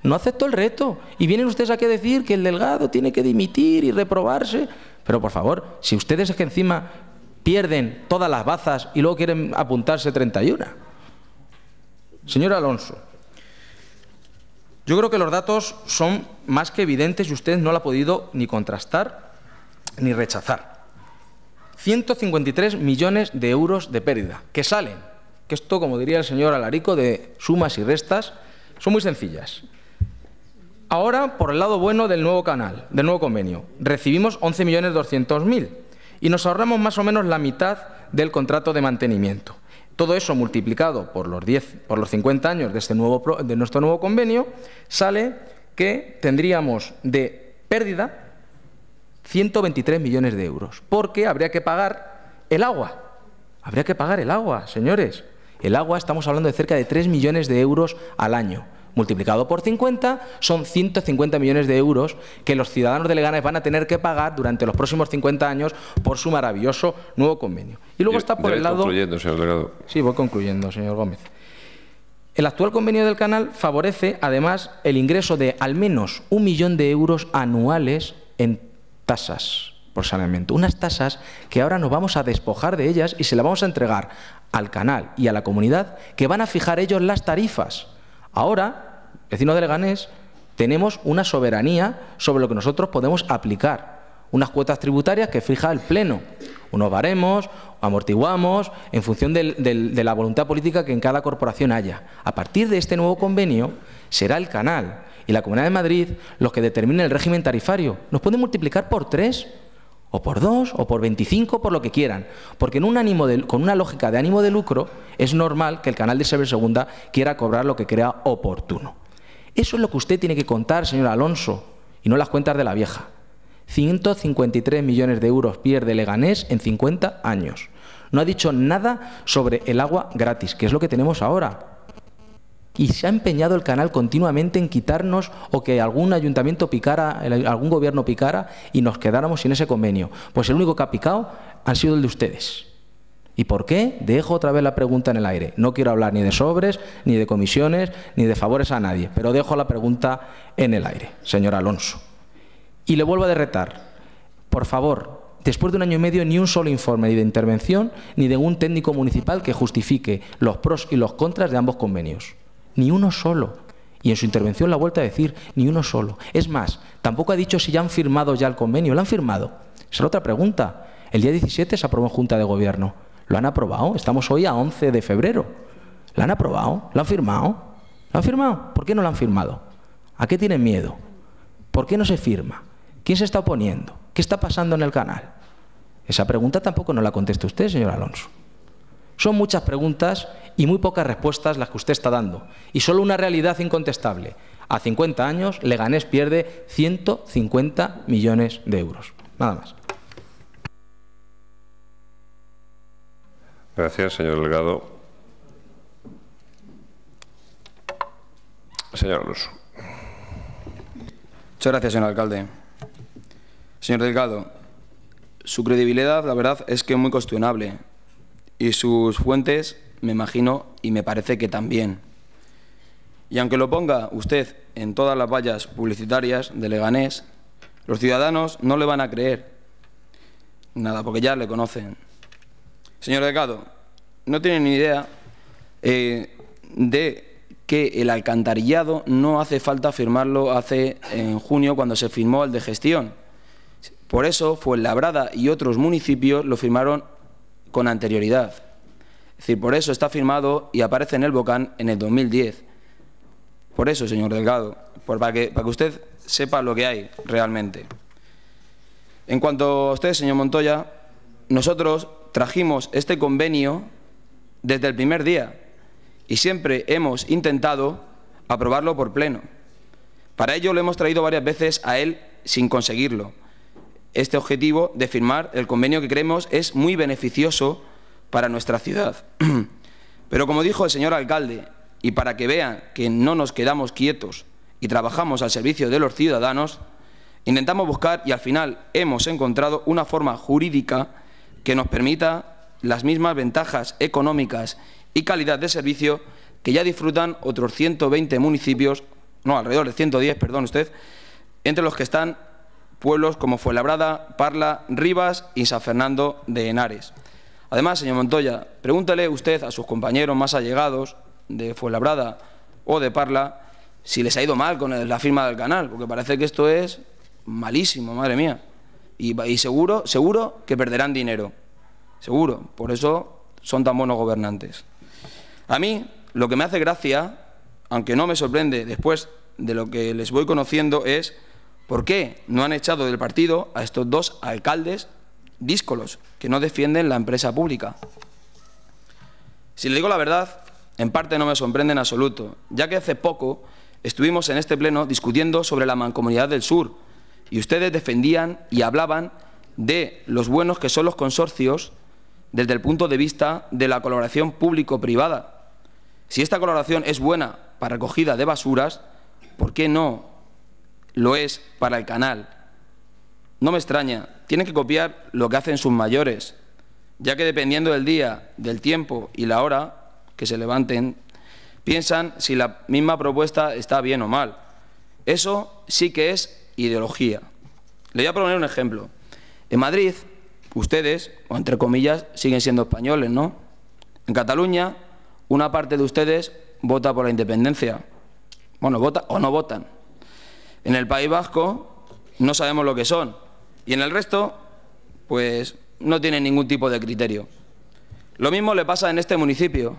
No aceptó el reto. Y vienen ustedes aquí a decir que el delgado tiene que dimitir y reprobarse. Pero por favor, si ustedes es que encima pierden todas las bazas y luego quieren apuntarse 31. Señor Alonso, yo creo que los datos son más que evidentes y usted no lo ha podido ni contrastar ni rechazar. 153 millones de euros de pérdida que salen, que esto, como diría el señor Alarico, de sumas y restas, son muy sencillas. Ahora, por el lado bueno del nuevo canal, del nuevo convenio, recibimos 11.200.000 y nos ahorramos más o menos la mitad del contrato de mantenimiento. Todo eso multiplicado por los, 50 años de, este nuevo, de nuestro nuevo convenio, sale que tendríamos de pérdida 123 millones de euros, porque habría que pagar el agua. Habría que pagar el agua, señores. El agua, estamos hablando de cerca de 3 millones de euros al año multiplicado por 50 son 150 millones de euros que los ciudadanos de Leganes van a tener que pagar durante los próximos 50 años por su maravilloso nuevo convenio. Y luego está por el lado... concluyendo, Sí, voy concluyendo, señor Gómez. El actual convenio del canal favorece, además, el ingreso de al menos un millón de euros anuales en tasas por saneamiento. Unas tasas que ahora nos vamos a despojar de ellas y se las vamos a entregar al canal y a la comunidad, que van a fijar ellos las tarifas. Ahora vecinos del Leganés, tenemos una soberanía sobre lo que nosotros podemos aplicar. Unas cuotas tributarias que fija el Pleno. Unos baremos, amortiguamos, en función de la voluntad política que en cada corporación haya. A partir de este nuevo convenio, será el canal y la Comunidad de Madrid los que determinen el régimen tarifario. Nos pueden multiplicar por tres, o por dos, o por veinticinco, por lo que quieran. Porque en un ánimo con una lógica de ánimo de lucro, es normal que el canal de Severo Segunda quiera cobrar lo que crea oportuno. Eso es lo que usted tiene que contar, señor Alonso, y no las cuentas de la vieja. 153 millones de euros pierde Leganés en 50 años. No ha dicho nada sobre el agua gratis, que es lo que tenemos ahora. Y se ha empeñado el canal continuamente en quitarnos o que algún ayuntamiento picara, algún gobierno picara y nos quedáramos sin ese convenio. Pues el único que ha picado ha sido el de ustedes. ¿Y por qué? Dejo otra vez la pregunta en el aire. No quiero hablar ni de sobres, ni de comisiones, ni de favores a nadie, pero dejo la pregunta en el aire, señor Alonso. Y le vuelvo a derretar. Por favor, después de un año y medio ni un solo informe ni de intervención ni de un técnico municipal que justifique los pros y los contras de ambos convenios. Ni uno solo. Y en su intervención la vuelta a decir, ni uno solo. Es más, tampoco ha dicho si ya han firmado ya el convenio. ¿Lo han firmado? Esa es otra pregunta. El día 17 se aprobó en Junta de Gobierno. Lo han aprobado. Estamos hoy a 11 de febrero. ¿Lo han aprobado? ¿Lo han firmado? Lo han firmado? ¿Por qué no lo han firmado? ¿A qué tienen miedo? ¿Por qué no se firma? ¿Quién se está oponiendo? ¿Qué está pasando en el canal? Esa pregunta tampoco nos la contesta usted, señor Alonso. Son muchas preguntas y muy pocas respuestas las que usted está dando. Y solo una realidad incontestable. A 50 años, Leganés pierde 150 millones de euros. Nada más. Gracias, señor Delgado. Señor Alonso. Muchas gracias, señor alcalde. Señor Delgado, su credibilidad, la verdad, es que es muy cuestionable. Y sus fuentes, me imagino, y me parece que también. Y aunque lo ponga usted en todas las vallas publicitarias de Leganés, los ciudadanos no le van a creer. Nada, porque ya le conocen. Señor Delgado, no tiene ni idea eh, de que el alcantarillado no hace falta firmarlo hace en junio cuando se firmó el de gestión. Por eso fue Labrada y otros municipios lo firmaron con anterioridad. Es decir, por eso está firmado y aparece en el Bocán en el 2010. Por eso, señor Delgado, para, que, para que usted sepa lo que hay realmente. En cuanto a usted, señor Montoya, nosotros trajimos este convenio desde el primer día y siempre hemos intentado aprobarlo por pleno. Para ello lo hemos traído varias veces a él sin conseguirlo. Este objetivo de firmar el convenio que creemos es muy beneficioso para nuestra ciudad. Pero como dijo el señor alcalde, y para que vean que no nos quedamos quietos y trabajamos al servicio de los ciudadanos, intentamos buscar y al final hemos encontrado una forma jurídica que nos permita las mismas ventajas económicas y calidad de servicio que ya disfrutan otros 120 municipios, no, alrededor de 110, perdón usted, entre los que están pueblos como Fuenlabrada, Parla, Rivas y San Fernando de Henares. Además, señor Montoya, pregúntele usted a sus compañeros más allegados de Fuenlabrada o de Parla si les ha ido mal con la firma del canal, porque parece que esto es malísimo, madre mía y, seguro, seguro que perderán dinero. Seguro. Por eso son tan buenos gobernantes. A mí, lo que me hace gracia, aunque no me sorprende después de lo que les voy conociendo, es por qué no han echado del partido a estos dos alcaldes díscolos que no defienden la empresa pública. Si le digo la verdad, en parte no me sorprende en absoluto, ya que hace poco estuvimos en este pleno discutiendo sobre la mancomunidad del sur y ustedes defendían y hablaban de los buenos que son los consorcios desde el punto de vista de la colaboración público-privada. Si esta colaboración es buena para recogida de basuras, ¿por qué no lo es para el canal? No me extraña, tienen que copiar lo que hacen sus mayores, ya que dependiendo del día, del tiempo y la hora que se levanten, piensan si la misma propuesta está bien o mal. Eso sí que es ideología. Le voy a poner un ejemplo. En Madrid, ustedes, o entre comillas, siguen siendo españoles, ¿no? En Cataluña, una parte de ustedes vota por la independencia. Bueno, vota o no votan. En el País Vasco no sabemos lo que son. Y en el resto, pues no tienen ningún tipo de criterio. Lo mismo le pasa en este municipio.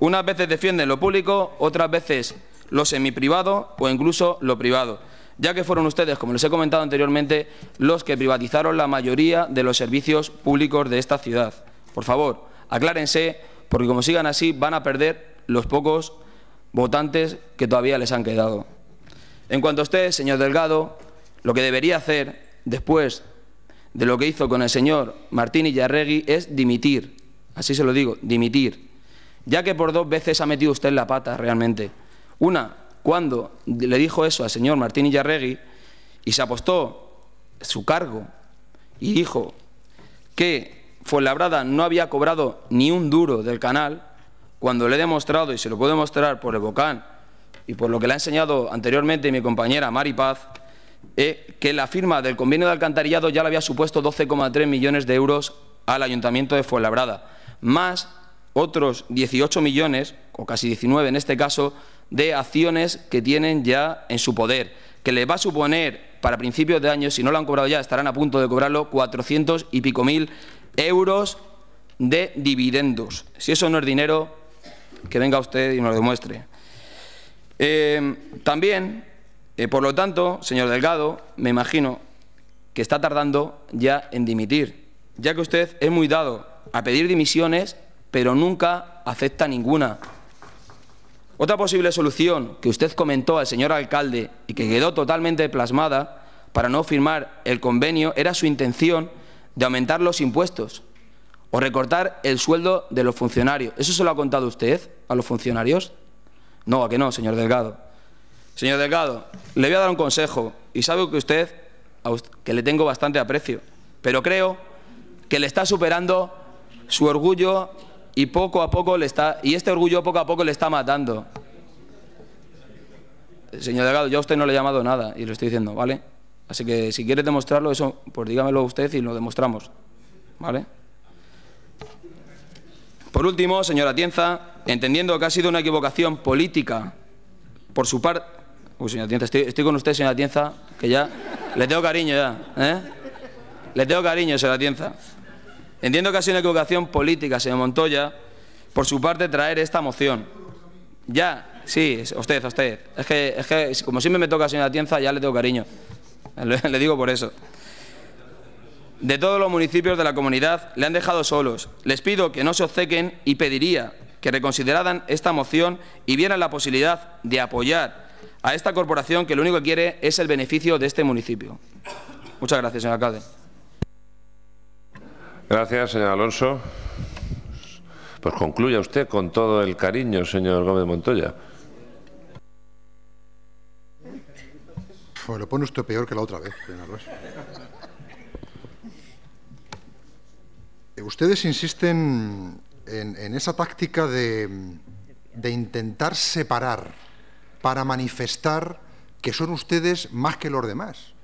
Unas veces defienden lo público, otras veces lo semiprivado o incluso lo privado ya que fueron ustedes, como les he comentado anteriormente, los que privatizaron la mayoría de los servicios públicos de esta ciudad. Por favor, aclárense, porque como sigan así van a perder los pocos votantes que todavía les han quedado. En cuanto a usted, señor Delgado, lo que debería hacer después de lo que hizo con el señor Martín Illarregui es dimitir, así se lo digo, dimitir, ya que por dos veces ha metido usted la pata realmente. Una, cuando le dijo eso al señor Martín Illarregui y se apostó su cargo y dijo que Fuenlabrada no había cobrado ni un duro del canal, cuando le he demostrado, y se lo puedo demostrar por el Bocán y por lo que le ha enseñado anteriormente mi compañera Mari Paz, eh, que la firma del convenio de alcantarillado ya le había supuesto 12,3 millones de euros al Ayuntamiento de Fuenlabrada, más otros 18 millones, o casi 19 en este caso, de acciones que tienen ya en su poder, que les va a suponer para principios de año, si no lo han cobrado ya, estarán a punto de cobrarlo 400 y pico mil euros de dividendos. Si eso no es dinero, que venga usted y nos lo demuestre. Eh, también, eh, por lo tanto, señor Delgado, me imagino que está tardando ya en dimitir, ya que usted es muy dado a pedir dimisiones, pero nunca acepta ninguna. Otra posible solución que usted comentó al señor alcalde y que quedó totalmente plasmada para no firmar el convenio era su intención de aumentar los impuestos o recortar el sueldo de los funcionarios. ¿Eso se lo ha contado usted a los funcionarios? No, a que no, señor Delgado. Señor Delgado, le voy a dar un consejo y sabe que usted, que le tengo bastante aprecio, pero creo que le está superando su orgullo y poco a poco le está y este orgullo poco a poco le está matando. Señor Delgado, Ya a usted no le ha llamado nada y lo estoy diciendo, ¿vale? Así que si quiere demostrarlo eso, pues dígamelo usted y lo demostramos, ¿vale? Por último, señora Tienza, entendiendo que ha sido una equivocación política por su parte... Uy, señora Tienza, estoy, con usted, señora Tienza, que ya le tengo cariño ya, ¿eh? Le tengo cariño, señora Tienza. Entiendo que ha sido una equivocación política, señor Montoya, por su parte traer esta moción. Ya, sí, usted, usted. Es que, es que como siempre me toca, señora Tienza, ya le tengo cariño. Le, digo por eso. De todos los municipios de la comunidad le han dejado solos. Les pido que no se obcequen y pediría que reconsideraran esta moción y vieran la posibilidad de apoyar a esta corporación que lo único que quiere es el beneficio de este municipio. Muchas gracias, señor alcalde. Gracias, señor Alonso. Pues concluya usted con todo el cariño, señor Gómez Montoya. Pues lo pone usted peor que la otra vez, señor Alonso. Ustedes insisten en, esa táctica de intentar separar para manifestar que son ustedes más que los demás.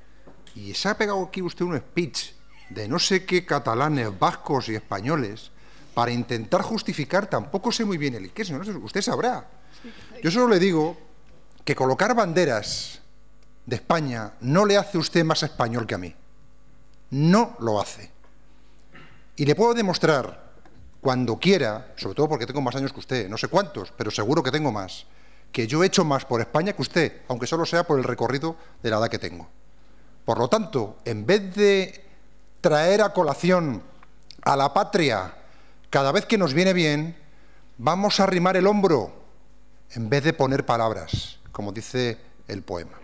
Y se ha pegado aquí usted un speech de no sé qué catalanes, vascos y españoles para intentar justificar, tampoco sé muy bien el qué, señor, usted sabrá. Yo solo le digo que colocar banderas de España no le hace usted más español que a mí. No lo hace. Y le puedo demostrar cuando quiera, sobre todo porque tengo más años que usted, no sé cuántos, pero seguro que tengo más, que yo he hecho más por España que usted, aunque solo sea por el recorrido de la edad que tengo. Por lo tanto, en vez de traer a colación a la patria cada vez que nos viene bien, vamos a arrimar el hombro en vez de poner palabras, como dice el poema.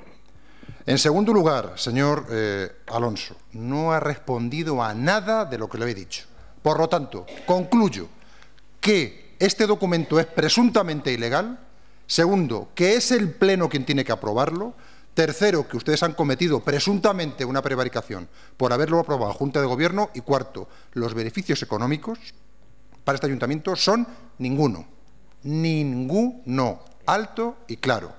En segundo lugar, señor eh, Alonso, no ha respondido a nada de lo que le he dicho. Por lo tanto, concluyo que este documento es presuntamente ilegal. Segundo, que es el Pleno quien tiene que aprobarlo. Tercero, que ustedes han cometido presuntamente una prevaricación por haberlo aprobado Junta de Gobierno. Y cuarto, los beneficios económicos para este ayuntamiento son ninguno. Ninguno. Alto y claro.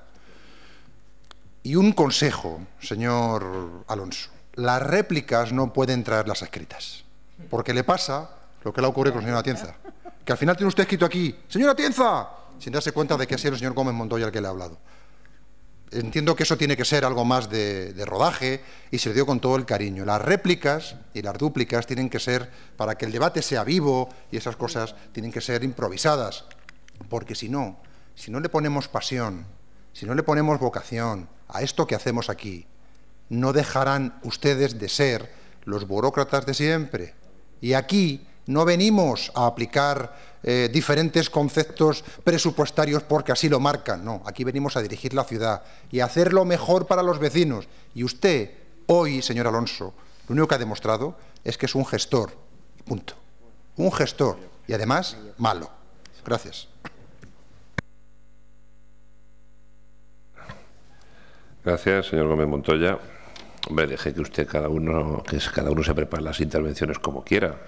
Y un consejo, señor Alonso. Las réplicas no pueden traer las escritas, porque le pasa lo que le ha ocurrido con el señor Atienza. Que al final tiene usted escrito aquí, señor Atienza, sin darse cuenta de que ha sido el señor Gómez Montoya el que le ha hablado entiendo que eso tiene que ser algo más de, rodaje y se le dio con todo el cariño. Las réplicas y las dúplicas tienen que ser, para que el debate sea vivo y esas cosas, tienen que ser improvisadas, porque si no, si no le ponemos pasión, si no le ponemos vocación a esto que hacemos aquí, no dejarán ustedes de ser los burócratas de siempre. Y aquí no venimos a aplicar eh, diferentes conceptos presupuestarios porque así lo marcan. No, aquí venimos a dirigir la ciudad y a hacer lo mejor para los vecinos. Y usted, hoy, señor Alonso, lo único que ha demostrado es que es un gestor. Punto. Un gestor. Y además, malo. Gracias. Gracias, señor Gómez Montoya. Hombre, dejé que usted cada uno, que cada uno se prepare las intervenciones como quiera.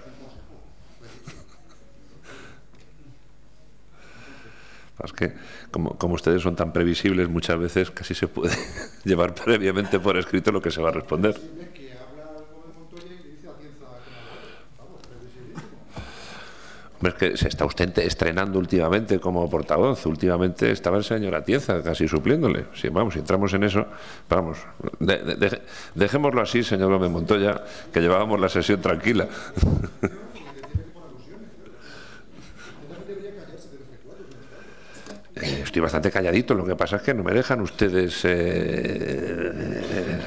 Es que como, ustedes son tan previsibles, muchas veces casi se puede llevar previamente por escrito lo que se va a responder. Es que se está usted estrenando últimamente como portavoz. Últimamente estaba el señor Atienza casi supliéndole. Si vamos, si entramos en eso, vamos, dejémoslo así, señor Gómez Montoya, que llevábamos la sesión tranquila. Eh, estoy bastante calladito, lo que pasa es que no me dejan ustedes... Eh, eh,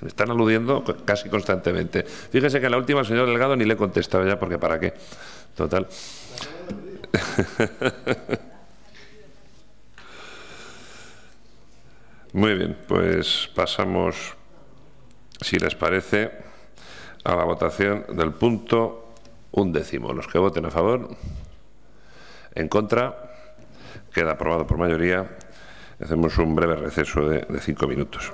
me están aludiendo casi constantemente. Fíjese que la última, señor Delgado, ni le he contestado ya, porque para qué. Total. Muy bien, pues pasamos, si les parece, a la votación del punto undécimo. Los que voten a favor, en contra, Queda aprobado por mayoría. Hacemos un breve receso de, cinco minutos.